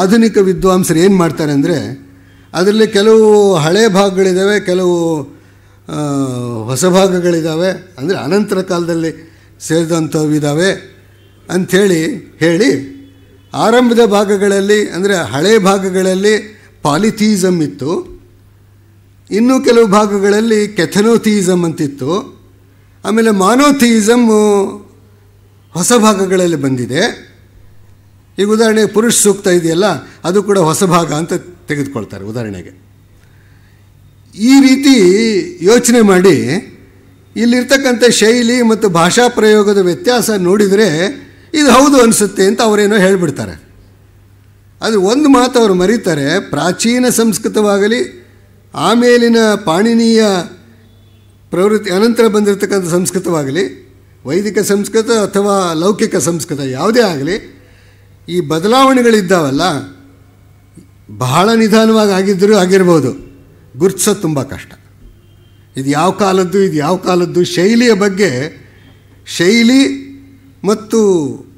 ಆಧುನಿಕ ವಿದ್ವಾಂಸರು ಏನು ಮಾಡ್ತಾರೆ ಅಂದರೆ ಅದರಲ್ಲಿ ಕೆಲವು ಹಳೆ ಭಾಗಗಳಿದ್ದಾವೆ ಕೆಲವು ಹೊಸ ಭಾಗಗಳಿದ್ದಾವೆ ಅಂದರೆ ಅನಂತರ ಕಾಲದಲ್ಲಿ ಸೇರಿದಂಥವಿದ್ದಾವೆ ಅಂಥೇಳಿ ಹೇಳಿ ಆರಂಭದ ಭಾಗಗಳಲ್ಲಿ ಅಂದರೆ ಹಳೆ ಭಾಗಗಳಲ್ಲಿ ಪಾಲಿಥೀಸಮ್ ಇತ್ತು ಇನ್ನೂ ಕೆಲವು ಭಾಗಗಳಲ್ಲಿ ಕೆಥನೋಥೀಸಮ್ ಅಂತಿತ್ತು ಆಮೇಲೆ ಮಾನೋಥೀಸಮ್ಮು ಹೊಸ ಭಾಗಗಳಲ್ಲಿ ಬಂದಿದೆ ಈಗ ಉದಾಹರಣೆಗೆ ಪುರುಷ ಸೂಕ್ತ ಇದೆಯಲ್ಲ ಅದು ಕೂಡ ಹೊಸ ಭಾಗ ಅಂತ ತೆಗೆದುಕೊಳ್ತಾರೆ ಉದಾಹರಣೆಗೆ ಈ ರೀತಿ ಯೋಚನೆ ಮಾಡಿ ಇಲ್ಲಿರ್ತಕ್ಕಂಥ ಶೈಲಿ ಮತ್ತು ಭಾಷಾ ಪ್ರಯೋಗದ ವ್ಯತ್ಯಾಸ ನೋಡಿದರೆ ಇದು ಹೌದು ಅನಿಸುತ್ತೆ ಅಂತ ಅವರೇನೋ ಹೇಳಿಬಿಡ್ತಾರೆ ಆದರೆ ಒಂದು ಮಾತು ಅವರು ಮರೀತಾರೆ ಪ್ರಾಚೀನ ಸಂಸ್ಕೃತವಾಗಲಿ ಆಮೇಲಿನ ಪಾಣಿನೀಯ ಪ್ರವೃತ್ತಿ ಅನಂತರ ಬಂದಿರತಕ್ಕಂಥ ಸಂಸ್ಕೃತವಾಗಲಿ ವೈದಿಕ ಸಂಸ್ಕೃತ ಅಥವಾ ಲೌಕಿಕ ಸಂಸ್ಕೃತ ಯಾವುದೇ ಆಗಲಿ ಈ ಬದಲಾವಣೆಗಳಿದ್ದಾವಲ್ಲ ಬಹಳ ನಿಧಾನವಾಗಿ ಆಗಿದ್ದರೂ ಆಗಿರ್ಬೋದು ಗುರ್ತಿಸೋದು ತುಂಬ ಕಷ್ಟ ಇದು ಯಾವ ಕಾಲದ್ದು ಇದು ಯಾವ ಕಾಲದ್ದು ಶೈಲಿಯ ಬಗ್ಗೆ ಶೈಲಿ ಮತ್ತು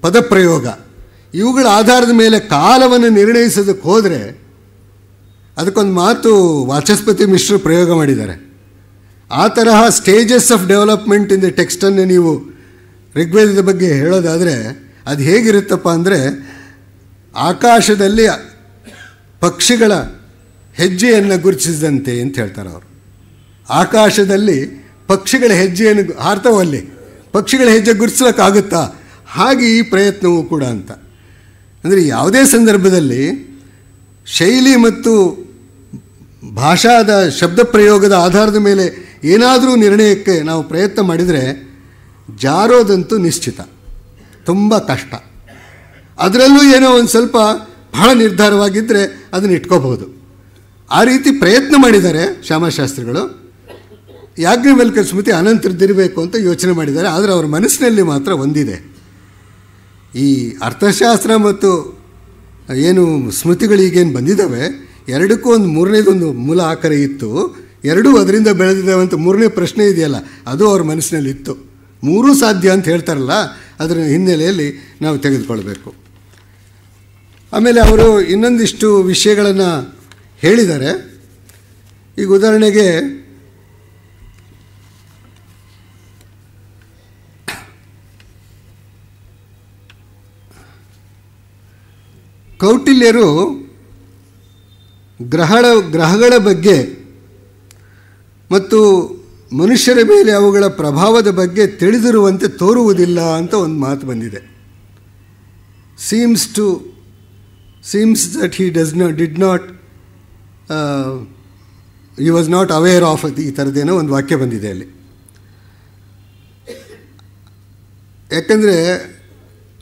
ಪದಪ್ರಯೋಗ ಇವುಗಳ ಆಧಾರದ ಮೇಲೆ ಕಾಲವನ್ನು ನಿರ್ಣಯಿಸೋದಕ್ಕೆ ಹೋದರೆ ಅದಕ್ಕೊಂದು ಮಾತು ವಾಚಸ್ಪತಿ ಮಿಶ್ರು ಪ್ರಯೋಗ ಮಾಡಿದ್ದಾರೆ ಆ ತರಹ stages of development in the ಟೆಕ್ಸ್ಟನ್ನು ನೀವು ಋಗ್ವೇದದ ಬಗ್ಗೆ ಹೇಳೋದಾದರೆ ಅದು ಹೇಗಿರುತ್ತಪ್ಪ ಅಂದರೆ ಆಕಾಶದಲ್ಲಿ ಪಕ್ಷಿಗಳ ಹೆಜ್ಜೆಯನ್ನು ಗುರುತಿಸಿದಂತೆ ಅಂತ ಹೇಳ್ತಾರೆ ಅವರು ಆಕಾಶದಲ್ಲಿ ಪಕ್ಷಿಗಳ ಹೆಜ್ಜೆಯನ್ನು ಹಾರ್ತವಲ್ಲಿ ಪಕ್ಷಿಗಳ ಹೆಜ್ಜೆ ಗುರುತಿಸ್ಲಿಕ್ಕಾಗುತ್ತಾ ಹಾಗೆ ಈ ಪ್ರಯತ್ನವೂ ಕೂಡ ಅಂತ ಅಂದರೆ ಯಾವುದೇ ಸಂದರ್ಭದಲ್ಲಿ ಶೈಲಿ ಮತ್ತು ಭಾಷಾದ ಶಬ್ದ ಪ್ರಯೋಗದ ಆಧಾರದ ಮೇಲೆ ಏನಾದರೂ ನಿರ್ಣಯಕ್ಕೆ ನಾವು ಪ್ರಯತ್ನ ಮಾಡಿದರೆ ಜಾರೋದಂತೂ ನಿಶ್ಚಿತ ತುಂಬ ಕಷ್ಟ ಅದರಲ್ಲೂ ಏನೋ ಒಂದು ಸ್ವಲ್ಪ ಬಹಳ ನಿರ್ಧಾರವಾಗಿದ್ದರೆ ಅದನ್ನು ಇಟ್ಕೋಬಹುದು ಆ ರೀತಿ ಪ್ರಯತ್ನ ಮಾಡಿದ್ದಾರೆ ಶ್ಯಾಮಶಾಸ್ತ್ರಿಗಳು ಯಾಜ್ಞವಲ್ಕರ್ ಸ್ಮೃತಿ ಅನಂತರದ್ದಿರಬೇಕು ಅಂತ ಯೋಚನೆ ಮಾಡಿದ್ದಾರೆ ಆದರೆ ಅವರ ಮನಸ್ಸಿನಲ್ಲಿ ಮಾತ್ರ ಒಂದಿದೆ ಈ ಅರ್ಥಶಾಸ್ತ್ರ ಮತ್ತು ಏನು ಸ್ಮೃತಿಗಳಿಗೇನು ಬಂದಿದ್ದಾವೆ ಎರಡಕ್ಕೂ ಒಂದು ಮೂರನೇದೊಂದು ಮೂಲ ಆಕರ ಇತ್ತು ಎರಡೂ ಅದರಿಂದ ಬೆಳೆದಿದ್ದಾವೆ ಅಂತ ಮೂರನೇ ಪ್ರಶ್ನೆ ಇದೆಯಲ್ಲ ಅದು ಅವ್ರ ಮನಸ್ಸಿನಲ್ಲಿ ಇತ್ತು ಮೂರೂ ಸಾಧ್ಯ ಅಂತ ಹೇಳ್ತಾರಲ್ಲ ಅದರ ಹಿನ್ನೆಲೆಯಲ್ಲಿ ನಾವು ತೆಗೆದುಕೊಳ್ಬೇಕು ಆಮೇಲೆ ಅವರು ಇನ್ನೊಂದಿಷ್ಟು ವಿಷಯಗಳನ್ನು ಹೇಳಿದ್ದಾರೆ ಈಗ ಉದಾಹರಣೆಗೆ ಕೌಟಿಲ್ಯರು ಗ್ರಹಣ ಗ್ರಹಗಳ ಬಗ್ಗೆ ಮತ್ತು ಮನುಷ್ಯರ ಮೇಲೆ ಅವುಗಳ ಪ್ರಭಾವದ ಬಗ್ಗೆ ತಿಳಿದಿರುವಂತೆ ತೋರುವುದಿಲ್ಲ ಅಂತ ಒಂದು ಮಾತು ಬಂದಿದೆ seems to seems that he does not did not you was not aware of ಈ ಥರದೇನೋ ಒಂದು ವಾಕ್ಯ ಬಂದಿದೆ ಅಲ್ಲಿ ಯಾಕಂದರೆ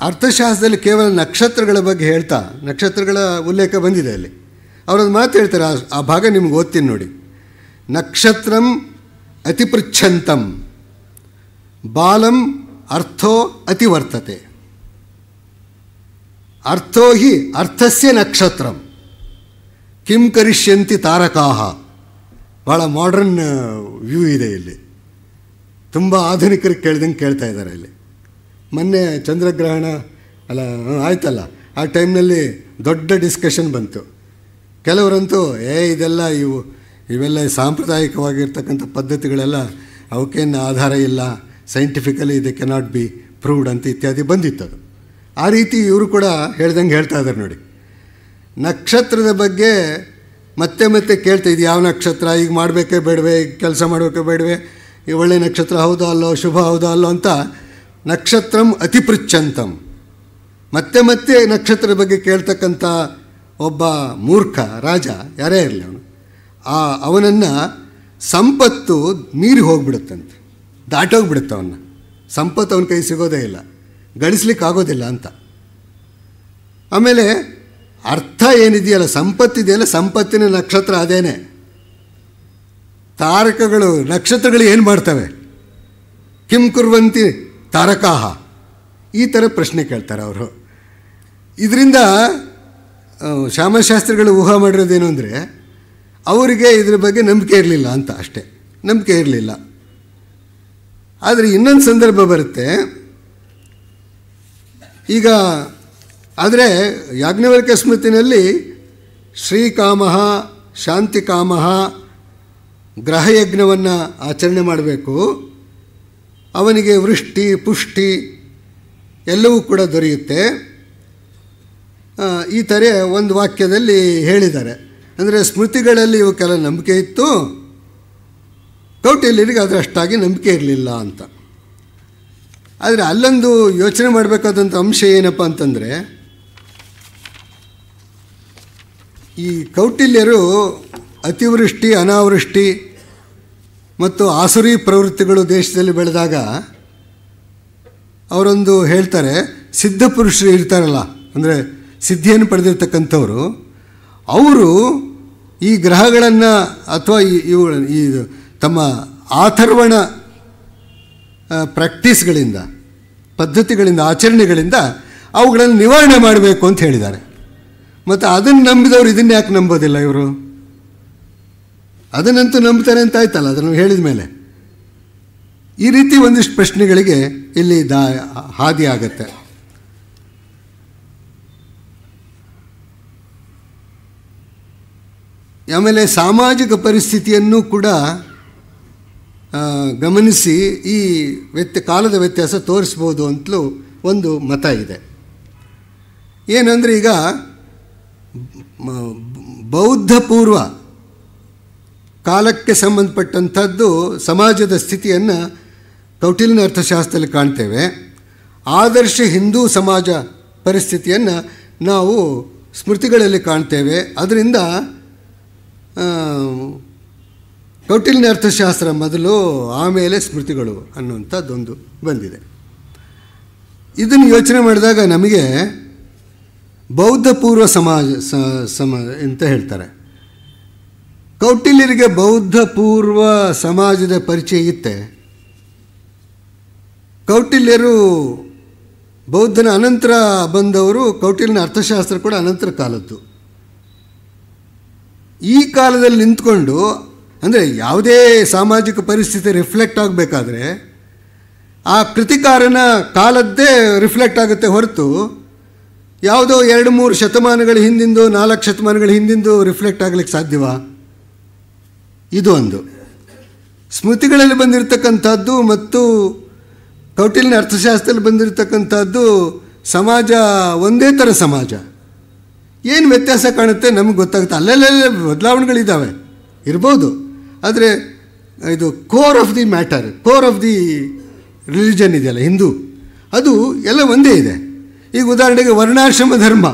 ಅರ್ಥಶಾಸ್ತ್ರದಲ್ಲಿ ಕೇವಲ ನಕ್ಷತ್ರಗಳ ಬಗ್ಗೆ ಹೇಳ್ತಾ ನಕ್ಷತ್ರಗಳ ಉಲ್ಲೇಖ ಬಂದಿದೆ ಅಲ್ಲಿ ಅವರೊಂದು ಮಾತು ಹೇಳ್ತಾರೆ ಆ ಭಾಗ ನಿಮ್ಗೆ ಓದ್ತೀನಿ ನೋಡಿ ನಕ್ಷತ್ರಂ ಅತಿಪೃಚ್ಛಂತಂ ಬಾಲಂ ಅರ್ಥೋ ಅತಿವರ್ತತೆ ಅರ್ಥೋ ಹಿ ಅರ್ಥಸ್ಯ ನಕ್ಷತ್ರಂ ಕಿಂ ಕರಿಷ್ಯಂತಿ ತಾರಕಾಹ ಭಾಳ ಮಾಡರ್ನ್ ವ್ಯೂ ಇದೆ ಇಲ್ಲಿ ತುಂಬ ಆಧುನಿಕರಿಗೆ ಕೇಳ್ದಂಗೆ ಕೇಳ್ತಾ ಇದ್ದಾರೆ ಇಲ್ಲಿ ಮೊನ್ನೆ ಚಂದ್ರಗ್ರಹಣ ಅಲ್ಲ ಆಯ್ತಲ್ಲ ಆ ಟೈಮ್ನಲ್ಲಿ ದೊಡ್ಡ ಡಿಸ್ಕಷನ್ ಬಂತು ಕೆಲವರಂತೂ ಏ ಇದೆಲ್ಲ ಇವು ಇವೆಲ್ಲ ಸಾಂಪ್ರದಾಯಿಕವಾಗಿರ್ತಕ್ಕಂಥ ಪದ್ಧತಿಗಳೆಲ್ಲ ಅವಕ್ಕೇನು ಆಧಾರ ಇಲ್ಲ ಸೈಂಟಿಫಿಕಲಿ ಇದೆ ಕೆನಾಟ್ ಬಿ ಪ್ರೂವ್ಡ್ ಅಂತ ಇತ್ಯಾದಿ ಬಂದಿತ್ತು ಅದು ಆ ರೀತಿ ಇವರು ಕೂಡ ಹೇಳ್ದಂಗೆ ಹೇಳ್ತಾ ಇದ್ದಾರೆ ನೋಡಿ ನಕ್ಷತ್ರದ ಬಗ್ಗೆ ಮತ್ತೆ ಮತ್ತೆ ಕೇಳ್ತಾ ಇದ್ದು ಯಾವ ನಕ್ಷತ್ರ ಈಗ ಮಾಡಬೇಕೇ ಬೇಡವೆ ಈಗ ಕೆಲಸ ಮಾಡಬೇಕೇ ಬೇಡವೆ ಈ ಒಳ್ಳೆ ನಕ್ಷತ್ರ ಹೌದಾ ಅಲ್ಲೋ ಶುಭ ಹೌದಾ ಅಲ್ಲೋ ಅಂತ ನಕ್ಷತ್ರಂ ಅತಿಪೃಚ್ಛಂತಂ ಮತ್ತೆ ಮತ್ತೆ ನಕ್ಷತ್ರದ ಬಗ್ಗೆ ಕೇಳ್ತಕ್ಕಂಥ ಒಬ್ಬ ಮೂರ್ಖ ರಾಜ ಯಾರೇ ಇರಲಿ ಅವನು ಆ ಅವನನ್ನು ಸಂಪತ್ತು ಮೀರಿ ಹೋಗ್ಬಿಡುತ್ತಂತೆ ದಾಟೋಗ್ಬಿಡುತ್ತೆ ಅವನ್ನ ಸಂಪತ್ತು ಅವನ ಕೈ ಸಿಗೋದೇ ಇಲ್ಲ ಗಳಿಸ್ಲಿಕ್ಕೆ ಆಗೋದಿಲ್ಲ ಅಂತ ಆಮೇಲೆ ಅರ್ಥ ಏನಿದೆಯಲ್ಲ ಸಂಪತ್ತಿದೆಯಲ್ಲ ಸಂಪತ್ತಿನ ನಕ್ಷತ್ರ ಅದೇನೆ ತಾರಕಗಳು ನಕ್ಷತ್ರಗಳು ಏನು ಮಾಡ್ತವೆ ಕಿಂ ಕುರ್ವಂತಿ ತಾರಕಾಹ ಈ ಥರ ಪ್ರಶ್ನೆ ಕೇಳ್ತಾರೆ ಅವರು ಇದರಿಂದ ಶ್ಯಾಮಶಾಸ್ತ್ರಿಗಳು ಊಹಾ ಮಾಡಿರೋದೇನು ಅಂದರೆ ಅವರಿಗೆ ಇದ್ರ ಬಗ್ಗೆ ನಂಬಿಕೆ ಇರಲಿಲ್ಲ ಅಂತ ಅಷ್ಟೇ ನಂಬಿಕೆ ಇರಲಿಲ್ಲ ಆದರೆ ಇನ್ನೊಂದು ಸಂದರ್ಭ ಬರುತ್ತೆ ಈಗ ಆದರೆ ಯಾಜ್ಞವಲ್ಕ ಸ್ಮೃತಿನಲ್ಲಿ ಶ್ರೀಕಾಮ ಶಾಂತಿಕಾಮ ಗ್ರಹಯಜ್ಞವನ್ನು ಆಚರಣೆ ಮಾಡಬೇಕು ಅವನಿಗೆ ವೃಷ್ಟಿ ಪುಷ್ಟಿ ಎಲ್ಲವೂ ಕೂಡ ದೊರೆಯುತ್ತೆ ಈ ಥರ ಒಂದು ವಾಕ್ಯದಲ್ಲಿ ಹೇಳಿದ್ದಾರೆ ಅಂದರೆ ಸ್ಮೃತಿಗಳಲ್ಲಿ ಇವಕ್ಕೆಲ್ಲ ನಂಬಿಕೆ ಇತ್ತು ಕೌಟಿಲ್ಯರಿಗೆ ಅದರಷ್ಟಾಗಿ ನಂಬಿಕೆ ಇರಲಿಲ್ಲ ಅಂತ ಆದರೆ ಅಲ್ಲೊಂದು ಯೋಚನೆ ಮಾಡಬೇಕಾದಂಥ ಅಂಶ ಏನಪ್ಪ ಅಂತಂದರೆ ಈ ಕೌಟಿಲ್ಯರು ಅತಿವೃಷ್ಟಿ ಅನಾವೃಷ್ಟಿ ಮತ್ತು ಆಸುರಿ ಪ್ರವೃತ್ತಿಗಳು ದೇಶದಲ್ಲಿ ಬೆಳೆದಾಗ ಅವರೊಂದು ಹೇಳ್ತಾರೆ ಸಿದ್ಧಪುರುಷರು ಇರ್ತಾರಲ್ಲ ಅಂದರೆ ಸಿದ್ಧಿಯನ್ನು ಪಡೆದಿರ್ತಕ್ಕಂಥವರು ಅವರು ಈ ಗ್ರಹಗಳನ್ನು ಅಥವಾ ಇವು ಈ ತಮ್ಮ ಆಥರ್ವಣ ಪ್ರಾಕ್ಟೀಸ್ಗಳಿಂದ ಪದ್ಧತಿಗಳಿಂದ ಆಚರಣೆಗಳಿಂದ ಅವುಗಳನ್ನು ನಿವಾರಣೆ ಮಾಡಬೇಕು ಅಂತ ಹೇಳಿದ್ದಾರೆ ಮತ್ತು ಅದನ್ನು ನಂಬಿದವರು ಇದನ್ನು ಯಾಕೆ ನಂಬೋದಿಲ್ಲ ಇವರು ಅದನ್ನಂತೂ ನಂಬ್ತಾರೆ ಅಂತ ಆಯ್ತಲ್ಲ ಅದನ್ನು ಹೇಳಿದ ಮೇಲೆ ಈ ರೀತಿ ಒಂದಿಷ್ಟು ಪ್ರಶ್ನೆಗಳಿಗೆ ಇಲ್ಲಿ ದಾ ಹಾದಿ ಆಗತ್ತೆ ಆಮೇಲೆ ಸಾಮಾಜಿಕ ಪರಿಸ್ಥಿತಿಯನ್ನು ಕೂಡ ಗಮನಿಸಿ ಈ ವ್ಯತ್ಯ ಕಾಲದ ವ್ಯತ್ಯಾಸ ತೋರಿಸ್ಬೋದು ಅಂತಲೂ ಒಂದು ಮತ ಇದೆ ಏನಂದರೆ ಈಗ ಬೌದ್ಧ ಪೂರ್ವ ಕಾಲಕ್ಕೆ ಸಂಬಂಧಪಟ್ಟಂಥದ್ದು ಸಮಾಜದ ಸ್ಥಿತಿಯನ್ನು ಕೌಟಿಲ್ಯನ ಅರ್ಥಶಾಸ್ತ್ರದಲ್ಲಿ ಕಾಣ್ತೇವೆ ಆದರ್ಶ ಹಿಂದೂ ಸಮಾಜ ಪರಿಸ್ಥಿತಿಯನ್ನು ನಾವು ಸ್ಮೃತಿಗಳಲ್ಲಿ ಕಾಣ್ತೇವೆ ಅದರಿಂದ ಕೌಟಿಲ್ಯನ ಅರ್ಥಶಾಸ್ತ್ರ ಮೊದಲು ಆಮೇಲೆ ಸ್ಮೃತಿಗಳು ಅನ್ನುವಂಥದ್ದೊಂದು ಬಂದಿದೆ ಇದನ್ನು ಯೋಚನೆ ಮಾಡಿದಾಗ ನಮಗೆ ಬೌದ್ಧ ಪೂರ್ವ ಸಮಾಜ ಸಮ ಅಂತ ಹೇಳ್ತಾರೆ ಕೌಟಿಲ್ಯರಿಗೆ ಬೌದ್ಧ ಪೂರ್ವ ಸಮಾಜದ ಪರಿಚಯ ಇತ್ತೆ ಕೌಟಿಲ್ಯರು ಬೌದ್ಧನ ಅನಂತರ ಬಂದವರು ಕೌಟಿಲ್ಯನ ಅರ್ಥಶಾಸ್ತ್ರ ಕೂಡ ಅನಂತರ ಕಾಲದ್ದು ಈ ಕಾಲದಲ್ಲಿ ನಿಂತ್ಕೊಂಡು ಅಂದರೆ ಯಾವುದೇ ಸಾಮಾಜಿಕ ಪರಿಸ್ಥಿತಿ ರಿಫ್ಲೆಕ್ಟ್ ಆಗಬೇಕಾದ್ರೆ ಆ ಕೃತಿಕಾರನ ಕಾಲದ್ದೇ ರಿಫ್ಲೆಕ್ಟ್ ಆಗುತ್ತೆ ಹೊರತು ಯಾವುದೋ ಎರಡು ಮೂರು ಶತಮಾನಗಳ ಹಿಂದಿಂದು ನಾಲ್ಕು ಶತಮಾನಗಳ ಹಿಂದಿಂದು ರಿಫ್ಲೆಕ್ಟ್ ಆಗಲಿಕ್ಕೆ ಸಾಧ್ಯವಾ ಇದು ಒಂದು ಸ್ಮೃತಿಗಳಲ್ಲಿ ಬಂದಿರತಕ್ಕಂಥದ್ದು ಮತ್ತು ಕೌಟಿಲ್ಯ ಅರ್ಥಶಾಸ್ತ್ರದಲ್ಲಿ ಬಂದಿರತಕ್ಕಂಥದ್ದು ಸಮಾಜ ಒಂದೇ ಥರ ಸಮಾಜ ಏನು ವ್ಯತ್ಯಾಸ ಕಾಣುತ್ತೆ ನಮಗೆ ಗೊತ್ತಾಗುತ್ತೆ ಅಲ್ಲೆಲ್ಲ ಬದಲಾವಣೆಗಳಿದ್ದಾವೆ ಇರ್ಬೋದು ಆದರೆ ಇದು core of the matter core of the religion ಇದೆಯಲ್ಲ ಹಿಂದೂ ಅದು ಎಲ್ಲ ಒಂದೇ ಇದೆ ಈಗ ಉದಾಹರಣೆಗೆ ವರ್ಣಾಶ್ರಮ ಧರ್ಮ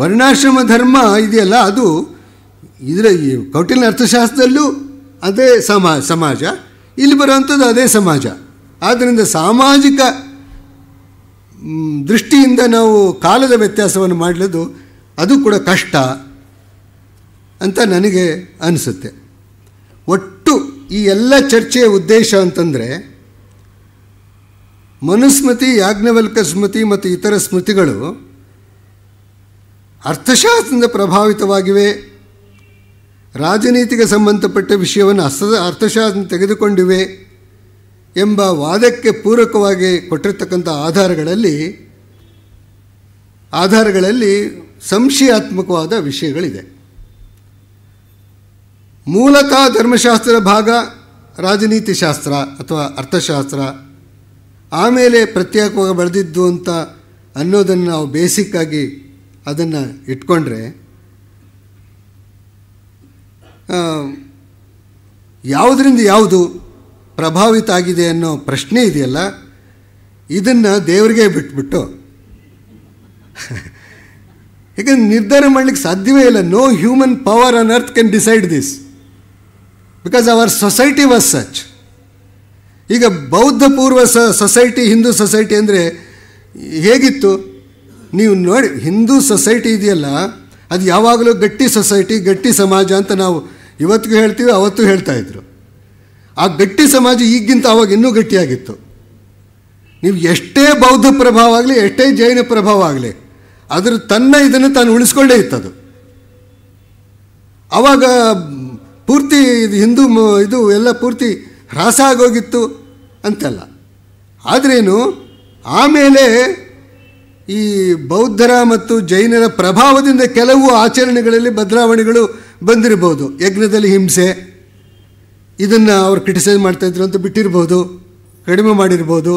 ವರ್ಣಾಶ್ರಮ ಧರ್ಮ ಇದೆಯಲ್ಲ ಅದು ಇದರ ಈ ಕೌಟಿಲ್ಯ ಅರ್ಥಶಾಸ್ತ್ರದಲ್ಲೂ ಅದೇ ಸಮಾ ಸಮಾಜ ಇಲ್ಲಿ ಬರುವಂಥದ್ದು ಅದೇ ಸಮಾಜ ಆದ್ದರಿಂದ ಸಾಮಾಜಿಕ ದೃಷ್ಟಿಯಿಂದ ನಾವು ಕಾಲದ ವ್ಯತ್ಯಾಸವನ್ನು ಮಾಡಲಿದ್ದು ಅದು ಕೂಡ ಕಷ್ಟ ಅಂತ ನನಗೆ ಅನಿಸುತ್ತೆ ಒಟ್ಟು ಈ ಎಲ್ಲ ಚರ್ಚೆಯ ಉದ್ದೇಶ ಅಂತಂದರೆ ಮನುಸ್ಮೃತಿ ಯಾಜ್ಞವಲ್ಕ ಸ್ಮೃತಿ ಮತ್ತು ಇತರ ಸ್ಮೃತಿಗಳು ಅರ್ಥಶಾಸ್ತ್ರದಿಂದ ಪ್ರಭಾವಿತವಾಗಿವೆ ರಾಜನೀತಿಗೆ ಸಂಬಂಧಪಟ್ಟ ವಿಷಯವನ್ನು ಅರ್ಥದ ಅರ್ಥಶಾಸ್ತ್ರ ತೆಗೆದುಕೊಂಡಿವೆ ಎಂಬ ವಾದಕ್ಕೆ ಪೂರಕವಾಗಿ ಕೊಟ್ಟಿರ್ತಕ್ಕಂಥ ಆಧಾರಗಳಲ್ಲಿ ಆಧಾರಗಳಲ್ಲಿ ಸಂಶಯಾತ್ಮಕವಾದ ವಿಷಯಗಳಿದೆ ಮೂಲತಃ ಧರ್ಮಶಾಸ್ತ್ರದ ಭಾಗ ರಾಜನೀತಿ ಶಾಸ್ತ್ರ ಅಥವಾ ಅರ್ಥಶಾಸ್ತ್ರ ಆಮೇಲೆ ಪ್ರತ್ಯೇಕವಾಗಿ ಬೆಳೆದಿದ್ದು ಅಂತ ಅನ್ನೋದನ್ನು ನಾವು ಬೇಸಿಕ್ಕಾಗಿ ಅದನ್ನು ಇಟ್ಕೊಂಡ್ರೆ ಯಾವುದರಿಂದ ಯಾವುದು ಪ್ರಭಾವಿತ ಆಗಿದೆ ಅನ್ನೋ ಪ್ರಶ್ನೆ ಇದೆಯಲ್ಲ ಇದನ್ನು ದೇವರಿಗೆ ಬಿಟ್ಬಿಟ್ಟು ಯಾಕಂದ್ರೆ ನಿರ್ಧಾರ ಮಾಡಲಿಕ್ಕೆ ಸಾಧ್ಯವೇ ಇಲ್ಲ no human power on earth can decide this because our society was such ಈಗ ಬೌದ್ಧ ಪೂರ್ವ ಸೊಸೈಟಿ ಹಿಂದೂ ಸೊಸೈಟಿ ಅಂದರೆ ಹೇಗಿತ್ತು ನೀವು ನೋಡಿ ಹಿಂದೂ ಸೊಸೈಟಿ ಇದೆಯಲ್ಲ ಅದು ಯಾವಾಗಲೂ ಗಟ್ಟಿ ಸೊಸೈಟಿ ಗಟ್ಟಿ ಸಮಾಜ ಅಂತ ನಾವು ಇವತ್ತಿಗೂ ಹೇಳ್ತೀವಿ ಅವತ್ತು ಹೇಳ್ತಾ ಇದ್ರು ಆ ಗಟ್ಟಿ ಸಮಾಜ ಈಗಿಂತ ಅವಾಗ ಇನ್ನೂ ಗಟ್ಟಿಯಾಗಿತ್ತು ನೀವು ಎಷ್ಟೇ ಬೌದ್ಧ ಪ್ರಭಾವ ಆಗಲಿ ಎಷ್ಟೇ ಜೈನ ಪ್ರಭಾವ ಆಗಲಿ ಅದರ ತನ್ನ ಇದನ್ನು ತಾನು ಉಳಿಸ್ಕೊಂಡೇ ಇತ್ತದು ಆವಾಗ ಪೂರ್ತಿ ಇದು ಹಿಂದೂ ಇದು ಎಲ್ಲ ಪೂರ್ತಿ ಹ್ರಾಸ ಆಗೋಗಿತ್ತು ಅಂತೆಲ್ಲ ಆದ್ರೇನು ಆಮೇಲೆ ಈ ಬೌದ್ಧರ ಮತ್ತು ಜೈನರ ಪ್ರಭಾವದಿಂದ ಕೆಲವು ಆಚರಣೆಗಳಲ್ಲಿ ಬದಲಾವಣೆಗಳು ಬಂದಿರ್ಬೋದು ಯಜ್ಞದಲ್ಲಿ ಹಿಂಸೆ ಇದನ್ನು ಅವ್ರು ಕ್ರಿಟಿಸೈಸ್ ಮಾಡ್ತಾಯಿದ್ರು ಅಂತ ಬಿಟ್ಟಿರ್ಬೋದು ಕಡಿಮೆ ಮಾಡಿರ್ಬೋದು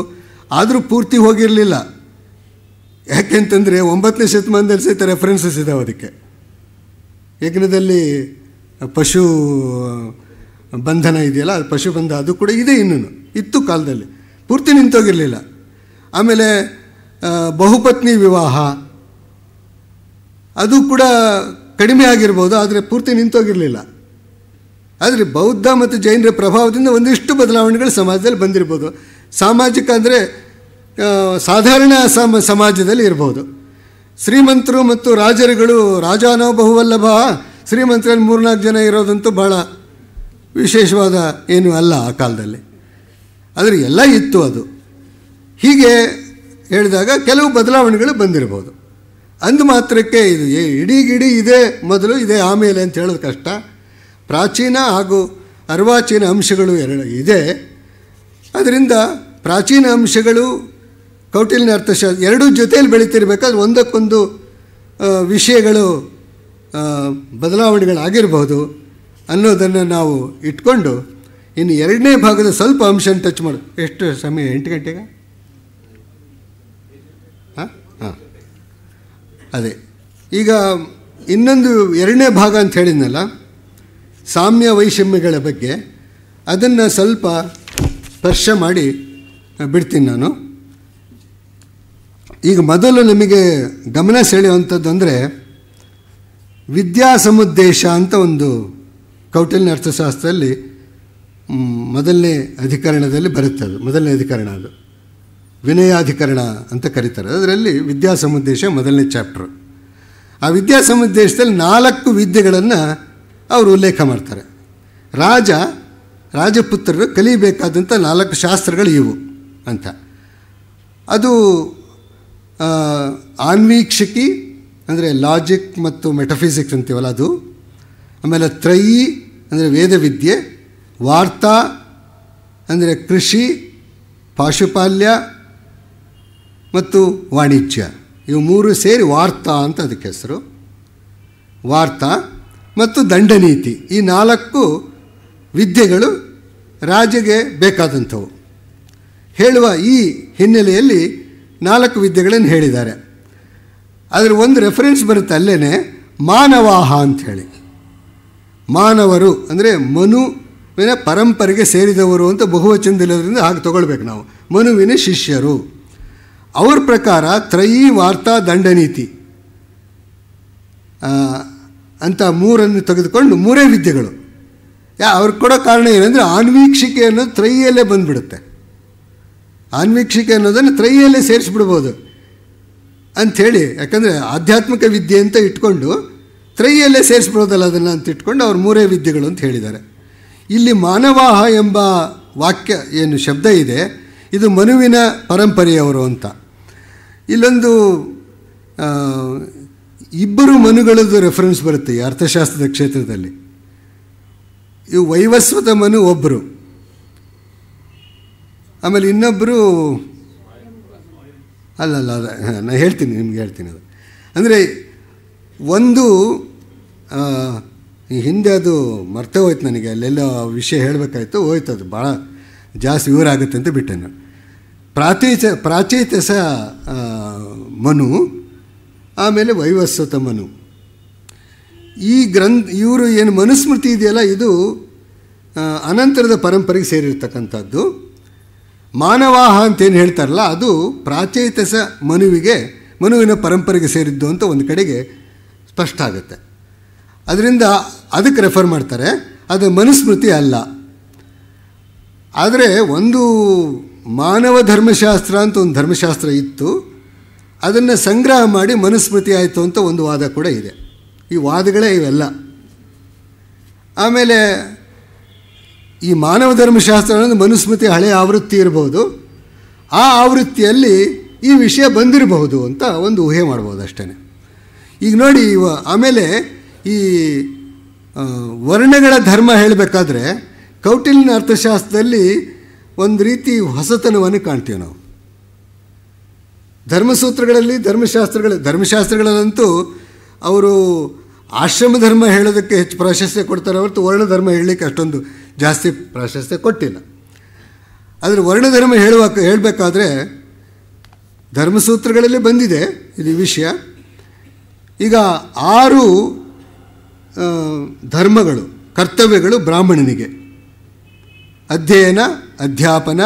ಆದರೂ ಪೂರ್ತಿ ಹೋಗಿರಲಿಲ್ಲ ಯಾಕೆಂತಂದರೆ ಒಂಬತ್ತನೇ ಶತಮಾನದಲ್ಲಿ ಸಹಿತ ರೆಫರೆನ್ಸಸ್ ಇದ್ದಾವೆ ಅದಕ್ಕೆ ಯಜ್ಞದಲ್ಲಿ ಪಶು ಬಂಧನ ಇದೆಯಲ್ಲ ಪಶು ಬಂಧ ಅದು ಕೂಡ ಇದೆ ಇನ್ನೂ ಇತ್ತು ಕಾಲದಲ್ಲಿ ಪೂರ್ತಿ ನಿಂತೋಗಿರಲಿಲ್ಲ ಆಮೇಲೆ ಬಹುಪತ್ನಿ ವಿವಾಹ ಅದು ಕೂಡ ಕಡಿಮೆ ಆಗಿರ್ಬೋದು ಆದರೆ ಪೂರ್ತಿ ನಿಂತೋಗಿರಲಿಲ್ಲ ಆದರೆ ಬೌದ್ಧ ಮತ್ತು ಜೈನರ ಪ್ರಭಾವದಿಂದ ಒಂದಿಷ್ಟು ಬದಲಾವಣೆಗಳು ಸಮಾಜದಲ್ಲಿ ಬಂದಿರ್ಬೋದು ಸಾಮಾಜಿಕ ಅಂದರೆ ಸಾಧಾರಣ ಸಮ ಸಮಾಜದಲ್ಲಿ ಇರ್ಬೋದು ಶ್ರೀಮಂತರು ಮತ್ತು ರಾಜರುಗಳು ರಾಜಾನೋ ಬಹುವಲ್ಲಭ ಶ್ರೀಮಂತರಲ್ಲಿ ಮೂರ್ನಾಲ್ಕು ಜನ ಇರೋದಂತೂ ಭಾಳ ವಿಶೇಷವಾದ ಏನೂ ಅಲ್ಲ ಆ ಕಾಲದಲ್ಲಿ ಆದರೆ ಎಲ್ಲ ಇತ್ತು ಅದು ಹೀಗೆ ಹೇಳಿದಾಗ ಕೆಲವು ಬದಲಾವಣೆಗಳು ಬಂದಿರ್ಬೋದು ಅಂದ ಮಾತ್ರಕ್ಕೆ ಇದು ಇಡಿ ಗಿಡಿ ಇದೆ ಮೊದಲು ಇದೆ ಆಮೇಲೆ ಅಂತ ಹೇಳೋದು ಕಷ್ಟ ಪ್ರಾಚೀನ ಹಾಗೂ ಅರ್ವಾಚೀನ ಅಂಶಗಳು ಎರಡು ಇದೆ ಅದರಿಂದ ಪ್ರಾಚೀನ ಅಂಶಗಳು ಕೌಟಿಲ್ಯ ಅರ್ಥಶಾಸ್ತ್ರ ಎರಡೂ ಜೊತೆಯಲ್ಲಿ ಬೆಳೀತಿರ್ಬೇಕಾದ್ರೆ ಒಂದಕ್ಕೊಂದು ವಿಷಯಗಳು ಬದಲಾವಣೆಗಳಾಗಿರ್ಬೋದು ಅನ್ನೋದನ್ನು ನಾವು ಇಟ್ಕೊಂಡು ಇನ್ನು ಎರಡನೇ ಭಾಗದ ಸ್ವಲ್ಪ ಅಂಶನ ಟಚ್ ಮಾಡ್ಬೇಕು ಎಷ್ಟು ಸಮಯ ಎಂಟು ಗಂಟೆಗೆ ಅದೇ ಈಗ ಇನ್ನೊಂದು ಎರಡನೇ ಭಾಗ ಅಂತ ಹೇಳಿದ್ನಲ್ಲ ಸಾಮ್ಯ ವೈಷಮ್ಯಗಳ ಬಗ್ಗೆ ಅದನ್ನು ಸ್ವಲ್ಪ ಸ್ಪರ್ಶ ಮಾಡಿ ಬಿಡ್ತೀನಿ ನಾನು ಈಗ ಮೊದಲು ನಿಮಗೆ ಗಮನ ಸೆಳೆಯುವಂಥದ್ದು ಅಂದರೆ ವಿದ್ಯಾಸಮುದ್ದೇಶ ಅಂತ ಒಂದು ಕೌಟಿಲ್ಯ ಅರ್ಥಶಾಸ್ತ್ರದಲ್ಲಿ ಮೊದಲನೇ ಅಧಿಕರಣದಲ್ಲಿ ಬರುತ್ತೆ ಅದು ಮೊದಲನೇ ಅಧಿಕರಣ ಅದು ವಿನಯಾಧಿಕರಣ ಅಂತ ಕರೀತಾರೆ ಅದರಲ್ಲಿ ವಿದ್ಯಾಸಮುದ್ದೇಶ ಮೊದಲನೇ ಚಾಪ್ಟರ್ ಆ ವಿದ್ಯಾಸಮುದ್ದೇಶದಲ್ಲಿ ನಾಲ್ಕು ವಿದ್ಯೆಗಳನ್ನು ಅವರು ಉಲ್ಲೇಖ ಮಾಡ್ತಾರೆ ರಾಜ ರಾಜಪುತ್ರರು ಕಲಿಯಬೇಕಾದಂಥ ನಾಲ್ಕು ಶಾಸ್ತ್ರಗಳು ಇವು ಅಂತ ಅದು ಆನ್ವೀಕ್ಷಕಿ ಅಂದರೆ ಲಾಜಿಕ್ ಮತ್ತು ಮೆಟಫಿಸಿಕ್ಸ್ ಅಂತೀವಲ್ಲ ಅದು ಆಮೇಲೆ ತ್ರಯಿ ಅಂದರೆ ವೇದವಿದ್ಯೆ ವಾರ್ತಾ ಅಂದರೆ ಕೃಷಿ ಪಾಶುಪಾಲ್ಯ ಮತ್ತು ವಾಣಿಜ್ಯ ಇವು ಮೂರು ಸೇರಿ ವಾರ್ತಾ ಅಂತ ಅದಕ್ಕೆ ಹೆಸರು ವಾರ್ತಾ ಮತ್ತು ದಂಡನೀತಿ ಈ ನಾಲ್ಕು ವಿದ್ಯೆಗಳು ರಾಜಗೆ ಬೇಕಾದಂಥವು ಹೇಳುವ ಈ ಹಿನ್ನೆಲೆಯಲ್ಲಿ ನಾಲ್ಕು ವಿದ್ಯೆಗಳನ್ನು ಹೇಳಿದ್ದಾರೆ ಆದರೆ ಒಂದು ರೆಫರೆನ್ಸ್ ಬರುತ್ತೆ ಅಲ್ಲೇ ಮಾನವಾಹ ಅಂಥೇಳಿ ಮಾನವರು ಅಂದರೆ ಮನುವಿನ ಪರಂಪರೆಗೆ ಸೇರಿದವರು ಅಂತ ಬಹುವಚನದಲ್ಲಿರೋದ್ರಿಂದ ಹಾಗೆ ತಗೊಳ್ಬೇಕು ನಾವು ಮನುವಿನ ಶಿಷ್ಯರು ಅವ್ರ ಪ್ರಕಾರ ತ್ರೈ ವಾರ್ತಾ ದಂಡನೀತಿ ಅಂತ ಮೂರನ್ನು ತೆಗೆದುಕೊಂಡು ಮೂರೇ ವಿದ್ಯೆಗಳು ಯಾ ಅವ್ರಿಗೆ ಕೊಡೋ ಕಾರಣ ಏನಂದರೆ ಆನ್ವೀಕ್ಷಿಕೆ ಅನ್ನೋದು ತ್ರೈಯಲ್ಲೇ ಬಂದುಬಿಡುತ್ತೆ ಆನ್ವೀಕ್ಷಿಕೆ ಅನ್ನೋದನ್ನು ತ್ರೈಯಲ್ಲೇ ಸೇರಿಸ್ಬಿಡ್ಬೋದು ಅಂಥೇಳಿ ಯಾಕಂದರೆ ಆಧ್ಯಾತ್ಮಿಕ ವಿದ್ಯೆ ಅಂತ ಇಟ್ಕೊಂಡು ತ್ರೈಯಲ್ಲೇ ಸೇರಿಸ್ಬಿಡೋದಲ್ಲ ಅದನ್ನು ಅಂತ ಇಟ್ಕೊಂಡು ಅವ್ರು ಮೂರೇ ವಿದ್ಯೆಗಳು ಅಂತ ಹೇಳಿದ್ದಾರೆ ಇಲ್ಲಿ ಮಾನವಾಹ ಎಂಬ ವಾಕ್ಯ ಏನು ಶಬ್ದ ಇದೆ ಇದು ಮನುವಿನ ಪರಂಪರೆಯವರು ಅಂತ ಇಲ್ಲೊಂದು ಇಬ್ಬರು ಮನುಗಳದ್ದು ರೆಫರೆನ್ಸ್ ಬರುತ್ತೆ ಈ ಅರ್ಥಶಾಸ್ತ್ರದ ಕ್ಷೇತ್ರದಲ್ಲಿ ಇವು ವೈವಸ್ವತ ಮನು ಒಬ್ಬರು ಆಮೇಲೆ ಇನ್ನೊಬ್ಬರು ಅಲ್ಲಲ್ಲ ಅದ ನಾನು ಹೇಳ್ತೀನಿ ನಿಮ್ಗೆ ಹೇಳ್ತೀನಿ ಅದು ಅಂದರೆ ಒಂದು ಹಿಂದೆ ಅದು ಮರ್ತೇ ಹೋಯ್ತು ನನಗೆ ಅಲ್ಲೆಲ್ಲ ವಿಷಯ ಹೇಳಬೇಕಾಯ್ತು ಹೋಯ್ತು ಅದು ಭಾಳ ಜಾಸ್ತಿ ವಿವರ ಆಗುತ್ತೆ ಅಂತ ಬಿಟ್ಟೆ ನಾನು ಪ್ರಾಚೇತ ಪ್ರಾಚೇತಸ ಮನು ಆಮೇಲೆ ವೈವಸ್ವತ ಮನು ಈ ಗ್ರಂಥ ಇವರು ಏನು ಮನುಸ್ಮೃತಿ ಇದೆಯಲ್ಲ ಇದು ಅನಂತರದ ಪರಂಪರೆಗೆ ಸೇರಿರ್ತಕ್ಕಂಥದ್ದು ಮಾನವಾಹ ಅಂತೇನು ಹೇಳ್ತಾರಲ್ಲ ಅದು ಪ್ರಾಚೈತಸ ಮನುವಿಗೆ ಮನುವಿನ ಪರಂಪರೆಗೆ ಸೇರಿದ್ದು ಅಂತ ಒಂದು ಕಡೆಗೆ ಸ್ಪಷ್ಟ ಆಗುತ್ತೆ ಅದರಿಂದ ಅದಕ್ಕೆ ರೆಫರ್ ಮಾಡ್ತಾರೆ ಅದು ಮನುಸ್ಮೃತಿ ಅಲ್ಲ ಆದರೆ ಒಂದು ಮಾನವ ಧರ್ಮಶಾಸ್ತ್ರ ಅಂತ ಒಂದು ಧರ್ಮಶಾಸ್ತ್ರ ಇತ್ತು ಅದನ್ನು ಸಂಗ್ರಹ ಮಾಡಿ ಮನುಸ್ಮೃತಿ ಆಯಿತು ಅಂತ ಒಂದು ವಾದ ಕೂಡ ಇದೆ ಈ ವಾದಗಳೇ ಇವೆಲ್ಲ ಆಮೇಲೆ ಈ ಮಾನವ ಧರ್ಮಶಾಸ್ತ್ರ ಅನ್ನೋದು ಮನುಸ್ಮೃತಿ ಹಳೆಯ ಆವೃತ್ತಿ ಇರಬಹುದು ಆ ಆವೃತ್ತಿಯಲ್ಲಿ ಈ ವಿಷಯ ಬಂದಿರಬಹುದು ಅಂತ ಒಂದು ಊಹೆ ಮಾಡ್ಬೋದು ಅಷ್ಟೇ ಈಗ ನೋಡಿ ಇವ ಆಮೇಲೆ ಈ ವರ್ಣಗಳ ಧರ್ಮ ಹೇಳಬೇಕಾದ್ರೆ ಕೌಟಿಲ್ಯನ ಅರ್ಥಶಾಸ್ತ್ರದಲ್ಲಿ ಒಂದು ರೀತಿ ಹೊಸತನವನ್ನು ಕಾಣ್ತೀವಿ ನಾವು ಧರ್ಮಸೂತ್ರಗಳಲ್ಲಿ ಧರ್ಮಶಾಸ್ತ್ರಗಳ ಧರ್ಮಶಾಸ್ತ್ರಗಳಲ್ಲಂತೂ ಅವರು ಆಶ್ರಮ ಧರ್ಮ ಹೇಳೋದಕ್ಕೆ ಹೆಚ್ಚು ಪ್ರಾಶಸ್ತ್ಯ ಕೊಡ್ತಾರೆ ಹೊರತು ವರ್ಣಧರ್ಮ ಹೇಳಲಿಕ್ಕೆ ಅಷ್ಟೊಂದು ಜಾಸ್ತಿ ಪ್ರಾಶಸ್ತ್ಯ ಕೊಟ್ಟಿಲ್ಲ ಆದರೆ ವರ್ಣಧರ್ಮ ಹೇಳುವ ಹೇಳಬೇಕಾದ್ರೆ ಧರ್ಮಸೂತ್ರಗಳಲ್ಲಿ ಬಂದಿದೆ ಇದು ವಿಷಯ ಈಗ ಆರು ಧರ್ಮಗಳು ಕರ್ತವ್ಯಗಳು ಬ್ರಾಹ್ಮಣನಿಗೆ ಅಧ್ಯಯನ ಅಧ್ಯಾಪನ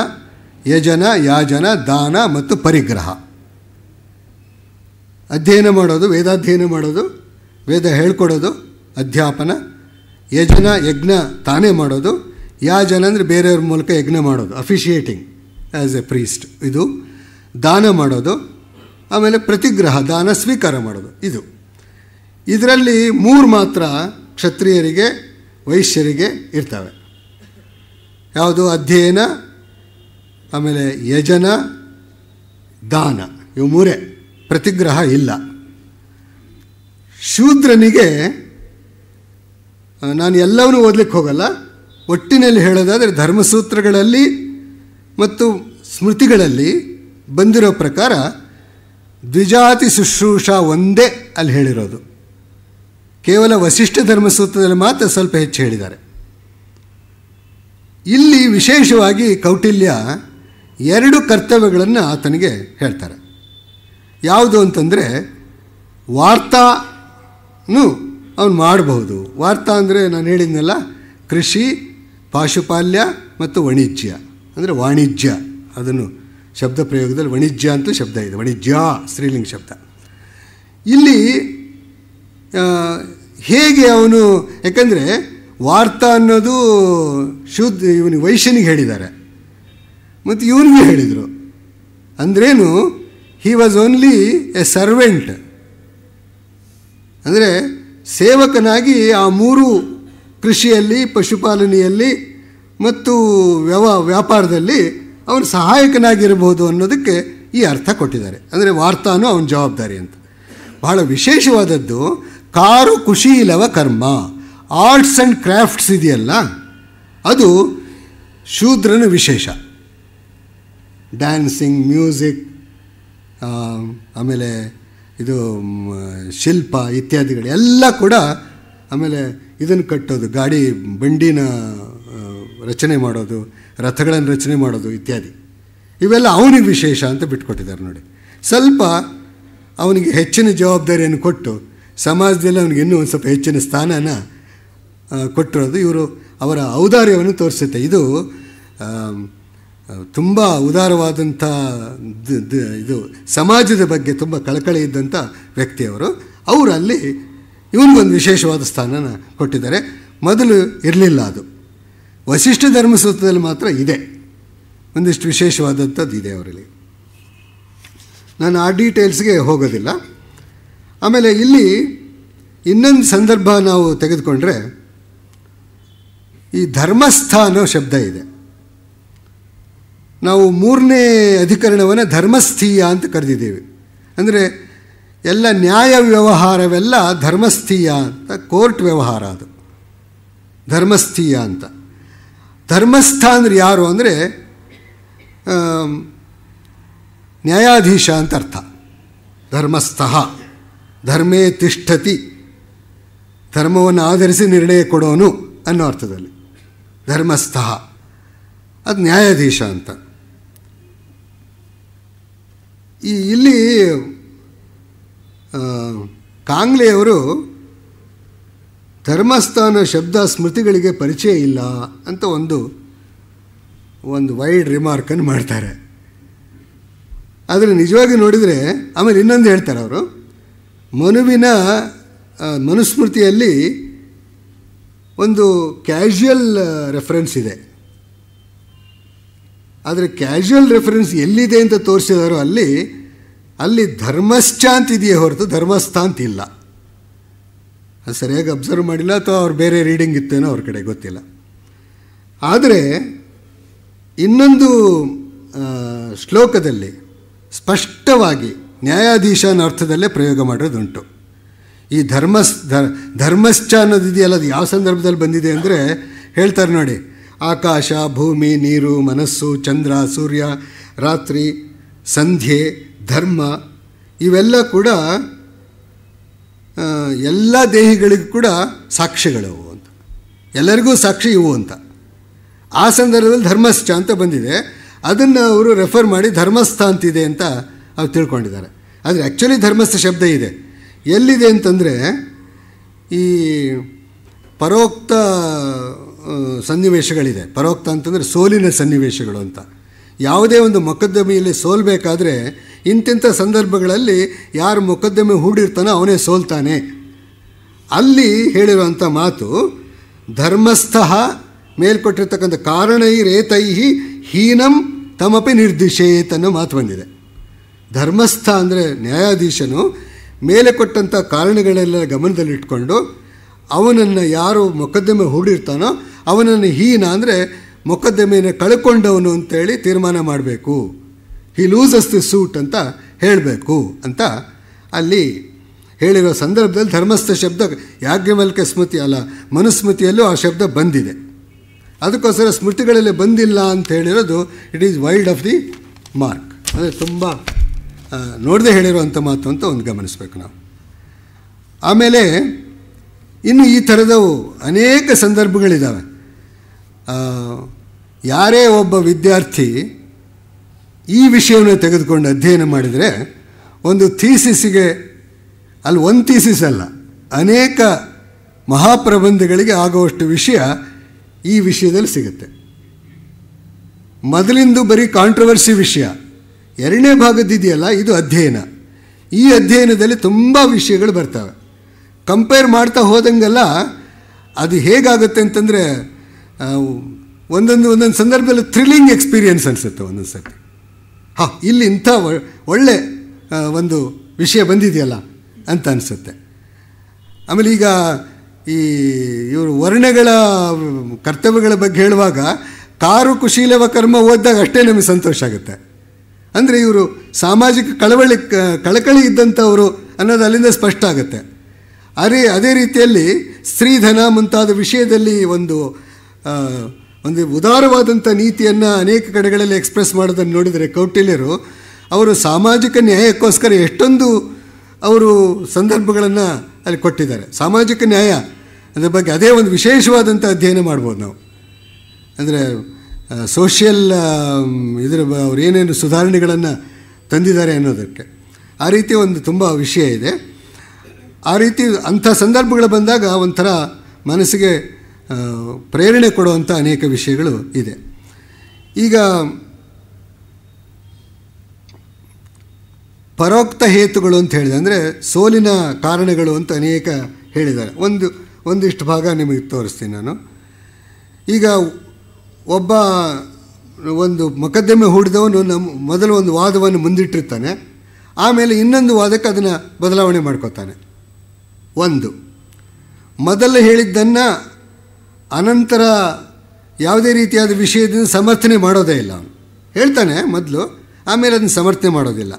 ಯಜನ ಯಾಜನ ದಾನ ಮತ್ತು ಪರಿಗ್ರಹ ಅಧ್ಯಯನ ಮಾಡೋದು ವೇದಾಧ್ಯಯನ ಮಾಡೋದು ವೇದ ಹೇಳ್ಕೊಡೋದು ಅಧ್ಯಾಪನ ಯಜನ ಯಜ್ಞ ತಾನೇ ಮಾಡೋದು ಯಾಜನ ಅಂದರೆ ಬೇರೆಯವ್ರ ಮೂಲಕ ಯಜ್ಞ ಮಾಡೋದು ಅಫಿಷಿಯೇಟಿಂಗ್ ಆ್ಯಸ್ ಎ ಪ್ರೀಸ್ಟ್ ಇದು ದಾನ ಮಾಡೋದು ಆಮೇಲೆ ಪ್ರತಿಗ್ರಹ ದಾನ ಸ್ವೀಕಾರ ಮಾಡೋದು ಇದು ಇದರಲ್ಲಿ ಮೂರು ಮಾತ್ರ ಕ್ಷತ್ರಿಯರಿಗೆ ವೈಶ್ಯರಿಗೆ ಇರ್ತವೆ ಯಾವುದು ಅಧ್ಯಯನ ಆಮೇಲೆ ಯಜನ ದಾನ ಇವು ಮೂರೇ ಪ್ರತಿಗ್ರಹ ಇಲ್ಲ ಶೂದ್ರನಿಗೆ ನಾನು ಎಲ್ಲವನ್ನೂ ಓದಲಿಕ್ಕೆ ಹೋಗಲ್ಲ ಒಟ್ಟಿನಲ್ಲಿ ಹೇಳೋದಾದರೆ ಧರ್ಮಸೂತ್ರಗಳಲ್ಲಿ ಮತ್ತು ಸ್ಮೃತಿಗಳಲ್ಲಿ ಬಂದಿರೋ ಪ್ರಕಾರ ದ್ವಿಜಾತಿ ಶುಶ್ರೂಷ ಒಂದೇ ಅಲ್ಲಿ ಹೇಳಿರೋದು ಕೇವಲ ವಸಿಷ್ಠ ಧರ್ಮಸೂತ್ರದಲ್ಲಿ ಮಾತ್ರ ಸ್ವಲ್ಪ ಹೆಚ್ಚು ಹೇಳಿದ್ದಾರೆ ಇಲ್ಲಿ ವಿಶೇಷವಾಗಿ ಕೌಟಿಲ್ಯ ಎರಡು ಕರ್ತವ್ಯಗಳನ್ನು ಆತನಿಗೆ ಹೇಳ್ತಾರೆ ಯಾವುದು ಅಂತಂದರೆ ವಾರ್ತಾನು ಅವನು ಮಾಡಬಹುದು ವಾರ್ತಾ ಅಂದರೆ ನಾನು ಹೇಳಿದ್ನಲ್ಲ ಕೃಷಿ ಪಾಶುಪಾಲ್ಯ ಮತ್ತು ವಾಣಿಜ್ಯ ಅಂದರೆ ವಾಣಿಜ್ಯ ಅದನ್ನು ಶಬ್ದ ಪ್ರಯೋಗದಲ್ಲಿ ವಾಣಿಜ್ಯ ಅಂತ ಶಬ್ದ ಇದೆ ವಾಣಿಜ್ಯ ಸ್ತ್ರೀಲಿಂಗ ಶಬ್ದ ಇಲ್ಲಿ ಹೇಗೆ ಅವನು ಯಾಕಂದರೆ ವಾರ್ತಾ ಅನ್ನೋದು ಶುದ್ಧ ಇವನಿಗೆ ವೈಶ್ಯನಿಗೆ ಹೇಳಿದ್ದಾರೆ ಮತ್ತು ಇವನಿಗೂ ಹೇಳಿದರು ಅಂದ್ರೇನು he was only a servant ಅಂದರೆ ಸೇವಕನಾಗಿ ಆ ಮೂರು ಕೃಷಿಯಲ್ಲಿ ಪಶುಪಾಲನೆಯಲ್ಲಿ ಮತ್ತು ವ್ಯವ ವ್ಯಾಪಾರದಲ್ಲಿ ಅವನು ಸಹಾಯಕನಾಗಿರಬಹುದು ಅನ್ನೋದಕ್ಕೆ ಈ ಅರ್ಥ ಕೊಟ್ಟಿದ್ದಾರೆ ಅಂದರೆ ವಾರ್ತಾನು ಅವನ ಜವಾಬ್ದಾರಿ ಅಂತ ಬಹಳ ವಿಶೇಷವಾದದ್ದು ಕಾರು ಖುಷಿ ಇಲ್ಲವ ಕರ್ಮ ಆರ್ಟ್ಸ್ ಆ್ಯಂಡ್ ಕ್ರಾಫ್ಟ್ಸ್ ಇದೆಯಲ್ಲ ಅದು ಶೂದ್ರನ ವಿಶೇಷ ಡ್ಯಾನ್ಸಿಂಗ್ ಮ್ಯೂಸಿಕ್ ಆಮೇಲೆ ಇದು ಶಿಲ್ಪ ಇತ್ಯಾದಿಗಳು ಎಲ್ಲ ಕೂಡ ಆಮೇಲೆ ಇದನ್ನು ಕಟ್ಟೋದು ಗಾಡಿ ಬಂಡಿನ ರಚನೆ ಮಾಡೋದು ರಥಗಳನ್ನು ರಚನೆ ಮಾಡೋದು ಇತ್ಯಾದಿ ಇವೆಲ್ಲ ಅವನಿಗೆ ವಿಶೇಷ ಅಂತ ಬಿಟ್ಕೊಟ್ಟಿದ್ದಾರೆ ನೋಡಿ ಸ್ವಲ್ಪ ಅವನಿಗೆ ಹೆಚ್ಚಿನ ಜವಾಬ್ದಾರಿಯನ್ನು ಕೊಟ್ಟು ಸಮಾಜದಲ್ಲಿ ಅವನಿಗೆ ಇನ್ನೂ ಒಂದು ಸ್ವಲ್ಪ ಹೆಚ್ಚಿನ ಸ್ಥಾನನ ಕೊಟ್ಟಿರೋದು ಇವರು ಅವರ ಔದಾರ್ಯವನ್ನು ತೋರಿಸುತ್ತೆ ಇದು ತುಂಬ ಉದಾರವಾದಂಥ ಇದು ಸಮಾಜದ ಬಗ್ಗೆ ತುಂಬ ಕಳಕಳಿ ಇದ್ದಂಥ ವ್ಯಕ್ತಿಯವರು ಅವರಲ್ಲಿ ಅಲ್ಲಿ ಇವನಿಗೊಂದು ವಿಶೇಷವಾದ ಸ್ಥಾನನ ಕೊಟ್ಟಿದ್ದಾರೆ ಮೊದಲು ಇರಲಿಲ್ಲ ಅದು ವಶಿಷ್ಠ ಧರ್ಮಸೂತ್ರದಲ್ಲಿ ಮಾತ್ರ ಇದೆ ಒಂದಿಷ್ಟು ವಿಶೇಷವಾದಂಥದ್ದು ಇದೆ ಅವರಲ್ಲಿ ನಾನು ಆ ಡೀಟೇಲ್ಸ್ಗೆ ಹೋಗೋದಿಲ್ಲ ಆಮೇಲೆ ಇಲ್ಲಿ ಇನ್ನೊಂದು ಸಂದರ್ಭ ನಾವು ತೆಗೆದುಕೊಂಡ್ರೆ ಈ ಧರ್ಮಸ್ಥ ಅನ್ನೋ ಶಬ್ದ ಇದೆ ನಾವು ಮೂರನೇ ಅಧಿಕರಣವನ್ನು ಧರ್ಮಸ್ಥೀಯ ಅಂತ ಕರೆದಿದ್ದೇವೆ ಅಂದರೆ ಎಲ್ಲ ನ್ಯಾಯ ವ್ಯವಹಾರವೆಲ್ಲ ಧರ್ಮಸ್ಥೀಯ ಅಂತ ಕೋರ್ಟ್ ವ್ಯವಹಾರ ಅದು ಧರ್ಮಸ್ಥೀಯ ಅಂತ ಧರ್ಮಸ್ಥ ಅಂದರೆ ಯಾರು ಅಂದರೆ ನ್ಯಾಯಾಧೀಶ ಅಂತ ಅರ್ಥ ಧರ್ಮಸ್ಥ ಧರ್ಮೇ ತಿಷ್ಠತಿ ಧರ್ಮವನ್ನು ಆಧರಿಸಿ ನಿರ್ಣಯ ಕೊಡೋನು ಅನ್ನೋ ಅರ್ಥದಲ್ಲಿ ಧರ್ಮಸ್ಥ ಅದು ನ್ಯಾಯಾಧೀಶ ಅಂತ ಈ ಇಲ್ಲಿ ಕಾಂಗ್ಲೆಯವರು ಧರ್ಮಸ್ಥಾನ ಶಬ್ದ ಸ್ಮೃತಿಗಳಿಗೆ ಪರಿಚಯ ಇಲ್ಲ ಅಂತ ಒಂದು ಒಂದು ವೈಡ್ ರಿಮಾರ್ಕನ್ನು ಮಾಡ್ತಾರೆ ಆದರೆ ನಿಜವಾಗಿ ನೋಡಿದರೆ ಆಮೇಲೆ ಇನ್ನೊಂದು ಹೇಳ್ತಾರೆ ಅವರು ಮನುವಿನ ಮನುಸ್ಮೃತಿಯಲ್ಲಿ ಒಂದು ಕ್ಯಾಶುಯಲ್ ರೆಫರೆನ್ಸ್ ಇದೆ ಆದರೆ ಕ್ಯಾಶುಯಲ್ ರೆಫರೆನ್ಸ್ ಎಲ್ಲಿದೆ ಅಂತ ತೋರಿಸಿದಾರೋ ಅಲ್ಲಿ ಅಲ್ಲಿ ಧರ್ಮಶ್ಚಾಂತ್ ಇದೆಯೇ ಹೊರತು ಧರ್ಮಸ್ಥ ಇಲ್ಲ ಅದು ಸರಿಯಾಗಿ ಅಬ್ಸರ್ವ್ ಮಾಡಿಲ್ಲ ಅಥವಾ ಅವ್ರು ಬೇರೆ ರೀಡಿಂಗ್ ಇತ್ತೇನೋ ಅವ್ರ ಕಡೆ ಗೊತ್ತಿಲ್ಲ ಆದರೆ ಇನ್ನೊಂದು ಶ್ಲೋಕದಲ್ಲಿ ಸ್ಪಷ್ಟವಾಗಿ ನ್ಯಾಯಾಧೀಶನ ಅರ್ಥದಲ್ಲೇ ಪ್ರಯೋಗ ಮಾಡೋದುಂಟು ಈ ಧರ್ಮಸ್ ಧರ್ಮಶ್ಚ ಅನ್ನೋದಿದೆಯಲ್ಲ ಅದು ಯಾವ ಸಂದರ್ಭದಲ್ಲಿ ಬಂದಿದೆ ಅಂದರೆ ಹೇಳ್ತಾರೆ ನೋಡಿ ಆಕಾಶ ಭೂಮಿ ನೀರು ಮನಸ್ಸು ಚಂದ್ರ ಸೂರ್ಯ ರಾತ್ರಿ ಸಂಧ್ಯೆ ಧರ್ಮ ಇವೆಲ್ಲ ಕೂಡ ಎಲ್ಲ ದೇಹಿಗಳಿಗೂ ಕೂಡ ಸಾಕ್ಷಿಗಳವು ಅಂತ ಎಲ್ಲರಿಗೂ ಸಾಕ್ಷಿ ಇವು ಅಂತ ಆ ಸಂದರ್ಭದಲ್ಲಿ ಧರ್ಮಶ್ಚ ಅಂತ ಬಂದಿದೆ ಅದನ್ನು ಅವರು ರೆಫರ್ ಮಾಡಿ ಧರ್ಮಸ್ಥ ಅಂತಿದೆ ಅಂತ ಅವ್ರು ತಿಳ್ಕೊಂಡಿದ್ದಾರೆ ಆದರೆ ಆ್ಯಕ್ಚುಲಿ ಧರ್ಮಸ್ಥ ಶಬ್ದ ಇದೆ ಎಲ್ಲಿದೆ ಅಂತಂದರೆ ಈ ಪರೋಕ್ತ ಸನ್ನಿವೇಶಗಳಿದೆ ಪರೋಕ್ತ ಅಂತಂದರೆ ಸೋಲಿನ ಸನ್ನಿವೇಶಗಳು ಅಂತ ಯಾವುದೇ ಒಂದು ಮೊಕದ್ದಮೆಯಲ್ಲಿ ಸೋಲ್ಬೇಕಾದ್ರೆ ಇಂತಿಂಥ ಸಂದರ್ಭಗಳಲ್ಲಿ ಯಾರು ಮೊಕದ್ದಮೆ ಹೂಡಿರ್ತಾನೋ ಅವನೇ ಸೋಲ್ತಾನೆ ಅಲ್ಲಿ ಹೇಳಿರುವಂಥ ಮಾತು ಧರ್ಮಸ್ಥ ಮೇಲ್ಕೊಟ್ಟಿರ್ತಕ್ಕಂಥ ಕಾರಣೈ ರೇತೈ ಹೀನಂ ತಮಪಿ ನಿರ್ದಿಶೇತ್ ಅನ್ನೋ ಮಾತು ಬಂದಿದೆ ಧರ್ಮಸ್ಥ ಅಂದರೆ ನ್ಯಾಯಾಧೀಶನು ಮೇಲೆ ಕೊಟ್ಟಂಥ ಕಾರಣಗಳೆಲ್ಲ ಗಮನದಲ್ಲಿಟ್ಕೊಂಡು ಅವನನ್ನು ಯಾರು ಮೊಕದ್ದಮೆ ಹೂಡಿರ್ತಾನೋ ಅವನನ್ನು ಹೀನ ಅಂದರೆ ಮೊಕದ್ದಮೆಯನ್ನು ಕಳ್ಕೊಂಡವನು ಅಂತೇಳಿ ತೀರ್ಮಾನ ಮಾಡಬೇಕು ಹಿ ಲೂಸಸ್ ದಿ ಸೂಟ್ ಅಂತ ಹೇಳಬೇಕು ಅಂತ ಅಲ್ಲಿ ಹೇಳಿರೋ ಸಂದರ್ಭದಲ್ಲಿ ಧರ್ಮಸ್ಥ ಶಬ್ದ ಯಾಜ್ಞವಲ್ಕ ಸ್ಮೃತಿ ಅಲ್ಲ ಮನುಸ್ಮೃತಿಯಲ್ಲೂ ಆ ಶಬ್ದ ಬಂದಿದೆ ಅದಕ್ಕೋಸ್ಕರ ಸ್ಮೃತಿಗಳಲ್ಲಿ ಬಂದಿಲ್ಲ ಅಂತ ಹೇಳಿರೋದು it is wild of the mark ಅಂದರೆ ತುಂಬ ನೋಡದೆ ಹೇಳಿರುವಂಥ ಮಾತು ಅಂತ ಒಂದು ಗಮನಿಸಬೇಕು ನಾವು ಆಮೇಲೆ ಇನ್ನು ಈ ಥರದವು ಅನೇಕ ಸಂದರ್ಭಗಳಿದ್ದಾವೆ ಯಾರೇ ಒಬ್ಬ ವಿದ್ಯಾರ್ಥಿ ಈ ವಿಷಯವನ್ನು ತೆಗೆದುಕೊಂಡು ಅಧ್ಯಯನ ಮಾಡಿದರೆ ಒಂದು ಥೀಸಿಸ್ಗೆ ಅಲ್ಲಿ ಒಂದು ಥೀಸಿಸ್ ಅಲ್ಲ ಅನೇಕ ಮಹಾಪ್ರಬಂಧಗಳಿಗೆ ಆಗುವಷ್ಟು ವಿಷಯ ಈ ವಿಷಯದಲ್ಲಿ ಸಿಗುತ್ತೆ ಮೊದಲಿಂದು ಬರೀ ಕಾಂಟ್ರವರ್ಸಿ ವಿಷಯ ಎರಡನೇ ಭಾಗದಿದೆಯಲ್ಲ ಇದು ಅಧ್ಯಯನ ಈ ಅಧ್ಯಯನದಲ್ಲಿ ತುಂಬ ವಿಷಯಗಳು ಬರ್ತವೆ ಕಂಪೇರ್ ಮಾಡ್ತಾ ಹೋದಂಗೆಲ್ಲ ಅದು ಹೇಗಾಗುತ್ತೆ ಅಂತಂದರೆ ಒಂದೊಂದು ಒಂದೊಂದು ಸಂದರ್ಭದಲ್ಲಿ ಥ್ರಿಲ್ಲಿಂಗ್ ಎಕ್ಸ್ಪೀರಿಯನ್ಸ್ ಅನಿಸುತ್ತೆ ಒಂದೊಂದು ಸರ್ತಿ ಹಾಂ ಇಲ್ಲಿ ಇಂಥ ಒಳ್ಳೆ ಒಂದು ವಿಷಯ ಬಂದಿದೆಯಲ್ಲ ಅಂತ ಅನಿಸುತ್ತೆ ಆಮೇಲೆ ಈಗ ಈ ಇವರು ವರ್ಣಗಳ ಕರ್ತವ್ಯಗಳ ಬಗ್ಗೆ ಹೇಳುವಾಗ ಕಾರು ಕುಶೀಲವ ಕರ್ಮ ಓದಿದಾಗ ಅಷ್ಟೇ ನಮಗೆ ಸಂತೋಷ ಆಗುತ್ತೆ ಅಂದರೆ ಇವರು ಸಾಮಾಜಿಕ ಕಳವಳಿ ಕಳಕಳಿ ಇದ್ದಂಥವರು ಅನ್ನೋದು ಅಲ್ಲಿಂದ ಸ್ಪಷ್ಟ ಆಗುತ್ತೆ ಅದೇ ಅದೇ ರೀತಿಯಲ್ಲಿ ಸ್ತ್ರೀಧನ ಮುಂತಾದ ವಿಷಯದಲ್ಲಿ ಒಂದು ಒಂದು ಉದಾರವಾದಂಥ ನೀತಿಯನ್ನು ಅನೇಕ ಕಡೆಗಳಲ್ಲಿ ಎಕ್ಸ್ಪ್ರೆಸ್ ಮಾಡೋದನ್ನು ನೋಡಿದರೆ ಕೌಟಿಲ್ಯರು ಅವರು ಸಾಮಾಜಿಕ ನ್ಯಾಯಕ್ಕೋಸ್ಕರ ಎಷ್ಟೊಂದು ಅವರು ಸಂದರ್ಭಗಳನ್ನು ಅಲ್ಲಿ ಕೊಟ್ಟಿದ್ದಾರೆ ಸಾಮಾಜಿಕ ನ್ಯಾಯ ಅದರ ಬಗ್ಗೆ ಅದೇ ಒಂದು ವಿಶೇಷವಾದಂಥ ಅಧ್ಯಯನ ಮಾಡ್ಬೋದು ನಾವು ಅಂದರೆ ಸೋಷಿಯಲ್ ಇದರ ಅವ್ರು ಏನೇನು ಸುಧಾರಣೆಗಳನ್ನು ತಂದಿದ್ದಾರೆ ಅನ್ನೋದಕ್ಕೆ ಆ ರೀತಿ ಒಂದು ತುಂಬ ವಿಷಯ ಇದೆ ಆ ರೀತಿ ಅಂಥ ಸಂದರ್ಭಗಳು ಬಂದಾಗ ಒಂಥರ ಮನಸ್ಸಿಗೆ ಪ್ರೇರಣೆ ಕೊಡುವಂಥ ಅನೇಕ ವಿಷಯಗಳು ಇದೆ ಈಗ ಪರೋಕ್ತ ಹೇತುಗಳು ಅಂತ ಹೇಳಿದೆ ಅಂದರೆ ಸೋಲಿನ ಕಾರಣಗಳು ಅಂತ ಅನೇಕ ಹೇಳಿದ್ದಾರೆ ಒಂದು ಒಂದಿಷ್ಟು ಭಾಗ ನಿಮಗೆ ತೋರಿಸ್ತೀನಿ ನಾನು ಈಗ ಒಬ್ಬ ಒಂದು ಮೊಕದ್ದಮೆ ಹೂಡಿದವನು ನಮ್ಮ ಮೊದಲು ಒಂದು ವಾದವನ್ನು ಮುಂದಿಟ್ಟಿರ್ತಾನೆ ಆಮೇಲೆ ಇನ್ನೊಂದು ವಾದಕ್ಕೆ ಅದನ್ನು ಬದಲಾವಣೆ ಮಾಡ್ಕೋತಾನೆ ಒಂದು ಮೊದಲು ಹೇಳಿದ್ದನ್ನು ಅನಂತರ ಯಾವುದೇ ರೀತಿಯಾದ ವಿಷಯದಿಂದ ಸಮರ್ಥನೆ ಮಾಡೋದೇ ಇಲ್ಲ ಅವನು ಹೇಳ್ತಾನೆ ಮೊದಲು ಆಮೇಲೆ ಅದನ್ನು ಸಮರ್ಥನೆ ಮಾಡೋದಿಲ್ಲ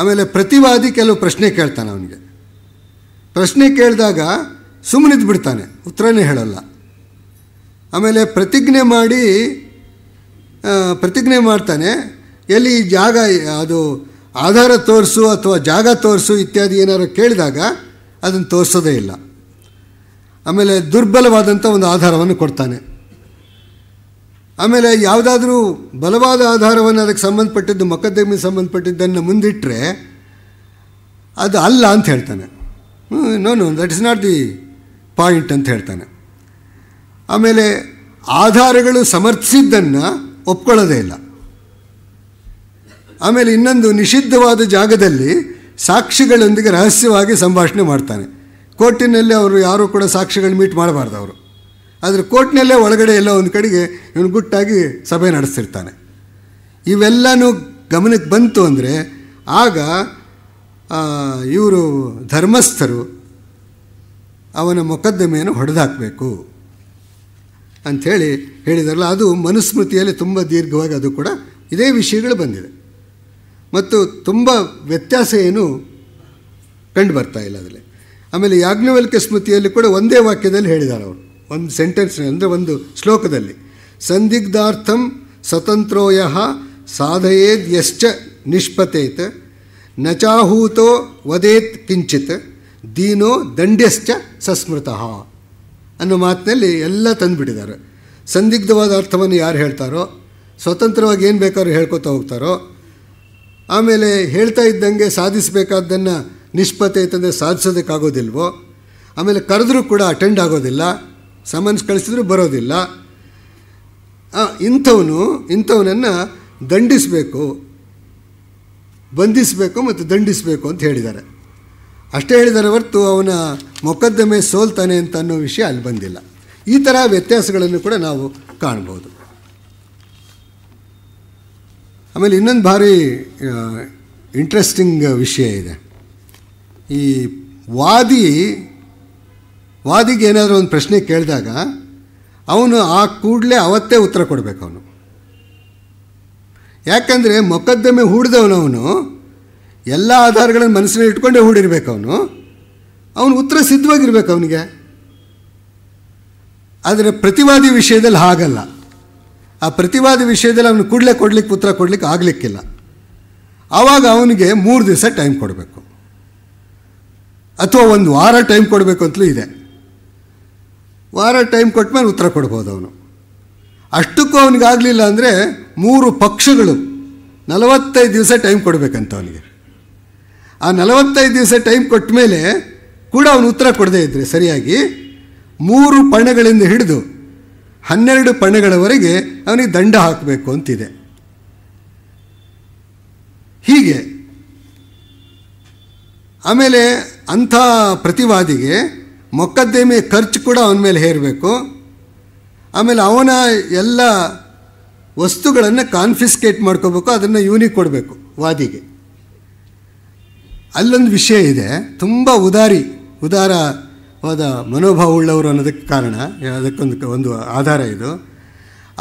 ಆಮೇಲೆ ಪ್ರತಿವಾದಿ ಕೆಲವು ಪ್ರಶ್ನೆ ಕೇಳ್ತಾನೆ ಅವನಿಗೆ ಪ್ರಶ್ನೆ ಕೇಳಿದಾಗ ಸುಮ್ಮನಿದ್ದು ಬಿಡ್ತಾನೆ ಉತ್ತರನೇ ಹೇಳೋಲ್ಲ ಆಮೇಲೆ ಪ್ರತಿಜ್ಞೆ ಮಾಡಿ ಪ್ರತಿಜ್ಞೆ ಮಾಡ್ತಾನೆ ಎಲ್ಲಿ ಜಾಗ ಅದು ಆಧಾರ ತೋರಿಸು ಅಥವಾ ಜಾಗ ತೋರಿಸು ಇತ್ಯಾದಿ ಏನಾದ್ರು ಕೇಳಿದಾಗ ಅದನ್ನು ತೋರಿಸೋದೇ ಇಲ್ಲ ಆಮೇಲೆ ದುರ್ಬಲವಾದಂಥ ಒಂದು ಆಧಾರವನ್ನು ಕೊಡ್ತಾನೆ ಆಮೇಲೆ ಯಾವುದಾದ್ರೂ ಬಲವಾದ ಆಧಾರವನ್ನು ಅದಕ್ಕೆ ಸಂಬಂಧಪಟ್ಟಿದ್ದು ಮೊಕದ್ದಮೆಗೆ ಸಂಬಂಧಪಟ್ಟಿದ್ದನ್ನು ಮುಂದಿಟ್ಟರೆ ಅದು ಅಲ್ಲ ಅಂತ ಹೇಳ್ತಾನೆ no no that is not the point ಅಂತ ಹೇಳ್ತಾನೆ ಆಮೇಲೆ ಆಧಾರಗಳು ಸಮರ್ಥಿಸಿದ್ದನ್ನು ಒಪ್ಕೊಳ್ಳೋದೇ ಇಲ್ಲ ಆಮೇಲೆ ಇನ್ನೊಂದು ನಿಷಿದ್ಧವಾದ ಜಾಗದಲ್ಲಿ ಸಾಕ್ಷಿಗಳೊಂದಿಗೆ ರಹಸ್ಯವಾಗಿ ಸಂಭಾಷಣೆ ಮಾಡ್ತಾನೆ ಕೋರ್ಟಿನಲ್ಲಿ ಅವರು ಯಾರೂ ಕೂಡ ಸಾಕ್ಷಿಗಳು ಮೀಟ್ ಮಾಡಬಾರ್ದು ಅವರು ಆದರೆ ಕೋರ್ಟ್ನಲ್ಲೇ ಒಳಗಡೆ ಎಲ್ಲ ಒಂದು ಕಡೆಗೆ ಇವನು ಗುಟ್ಟಾಗಿ ಸಭೆ ನಡೆಸ್ತಿರ್ತಾನೆ ಇವೆಲ್ಲನೂ ಗಮನಕ್ಕೆ ಬಂತು ಅಂದರೆ ಆಗ ಇವರು ಧರ್ಮಸ್ಥರು ಅವನ ಮೊಕದ್ದಮೆಯನ್ನು ಹೊಡೆದಾಕಬೇಕು ಅಂಥೇಳಿ ಹೇಳಿದಾರಲ್ಲ ಅದು ಮನುಸ್ಮೃತಿಯಲ್ಲಿ ತುಂಬ ದೀರ್ಘವಾಗಿ ಅದು ಕೂಡ ಇದೇ ವಿಷಯಗಳು ಬಂದಿದೆ ಮತ್ತು ತುಂಬ ವ್ಯತ್ಯಾಸ ಏನು ಕಂಡು ಬರ್ತಾ ಇಲ್ಲ ಅದರಲ್ಲಿ ಆಮೇಲೆ ಯಾಜ್ಞವಲ್ಕ್ಯ ಸ್ಮೃತಿಯಲ್ಲಿ ಕೂಡ ಒಂದೇ ವಾಕ್ಯದಲ್ಲಿ ಹೇಳಿದ್ದಾರೆ ಅವರು ಒಂದು ಸೆಂಟೆನ್ಸ್ ಅಂದರೆ ಒಂದು ಶ್ಲೋಕದಲ್ಲಿ ಸಂದಿಗ್ಧಾರ್ಥಂ ಸ್ವತಂತ್ರೋಯ ಸಾಧಯೇದ್ ಯಶ್ಚ ನಿಷ್ಪತೇತ್ ನಚಾಹೂತೋ ವದೇತ್ ಕಿಂಚಿತ್ ದೀನೋ ದಂಡ್ಯಶ್ಚ ಸಸ್ಮೃತಃ ಅನ್ನೋ ಮಾತಿನಲ್ಲಿ ಎಲ್ಲ ತಂದುಬಿಟ್ಟಿದ್ದಾರೆ ಸಂದಿಗ್ಧವಾದ ಅರ್ಥವನ್ನು ಯಾರು ಹೇಳ್ತಾರೋ ಸ್ವತಂತ್ರವಾಗಿ ಏನು ಬೇಕಾದ್ರೂ ಹೇಳ್ಕೊತಾ ಹೋಗ್ತಾರೋ ಆಮೇಲೆ ಹೇಳ್ತಾ ಇದ್ದಂಗೆ ಸಾಧಿಸಬೇಕಾದ್ದನ್ನು ನಿಷ್ಪತೆ ಅಂತಂದರೆ ಸಾಧಿಸೋದಕ್ಕಾಗೋದಿಲ್ವೋ ಆಮೇಲೆ ಕರೆದ್ರೂ ಕೂಡ ಅಟೆಂಡ್ ಆಗೋದಿಲ್ಲ ಸಮನ್ಸ್ ಕಳಿಸಿದ್ರೂ ಬರೋದಿಲ್ಲ ಇಂಥವನು ಇಂಥವನನ್ನು ದಂಡಿಸಬೇಕು ಬಂಧಿಸಬೇಕು ಮತ್ತು ದಂಡಿಸಬೇಕು ಅಂತ ಹೇಳಿದ್ದಾರೆ ಅಷ್ಟೇ ಹೇಳಿದರೆ ಹೊರತು ಅವನ ಮೊಕದ್ದಮೆ ಸೋಲ್ತಾನೆ ಅಂತ ಅನ್ನೋ ವಿಷಯ ಅಲ್ಲಿ ಬಂದಿಲ್ಲ ಈ ಥರ ವ್ಯತ್ಯಾಸಗಳನ್ನು ಕೂಡ ನಾವು ಕಾಣ್ಬೋದು ಆಮೇಲೆ ಇನ್ನೊಂದು ಭಾರಿ ಇಂಟ್ರೆಸ್ಟಿಂಗ್ ವಿಷಯ ಇದೆ ಈ ವಾದಿ ವಾದಿಗೆ ಏನಾದರೂ ಒಂದು ಪ್ರಶ್ನೆ ಕೇಳಿದಾಗ ಅವನು ಆ ಕೂಡಲೇ ಅವತ್ತೇ ಉತ್ತರ ಕೊಡಬೇಕು ಅವನು ಯಾಕಂದರೆ ಮೊಕದ್ದಮೆ ಹೂಡಿದವನವನು ಎಲ್ಲ ಆಧಾರಗಳನ್ನು ಮನಸ್ಸಿನಲ್ಲಿ ಇಟ್ಕೊಂಡೇ ಹೂಡಿರ್ಬೇಕು ಅವನು ಅವನು ಉತ್ತರ ಸಿದ್ಧವಾಗಿರ್ಬೇಕು ಅವನಿಗೆ ಆದರೆ ಪ್ರತಿವಾದಿ ವಿಷಯದಲ್ಲಿ ಹಾಗಲ್ಲ ಆ ಪ್ರತಿವಾದಿ ವಿಷಯದಲ್ಲಿ ಅವನು ಕೂಡಲೇ ಕೊಡಲಿಕ್ಕೆ ಉತ್ತರ ಕೊಡಲಿಕ್ಕೆ ಆಗಲಿಕ್ಕಿಲ್ಲ ಆವಾಗ ಅವನಿಗೆ ಮೂರು ದಿವಸ ಟೈಮ್ ಕೊಡಬೇಕು ಅಥವಾ ಒಂದು ವಾರ ಟೈಮ್ ಕೊಡಬೇಕು ಅಂತಲೂ ಇದೆ ವಾರ ಟೈಮ್ ಕೊಟ್ಟ ಮೇಲೆ ಉತ್ತರ ಕೊಡ್ಬೋದು ಅವನು ಅಷ್ಟಕ್ಕೂ ಅವನಿಗಾಗಲಿಲ್ಲ ಅಂದರೆ ಮೂರು ಪಕ್ಷಗಳು ನಲವತ್ತೈದು ದಿವಸ ಟೈಮ್ ಕೊಡಬೇಕಂತ ಅವನಿಗೆ ಆ ನಲವತ್ತೈದು ದಿವಸ ಟೈಮ್ ಕೊಟ್ಟ ಮೇಲೆ ಕೂಡ ಅವನು ಉತ್ತರ ಕೊಡದೇ ಇದ್ದರೆ ಸರಿಯಾಗಿ ಮೂರು ಪಣಗಳಿಂದ ಹಿಡಿದು ಹನ್ನೆರಡು ಪಣಗಳವರೆಗೆ ಅವನಿಗೆ ದಂಡ ಹಾಕಬೇಕು ಅಂತಿದೆ ಹೀಗೆ ಆಮೇಲೆ ಅಂಥ ಪ್ರತಿವಾದಿಗೆ ಮೊಕದ್ದಮೆ ಖರ್ಚು ಕೂಡ ಅವನ ಮೇಲೆ ಹೇರಬೇಕು ಆಮೇಲೆ ಅವನ ಎಲ್ಲ ವಸ್ತುಗಳನ್ನು ಕಾನ್ಫಿಸ್ಕೇಟ್ ಮಾಡ್ಕೋಬೇಕು ಅದನ್ನು ಯೂನಿಕ್ ಕೊಡಬೇಕು ವಾದಿಗೆ ಅಲ್ಲೊಂದು ವಿಷಯ ಇದೆ ತುಂಬ ಉದಾರಿ ಉದಾರವಾದ ಉಳ್ಳವರು ಅನ್ನೋದಕ್ಕೆ ಕಾರಣ ಅದಕ್ಕೊಂದು ಒಂದು ಆಧಾರ ಇದು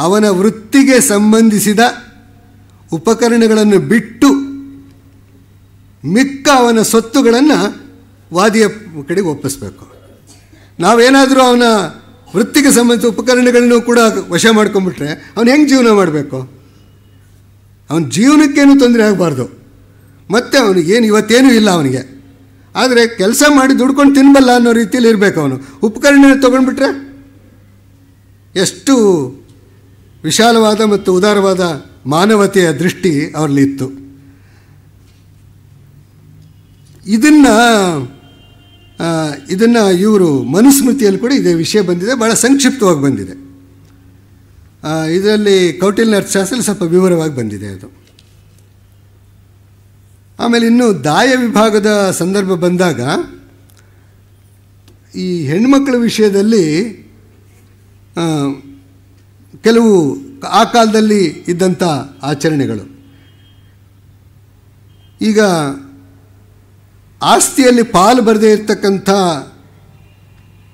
ಅವನ ವೃತ್ತಿಗೆ ಸಂಬಂಧಿಸಿದ ಉಪಕರಣಗಳನ್ನು ಬಿಟ್ಟು ಮಿಕ್ಕ ಅವನ ಸ್ವತ್ತುಗಳನ್ನು ವಾದಿಯ ಕಡೆಗೆ ಒಪ್ಪಿಸ್ಬೇಕು ನಾವೇನಾದರೂ ಅವನ ವೃತ್ತಿಗೆ ಸಂಬಂಧಿಸಿದ ಉಪಕರಣಗಳನ್ನು ಕೂಡ ವಶ ಮಾಡ್ಕೊಂಬಿಟ್ರೆ ಅವನು ಹೆಂಗೆ ಜೀವನ ಮಾಡಬೇಕು ಅವನ ಜೀವನಕ್ಕೇನು ತೊಂದರೆ ಆಗಬಾರ್ದು ಮತ್ತು ಅವನಿಗೆ ಏನು ಇವತ್ತೇನೂ ಇಲ್ಲ ಅವನಿಗೆ ಆದರೆ ಕೆಲಸ ಮಾಡಿ ದುಡ್ಕೊಂಡು ತಿನ್ನಬಲ್ಲ ಅನ್ನೋ ರೀತಿಯಲ್ಲಿ ಇರಬೇಕು ಅವನು ಉಪಕರಣ ತೊಗೊಂಡ್ಬಿಟ್ರೆ ಎಷ್ಟು ವಿಶಾಲವಾದ ಮತ್ತು ಉದಾರವಾದ ಮಾನವತೆಯ ದೃಷ್ಟಿ ಅವರಲ್ಲಿ ಇತ್ತು ಇದನ್ನು ಇದನ್ನು ಇವರು ಮನುಸ್ಮೃತಿಯಲ್ಲಿ ಕೂಡ ಇದೇ ವಿಷಯ ಬಂದಿದೆ ಭಾಳ ಸಂಕ್ಷಿಪ್ತವಾಗಿ ಬಂದಿದೆ ಇದರಲ್ಲಿ ಕೌಟಿಲ್ಯ ಅರ್ಥಶಾಸ್ತ್ರ ಸ್ವಲ್ಪ ವಿವರವಾಗಿ ಬಂದಿದೆ ಅದು ಆಮೇಲೆ ಇನ್ನು ದಾಯ ವಿಭಾಗದ ಸಂದರ್ಭ ಬಂದಾಗ ಈ ಹೆಣ್ಮಕ್ಳ ವಿಷಯದಲ್ಲಿ ಕೆಲವು ಆ ಕಾಲದಲ್ಲಿ ಇದ್ದಂಥ ಆಚರಣೆಗಳು ಈಗ ಆಸ್ತಿಯಲ್ಲಿ ಪಾಲು ಬರದೇ ಇರ್ತಕ್ಕಂಥ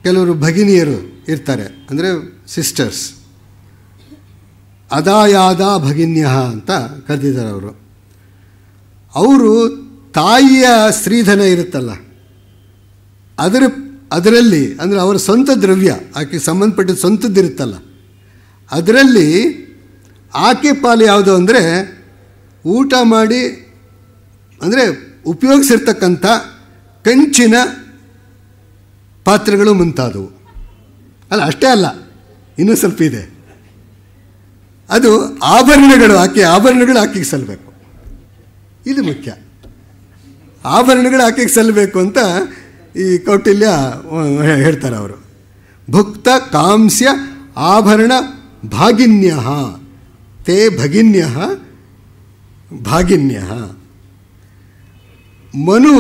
ಕೆಲವರು ಭಗಿನಿಯರು ಇರ್ತಾರೆ ಅಂದರೆ ಸಿಸ್ಟರ್ಸ್ ಅದಾಯಾದ ಭಗಿನ್ಯ ಅಂತ ಕರೆದಿದ್ದಾರೆ ಅವರು ಅವರು ತಾಯಿಯ ಸ್ತ್ರೀಧನ ಇರುತ್ತಲ್ಲ ಅದರ ಅದರಲ್ಲಿ ಅಂದರೆ ಅವರ ಸ್ವಂತ ದ್ರವ್ಯ ಆಕೆ ಸಂಬಂಧಪಟ್ಟ ಸ್ವಂತದ್ದಿರುತ್ತಲ್ಲ ಅದರಲ್ಲಿ ಆಕೆ ಪಾಲು ಯಾವುದು ಅಂದರೆ ಊಟ ಮಾಡಿ ಅಂದರೆ ಉಪಯೋಗಿಸಿರ್ತಕ್ಕಂಥ ಕಂಚಿನ ಪಾತ್ರೆಗಳು ಮುಂತಾದವು ಅಲ್ಲ ಅಷ್ಟೇ ಅಲ್ಲ ಇನ್ನೂ ಸ್ವಲ್ಪ ಇದೆ ಅದು ಆಭರಣಗಳು ಆಕೆ ಆಭರಣಗಳು ಆಕೆಗೆ ಸಲ್ಬೇಕು ಇದು ಮುಖ್ಯ ಆಭರಣಗಳು ಆಕೆಗೆ ಸಲ್ಲಬೇಕು ಅಂತ ಈ ಕೌಟಿಲ್ಯ ಹೇಳ್ತಾರೆ ಅವರು ಭುಕ್ತ ಕಾಂಸ್ಯ ಆಭರಣ ಭಾಗಿನ್ಯ ತೇ ಭಗಿನ್ಯ ಭಾಗಿನ್ಯ ಮನು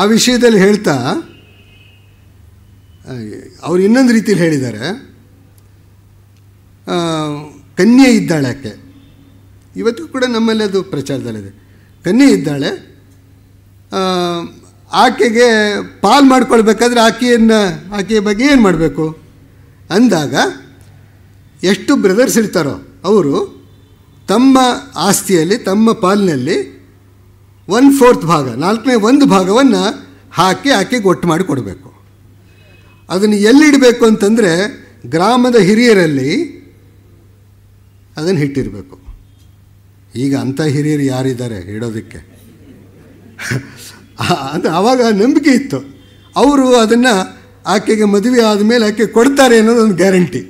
ಆ ವಿಷಯದಲ್ಲಿ ಹೇಳ್ತಾ ಅವ್ರು ಇನ್ನೊಂದು ರೀತಿಯಲ್ಲಿ ಹೇಳಿದ್ದಾರೆ ಕನ್ಯೆ ಇದ್ದಾಳೆ ಆಕೆ ಇವತ್ತಿಗೂ ಕೂಡ ನಮ್ಮಲ್ಲಿ ಅದು ಪ್ರಚಾರದಲ್ಲಿದೆ ಕನ್ನಿ ಇದ್ದಾಳೆ ಆಕೆಗೆ ಪಾಲ್ ಮಾಡ್ಕೊಳ್ಬೇಕಾದ್ರೆ ಆಕೆಯನ್ನು ಆಕೆಯ ಬಗ್ಗೆ ಏನು ಮಾಡಬೇಕು ಅಂದಾಗ ಎಷ್ಟು ಬ್ರದರ್ಸ್ ಇರ್ತಾರೋ ಅವರು ತಮ್ಮ ಆಸ್ತಿಯಲ್ಲಿ ತಮ್ಮ ಪಾಲಿನಲ್ಲಿ ಒನ್ ಫೋರ್ತ್ ಭಾಗ ನಾಲ್ಕನೇ ಒಂದು ಭಾಗವನ್ನು ಹಾಕಿ ಆಕೆಗೆ ಒಟ್ಟು ಮಾಡಿ ಕೊಡಬೇಕು ಅದನ್ನು ಎಲ್ಲಿಡಬೇಕು ಅಂತಂದರೆ ಗ್ರಾಮದ ಹಿರಿಯರಲ್ಲಿ ಅದನ್ನು ಇಟ್ಟಿರಬೇಕು ಈಗ ಅಂಥ ಹಿರಿಯರು ಯಾರಿದ್ದಾರೆ ಇಡೋದಕ್ಕೆ ಅಂದರೆ ಆವಾಗ ನಂಬಿಕೆ ಇತ್ತು ಅವರು ಅದನ್ನು ಆಕೆಗೆ ಮದುವೆ ಆದಮೇಲೆ ಆಕೆ ಕೊಡ್ತಾರೆ ಅನ್ನೋದು ಒಂದು ಗ್ಯಾರಂಟಿ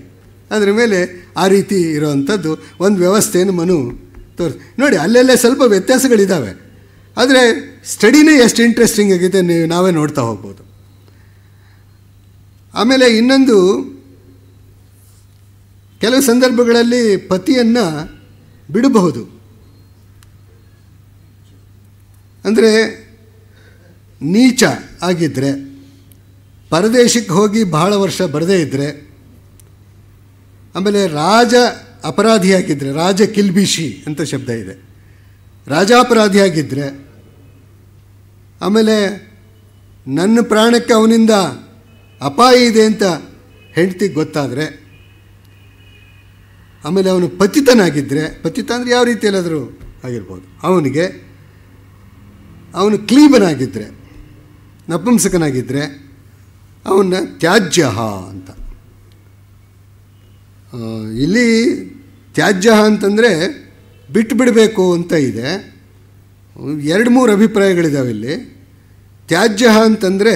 ಅದರ ಮೇಲೆ ಆ ರೀತಿ ಇರೋವಂಥದ್ದು ಒಂದು ವ್ಯವಸ್ಥೆಯನ್ನು ಮನು ತೋರಿಸ್ ನೋಡಿ ಅಲ್ಲೆಲ್ಲೇ ಸ್ವಲ್ಪ ವ್ಯತ್ಯಾಸಗಳಿದ್ದಾವೆ ಆದರೆ ಸ್ಟಡಿನೇ ಎಷ್ಟು ಇಂಟ್ರೆಸ್ಟಿಂಗ್ ಆಗಿದೆ ನೀವು ನಾವೇ ನೋಡ್ತಾ ಹೋಗ್ಬೋದು ಆಮೇಲೆ ಇನ್ನೊಂದು ಕೆಲವು ಸಂದರ್ಭಗಳಲ್ಲಿ ಪತಿಯನ್ನು ಬಿಡಬಹುದು ಅಂದರೆ ನೀಚ ಆಗಿದ್ದರೆ ಪರದೇಶಕ್ಕೆ ಹೋಗಿ ಬಹಳ ವರ್ಷ ಬರದೇ ಇದ್ದರೆ ಆಮೇಲೆ ರಾಜ ಅಪರಾಧಿಯಾಗಿದ್ದರೆ ರಾಜ ಕಿಲ್ಬಿಶಿ ಅಂತ ಶಬ್ದ ಇದೆ ರಾಜಾಪರಾಧಿಯಾಗಿದ್ದರೆ ಆಮೇಲೆ ನನ್ನ ಪ್ರಾಣಕ್ಕೆ ಅವನಿಂದ ಅಪಾಯ ಇದೆ ಅಂತ ಹೆಂಡ್ತಿ ಗೊತ್ತಾದರೆ ಆಮೇಲೆ ಅವನು ಪತಿತನಾಗಿದ್ದರೆ ಪತಿತ ಅಂದರೆ ಯಾವ ರೀತಿಯಲ್ಲಾದರೂ ಆಗಿರ್ಬೋದು ಅವನಿಗೆ ಅವನು ಕ್ಲೀಬನಾಗಿದ್ದರೆ ನಪುಂಸಕನಾಗಿದ್ದರೆ ಅವನ ತ್ಯಾಜ್ಯ ಅಂತ ಇಲ್ಲಿ ತ್ಯಾಜ್ಯ ಅಂತಂದರೆ ಬಿಟ್ಟು ಬಿಡಬೇಕು ಅಂತ ಇದೆ ಎರಡು ಮೂರು ಅಭಿಪ್ರಾಯಗಳಿದ್ದಾವೆ ಇಲ್ಲಿ ತ್ಯಾಜ್ಯ ಅಂತಂದರೆ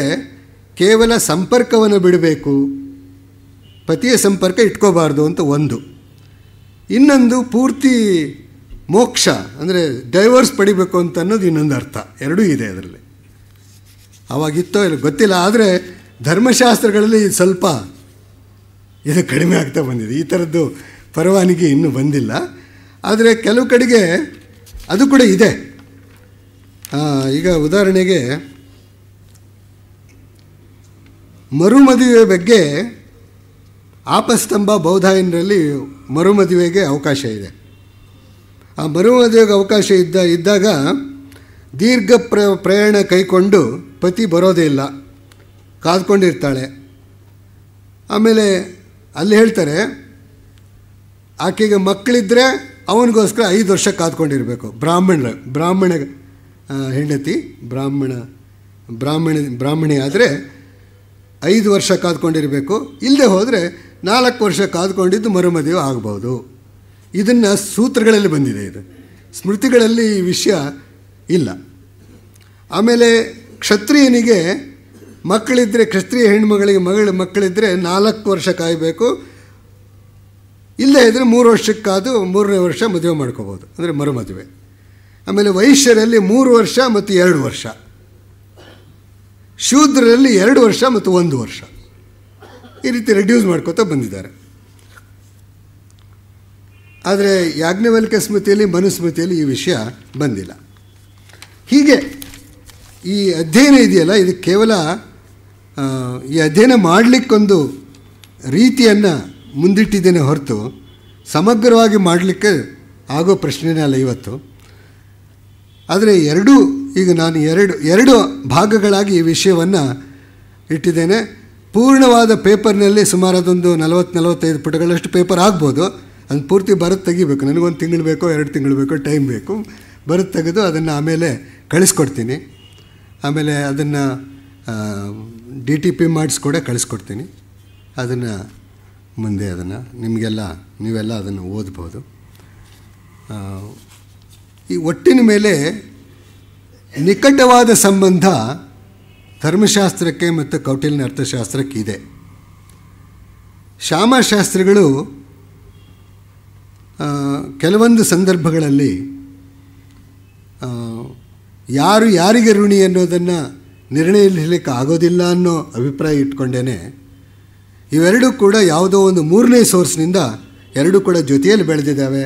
ಕೇವಲ ಸಂಪರ್ಕವನ್ನು ಬಿಡಬೇಕು ಪತಿಯ ಸಂಪರ್ಕ ಇಟ್ಕೋಬಾರ್ದು ಅಂತ ಒಂದು ಇನ್ನೊಂದು ಪೂರ್ತಿ ಮೋಕ್ಷ ಅಂದರೆ ಡೈವರ್ಸ್ ಪಡಿಬೇಕು ಅಂತ ಅನ್ನೋದು ಇನ್ನೊಂದು ಅರ್ಥ ಎರಡೂ ಇದೆ ಅದರಲ್ಲಿ ಅವಾಗಿತ್ತೋ ಇಲ್ಲ ಗೊತ್ತಿಲ್ಲ ಆದರೆ ಧರ್ಮಶಾಸ್ತ್ರಗಳಲ್ಲಿ ಸ್ವಲ್ಪ ಇದು ಕಡಿಮೆ ಆಗ್ತಾ ಬಂದಿದೆ ಈ ಥರದ್ದು ಪರವಾನಗಿ ಇನ್ನೂ ಬಂದಿಲ್ಲ ಆದರೆ ಕೆಲವು ಕಡೆಗೆ ಅದು ಕೂಡ ಇದೆ ಈಗ ಉದಾಹರಣೆಗೆ ಮರುಮದುವೆ ಬಗ್ಗೆ ಆಪಸ್ತಂಭ ಬೌದ್ಧಾಯನರಲ್ಲಿ ಮರುಮದುವೆಗೆ ಅವಕಾಶ ಇದೆ ಆ ಮರುಮದುವೆಗೆ ಅವಕಾಶ ಇದ್ದ ಇದ್ದಾಗ ದೀರ್ಘ ಪ್ರ ಪ್ರಯಾಣ ಕೈಕೊಂಡು ಪತಿ ಬರೋದೇ ಇಲ್ಲ ಕಾದ್ಕೊಂಡಿರ್ತಾಳೆ ಆಮೇಲೆ ಅಲ್ಲಿ ಹೇಳ್ತಾರೆ ಆಕೆಗೆ ಮಕ್ಕಳಿದ್ದರೆ ಅವನಿಗೋಸ್ಕರ ಐದು ವರ್ಷ ಕಾದ್ಕೊಂಡಿರಬೇಕು ಬ್ರಾಹ್ಮಣ ಬ್ರಾಹ್ಮಣ ಹೆಂಡತಿ ಬ್ರಾಹ್ಮಣ ಬ್ರಾಹ್ಮಣ ಬ್ರಾಹ್ಮಣಿ ಆದರೆ ಐದು ವರ್ಷ ಕಾದ್ಕೊಂಡಿರಬೇಕು ಇಲ್ಲದೆ ಹೋದರೆ ನಾಲ್ಕು ವರ್ಷ ಕಾದ್ಕೊಂಡಿದ್ದು ಮರುಮದುವೆ ಆಗ್ಬೋದು ಇದನ್ನು ಸೂತ್ರಗಳಲ್ಲಿ ಬಂದಿದೆ ಇದು ಸ್ಮೃತಿಗಳಲ್ಲಿ ಈ ವಿಷಯ ಇಲ್ಲ ಆಮೇಲೆ ಕ್ಷತ್ರಿಯನಿಗೆ ಮಕ್ಕಳಿದ್ದರೆ ಕ್ಷತ್ರಿಯ ಹೆಣ್ಮಗಳಿಗೆ ಮಗಳ ಮಕ್ಕಳಿದ್ದರೆ ನಾಲ್ಕು ವರ್ಷ ಕಾಯಬೇಕು ಇಲ್ಲೇ ಇದ್ದರೆ ಮೂರು ವರ್ಷಕ್ಕಾದು ಮೂರನೇ ವರ್ಷ ಮದುವೆ ಮಾಡ್ಕೋಬೋದು ಅಂದರೆ ಮರುಮದುವೆ ಆಮೇಲೆ ವೈಶ್ಯರಲ್ಲಿ ಮೂರು ವರ್ಷ ಮತ್ತು ಎರಡು ವರ್ಷ ಶೂದ್ರರಲ್ಲಿ ಎರಡು ವರ್ಷ ಮತ್ತು ಒಂದು ವರ್ಷ ಈ ರೀತಿ ರೆಡ್ಯೂಸ್ ಮಾಡ್ಕೋತಾ ಬಂದಿದ್ದಾರೆ ಆದರೆ ಯಾಜ್ಞವಲ್ಕ ಸ್ಮೃತಿಯಲ್ಲಿ ಮನುಸ್ಮೃತಿಯಲ್ಲಿ ಈ ವಿಷಯ ಬಂದಿಲ್ಲ ಹೀಗೆ ಈ ಅಧ್ಯಯನ ಇದೆಯಲ್ಲ ಇದು ಕೇವಲ ಈ ಅಧ್ಯಯನ ಮಾಡಲಿಕ್ಕೊಂದು ರೀತಿಯನ್ನು ಮುಂದಿಟ್ಟಿದ್ದೇನೆ ಹೊರತು ಸಮಗ್ರವಾಗಿ ಮಾಡಲಿಕ್ಕೆ ಆಗೋ ಪ್ರಶ್ನೆನೇ ಅಲ್ಲ ಇವತ್ತು ಆದರೆ ಎರಡೂ ಈಗ ನಾನು ಎರಡು ಎರಡು ಭಾಗಗಳಾಗಿ ಈ ವಿಷಯವನ್ನು ಇಟ್ಟಿದ್ದೇನೆ ಪೂರ್ಣವಾದ ಪೇಪರ್ನಲ್ಲಿ ಸುಮಾರು ಅದೊಂದು ನಲವತ್ತು ನಲವತ್ತೈದು ಪುಟಗಳಷ್ಟು ಪೇಪರ್ ಆಗ್ಬೋದು ಅದು ಪೂರ್ತಿ ಬರೋದು ತೆಗಿಬೇಕು ನನಗೊಂದು ತಿಂಗಳು ಬೇಕೋ ಎರಡು ತಿಂಗಳು ಬೇಕೋ ಟೈಮ್ ಬೇಕು ಬರೋದು ತೆಗೆದು ಅದನ್ನು ಆಮೇಲೆ ಕಳಿಸ್ಕೊಡ್ತೀನಿ ಆಮೇಲೆ ಅದನ್ನು ಡಿ ಟಿ ಪಿ ಕೂಡ ಕಳಿಸ್ಕೊಡ್ತೀನಿ ಅದನ್ನು ಮುಂದೆ ಅದನ್ನು ನಿಮಗೆಲ್ಲ ನೀವೆಲ್ಲ ಅದನ್ನು ಓದ್ಬೋದು ಈ ಒಟ್ಟಿನ ಮೇಲೆ ನಿಕಟವಾದ ಸಂಬಂಧ ಧರ್ಮಶಾಸ್ತ್ರಕ್ಕೆ ಮತ್ತು ಕೌಟಿಲ್ಯ ಅರ್ಥಶಾಸ್ತ್ರಕ್ಕಿದೆ ಶ್ಯಾಮಶಾಸ್ತ್ರಿಗಳು ಕೆಲವೊಂದು ಸಂದರ್ಭಗಳಲ್ಲಿ ಯಾರು ಯಾರಿಗೆ ಋಣಿ ಅನ್ನೋದನ್ನು ನಿರ್ಣಯಿಸಲಿಕ್ಕೆ ಆಗೋದಿಲ್ಲ ಅನ್ನೋ ಅಭಿಪ್ರಾಯ ಇಟ್ಕೊಂಡೇನೆ ಇವೆರಡೂ ಕೂಡ ಯಾವುದೋ ಒಂದು ಮೂರನೇ ಸೋರ್ಸ್ನಿಂದ ಎರಡೂ ಕೂಡ ಜೊತೆಯಲ್ಲಿ ಬೆಳೆದಿದ್ದಾವೆ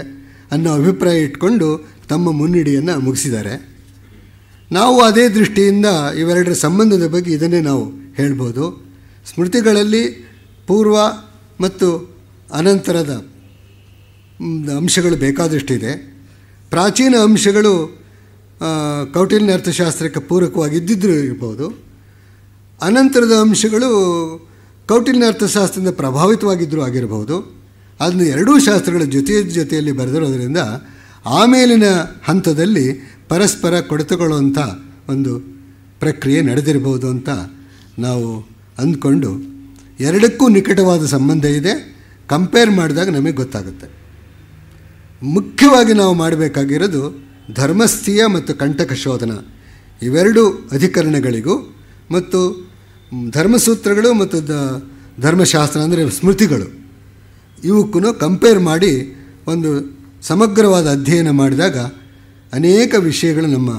ಅನ್ನೋ ಅಭಿಪ್ರಾಯ ಇಟ್ಕೊಂಡು ತಮ್ಮ ಮುನ್ನುಡಿಯನ್ನು ಮುಗಿಸಿದ್ದಾರೆ ನಾವು ಅದೇ ದೃಷ್ಟಿಯಿಂದ ಇವೆರಡರ ಸಂಬಂಧದ ಬಗ್ಗೆ ಇದನ್ನೇ ನಾವು ಹೇಳ್ಬೋದು ಸ್ಮೃತಿಗಳಲ್ಲಿ ಪೂರ್ವ ಮತ್ತು ಅನಂತರದ ಅಂಶಗಳು ಬೇಕಾದಷ್ಟಿದೆ ಪ್ರಾಚೀನ ಅಂಶಗಳು ಕೌಟಿಲ್ಯ ಅರ್ಥಶಾಸ್ತ್ರಕ್ಕೆ ಪೂರಕವಾಗಿ ಇದ್ದಿದ್ದರೂ ಇರ್ಬೋದು ಅನಂತರದ ಅಂಶಗಳು ಕೌಟಿಲ್ಯ ಅರ್ಥಶಾಸ್ತ್ರದಿಂದ ಪ್ರಭಾವಿತವಾಗಿದ್ದರೂ ಆಗಿರಬಹುದು ಅದನ್ನು ಎರಡೂ ಶಾಸ್ತ್ರಗಳ ಜೊತೆ ಜೊತೆಯಲ್ಲಿ ಬರೆದಿರೋದ್ರಿಂದ ಆಮೇಲಿನ ಹಂತದಲ್ಲಿ ಪರಸ್ಪರ ಕೊಡೆತುಕೊಳ್ಳುವಂಥ ಒಂದು ಪ್ರಕ್ರಿಯೆ ನಡೆದಿರಬಹುದು ಅಂತ ನಾವು ಅಂದ್ಕೊಂಡು ಎರಡಕ್ಕೂ ನಿಕಟವಾದ ಸಂಬಂಧ ಇದೆ ಕಂಪೇರ್ ಮಾಡಿದಾಗ ನಮಗೆ ಗೊತ್ತಾಗುತ್ತೆ ಮುಖ್ಯವಾಗಿ ನಾವು ಮಾಡಬೇಕಾಗಿರೋದು ಧರ್ಮಸ್ಥೀಯ ಮತ್ತು ಕಂಟಕ ಶೋಧನ ಇವೆರಡು ಅಧಿಕರಣಗಳಿಗೂ ಮತ್ತು ಧರ್ಮಸೂತ್ರಗಳು ಮತ್ತು ದ ಧರ್ಮಶಾಸ್ತ್ರ ಅಂದರೆ ಸ್ಮೃತಿಗಳು ಇವಕ್ಕೂ ಕಂಪೇರ್ ಮಾಡಿ ಒಂದು ಸಮಗ್ರವಾದ ಅಧ್ಯಯನ ಮಾಡಿದಾಗ ಅನೇಕ ವಿಷಯಗಳು ನಮ್ಮ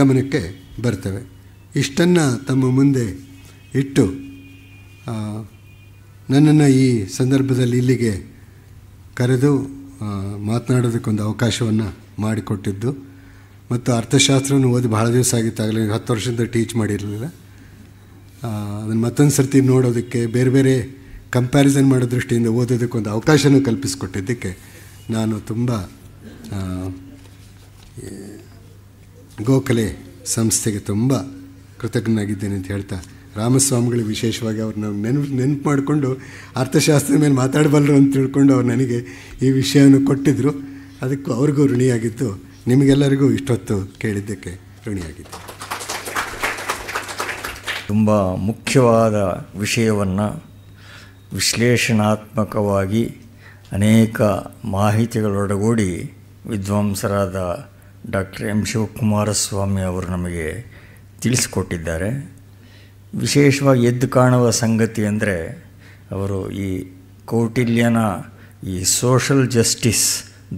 ಗಮನಕ್ಕೆ ಬರ್ತವೆ ಇಷ್ಟನ್ನು ತಮ್ಮ ಮುಂದೆ ಇಟ್ಟು ನನ್ನನ್ನು ಈ ಸಂದರ್ಭದಲ್ಲಿ ಇಲ್ಲಿಗೆ ಕರೆದು ಮಾತನಾಡೋದಕ್ಕೊಂದು ಅವಕಾಶವನ್ನು ಮಾಡಿಕೊಟ್ಟಿದ್ದು ಮತ್ತು ಅರ್ಥಶಾಸ್ತ್ರವನ್ನು ಓದಿ ಭಾಳ ದಿವಸ ಆಗಿತ್ತಾಗಲೇ ಹತ್ತು ವರ್ಷದಿಂದ ಟೀಚ್ ಮಾಡಿರಲಿಲ್ಲ ಅದನ್ನು ಮತ್ತೊಂದು ಸರ್ತಿ ನೋಡೋದಕ್ಕೆ ಬೇರೆ ಬೇರೆ ಕಂಪ್ಯಾರಿಸನ್ ಮಾಡೋ ದೃಷ್ಟಿಯಿಂದ ಓದೋದಕ್ಕೊಂದು ಅವಕಾಶನೂ ಕಲ್ಪಿಸಿಕೊಟ್ಟಿದ್ದಕ್ಕೆ ನಾನು ತುಂಬ ಗೋಖಲೆ ಸಂಸ್ಥೆಗೆ ತುಂಬ ಕೃತಜ್ಞನಾಗಿದ್ದೇನೆ ಅಂತ ಹೇಳ್ತಾ ರಾಮಸ್ವಾಮಿಗಳಿಗೆ ವಿಶೇಷವಾಗಿ ಅವ್ರನ್ನ ನೆನಪು ನೆನಪು ಮಾಡಿಕೊಂಡು ಅರ್ಥಶಾಸ್ತ್ರದ ಮೇಲೆ ಮಾತಾಡಬಲ್ಲರು ಅಂತ ತಿಳ್ಕೊಂಡು ಅವ್ರು ನನಗೆ ಈ ವಿಷಯವನ್ನು ಕೊಟ್ಟಿದ್ದರು ಅದಕ್ಕೂ ಅವ್ರಿಗೂ ಋಣಿಯಾಗಿತ್ತು ನಿಮಗೆಲ್ಲರಿಗೂ ಇಷ್ಟೊತ್ತು ಕೇಳಿದ್ದಕ್ಕೆ ಋಣಿಯಾಗಿತ್ತು ತುಂಬ ಮುಖ್ಯವಾದ ವಿಷಯವನ್ನು ವಿಶ್ಲೇಷಣಾತ್ಮಕವಾಗಿ ಅನೇಕ ಮಾಹಿತಿಗಳೊಡಗೂಡಿ ವಿದ್ವಾಂಸರಾದ ಡಾಕ್ಟರ್ ಎಂ ಶಿವಕುಮಾರಸ್ವಾಮಿ ಅವರು ನಮಗೆ ತಿಳಿಸಿಕೊಟ್ಟಿದ್ದಾರೆ ವಿಶೇಷವಾಗಿ ಎದ್ದು ಕಾಣುವ ಸಂಗತಿ ಅಂದರೆ ಅವರು ಈ ಕೌಟಿಲ್ಯನ ಈ ಸೋಷಲ್ ಜಸ್ಟಿಸ್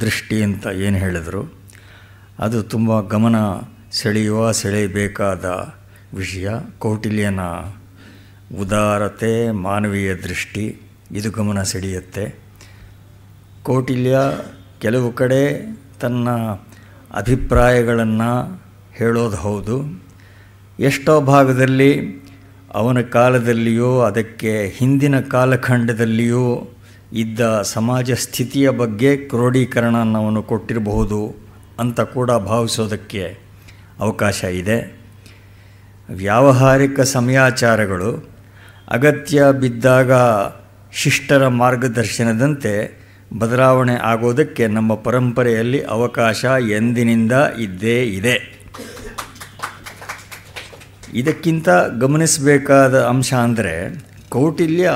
ದೃಷ್ಟಿ ಅಂತ ಏನು ಹೇಳಿದರು ಅದು ತುಂಬ ಗಮನ ಸೆಳೆಯುವ ಸೆಳೆಯಬೇಕಾದ ವಿಷಯ ಕೌಟಿಲ್ಯನ ಉದಾರತೆ ಮಾನವೀಯ ದೃಷ್ಟಿ ಇದು ಗಮನ ಸೆಳೆಯುತ್ತೆ ಕೌಟಿಲ್ಯ ಕೆಲವು ಕಡೆ ತನ್ನ ಅಭಿಪ್ರಾಯಗಳನ್ನು ಹೇಳೋದು ಹೌದು ಎಷ್ಟೋ ಭಾಗದಲ್ಲಿ ಅವನ ಕಾಲದಲ್ಲಿಯೋ ಅದಕ್ಕೆ ಹಿಂದಿನ ಕಾಲಖಂಡದಲ್ಲಿಯೋ ಇದ್ದ ಸಮಾಜ ಸ್ಥಿತಿಯ ಬಗ್ಗೆ ಕ್ರೋಢೀಕರಣ ನಾವು ಕೊಟ್ಟಿರಬಹುದು ಅಂತ ಕೂಡ ಭಾವಿಸೋದಕ್ಕೆ ಅವಕಾಶ ಇದೆ ವ್ಯಾವಹಾರಿಕ ಸಮಯಾಚಾರಗಳು ಅಗತ್ಯ ಬಿದ್ದಾಗ ಶಿಷ್ಟರ ಮಾರ್ಗದರ್ಶನದಂತೆ ಬದಲಾವಣೆ ಆಗೋದಕ್ಕೆ ನಮ್ಮ ಪರಂಪರೆಯಲ್ಲಿ ಅವಕಾಶ ಎಂದಿನಿಂದ ಇದ್ದೇ ಇದೆ ಇದಕ್ಕಿಂತ ಗಮನಿಸಬೇಕಾದ ಅಂಶ ಅಂದರೆ ಕೌಟಿಲ್ಯ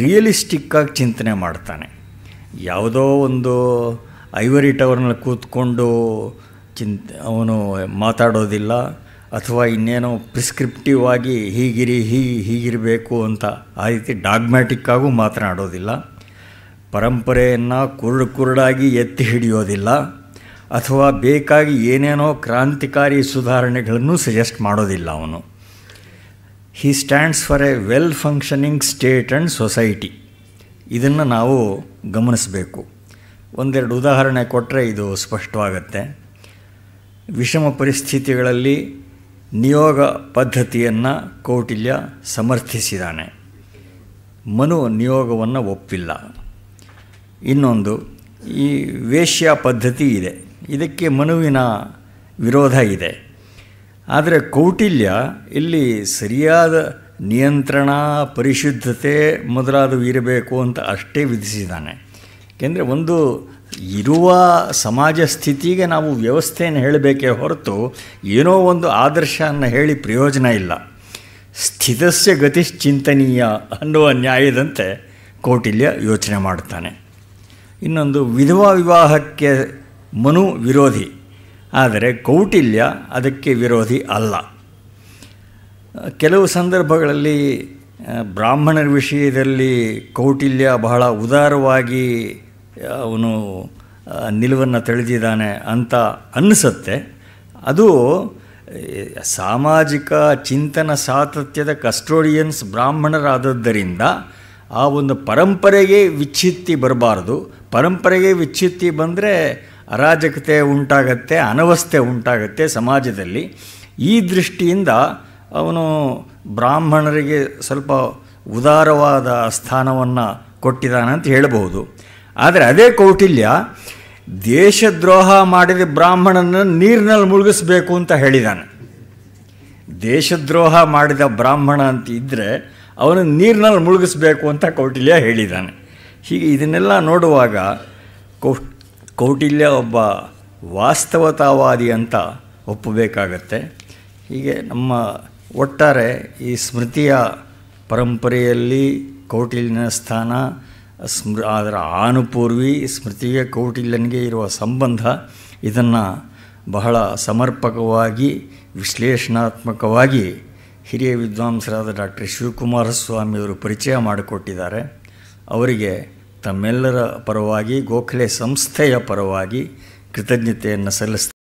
ರಿಯಲಿಸ್ಟಿಕ್ಕಾಗಿ ಚಿಂತನೆ ಮಾಡ್ತಾನೆ ಯಾವುದೋ ಒಂದು ಐವರಿ ಟವರ್ನಲ್ಲಿ ಕೂತ್ಕೊಂಡು ಚಿಂತ ಅವನು ಮಾತಾಡೋದಿಲ್ಲ ಅಥವಾ ಇನ್ನೇನೋ ಪ್ರಿಸ್ಕ್ರಿಪ್ಟಿವ್ ಆಗಿ ಹೀಗಿರಿ ಹೀ ಹೀಗಿರಬೇಕು ಅಂತ ಆ ರೀತಿ ಡಾಗ್ಮ್ಯಾಟಿಕ್ಕಾಗೂ ಮಾತನಾಡೋದಿಲ್ಲ ಪರಂಪರೆಯನ್ನು ಕುರುಡು ಕುರುಡಾಗಿ ಎತ್ತಿ ಹಿಡಿಯೋದಿಲ್ಲ ಅಥವಾ ಬೇಕಾಗಿ ಏನೇನೋ ಕ್ರಾಂತಿಕಾರಿ ಸುಧಾರಣೆಗಳನ್ನು ಸಜೆಸ್ಟ್ ಮಾಡೋದಿಲ್ಲ ಅವನು he stands for a well functioning state and society ಇದನ್ನು ನಾವು ಗಮನಿಸಬೇಕು ಒಂದೆರಡು ಉದಾಹರಣೆ ಕೊಟ್ಟರೆ ಇದು ಸ್ಪಷ್ಟವಾಗತ್ತೆ ವಿಷಮ ಪರಿಸ್ಥಿತಿಗಳಲ್ಲಿ ನಿಯೋಗ ಪದ್ಧತಿಯನ್ನು ಕೌಟಿಲ್ಯ ಸಮರ್ಥಿಸಿದಾನೆ ಮನು ನಿಯೋಗವನ್ನು ಒಪ್ಪಿಲ್ಲ ಇನ್ನೊಂದು ಈ ವೇಶ್ಯ ಪದ್ಧತಿ ಇದೆ ಇದಕ್ಕೆ ಮನುವಿನ ವಿರೋಧ ಇದೆ ಆದರೆ ಕೌಟಿಲ್ಯ ಇಲ್ಲಿ ಸರಿಯಾದ ನಿಯಂತ್ರಣ ಪರಿಶುದ್ಧತೆ ಮೊದಲಾದವು ಇರಬೇಕು ಅಂತ ಅಷ್ಟೇ ವಿಧಿಸಿದ್ದಾನೆ ಏಕೆಂದರೆ ಒಂದು ಇರುವ ಸಮಾಜ ಸ್ಥಿತಿಗೆ ನಾವು ವ್ಯವಸ್ಥೆಯನ್ನು ಹೇಳಬೇಕೇ ಹೊರತು ಏನೋ ಒಂದು ಆದರ್ಶವನ್ನು ಹೇಳಿ ಪ್ರಯೋಜನ ಇಲ್ಲ ಸ್ಥಿತಸ್ಯ ಗತಿಶ್ಚಿಂತನೀಯ ಅನ್ನುವ ನ್ಯಾಯದಂತೆ ಕೌಟಿಲ್ಯ ಯೋಚನೆ ಮಾಡುತ್ತಾನೆ ಇನ್ನೊಂದು ವಿಧವಾ ವಿವಾಹಕ್ಕೆ ಮನು ವಿರೋಧಿ ಆದರೆ ಕೌಟಿಲ್ಯ ಅದಕ್ಕೆ ವಿರೋಧಿ ಅಲ್ಲ ಕೆಲವು ಸಂದರ್ಭಗಳಲ್ಲಿ ಬ್ರಾಹ್ಮಣರ ವಿಷಯದಲ್ಲಿ ಕೌಟಿಲ್ಯ ಬಹಳ ಉದಾರವಾಗಿ ಅವನು ನಿಲುವನ್ನು ತಳೆದಿದ್ದಾನೆ ಅಂತ ಅನ್ನಿಸುತ್ತೆ ಅದು ಸಾಮಾಜಿಕ ಚಿಂತನ ಸಾತತ್ಯದ ಕಸ್ಟೋಡಿಯನ್ಸ್ ಬ್ರಾಹ್ಮಣರಾದದ್ದರಿಂದ ಆ ಒಂದು ಪರಂಪರೆಗೆ ವಿಚ್ಛಿತ್ತಿ ಬರಬಾರ್ದು ಪರಂಪರೆಗೆ ವಿಚ್ಛಿತ್ತಿ ಬಂದರೆ ಅರಾಜಕತೆ ಉಂಟಾಗತ್ತೆ ಅನವಸ್ಥೆ ಉಂಟಾಗತ್ತೆ ಸಮಾಜದಲ್ಲಿ ಈ ದೃಷ್ಟಿಯಿಂದ ಅವನು ಬ್ರಾಹ್ಮಣರಿಗೆ ಸ್ವಲ್ಪ ಉದಾರವಾದ ಸ್ಥಾನವನ್ನು ಕೊಟ್ಟಿದ್ದಾನೆ ಅಂತ ಹೇಳಬಹುದು ಆದರೆ ಅದೇ ಕೌಟಿಲ್ಯ ದೇಶದ್ರೋಹ ಮಾಡಿದ ಬ್ರಾಹ್ಮಣನ ನೀರಿನಲ್ಲಿ ಮುಳುಗಿಸ್ಬೇಕು ಅಂತ ಹೇಳಿದ್ದಾನೆ ದೇಶದ್ರೋಹ ಮಾಡಿದ ಬ್ರಾಹ್ಮಣ ಅಂತ ಇದ್ದರೆ ಅವನು ನೀರಿನಲ್ಲಿ ಮುಳುಗಿಸ್ಬೇಕು ಅಂತ ಕೌಟಿಲ್ಯ ಹೇಳಿದ್ದಾನೆ ಹೀಗೆ ಇದನ್ನೆಲ್ಲ ನೋಡುವಾಗ ಕೌ ಕೌಟಿಲ್ಯ ಒಬ್ಬ ವಾಸ್ತವತಾವಾದಿ ಅಂತ ಒಪ್ಪಬೇಕಾಗತ್ತೆ ಹೀಗೆ ನಮ್ಮ ಒಟ್ಟಾರೆ ಈ ಸ್ಮೃತಿಯ ಪರಂಪರೆಯಲ್ಲಿ ಕೌಟಿಲ್ಯನ ಸ್ಥಾನ ಸ್ಮೃ ಅದರ ಆನುಪೂರ್ವಿ ಸ್ಮೃತಿಗೆ ಕೌಟಿಲ್ಯನಿಗೆ ಇರುವ ಸಂಬಂಧ ಇದನ್ನು ಬಹಳ ಸಮರ್ಪಕವಾಗಿ ವಿಶ್ಲೇಷಣಾತ್ಮಕವಾಗಿ ಹಿರಿಯ ವಿದ್ವಾಂಸರಾದ ಡಾಕ್ಟರ್ ಶಿವಕುಮಾರ ಸ್ವಾಮಿಯವರು ಪರಿಚಯ ಮಾಡಿಕೊಟ್ಟಿದ್ದಾರೆ ಅವರಿಗೆ ತಮ್ಮೆಲ್ಲರ ಪರವಾಗಿ ಗೋಖಲೆ ಸಂಸ್ಥೆಯ ಪರವಾಗಿ ಕೃತಜ್ಞತೆಯನ್ನು ಸಲ್ಲಿಸ್ತಾ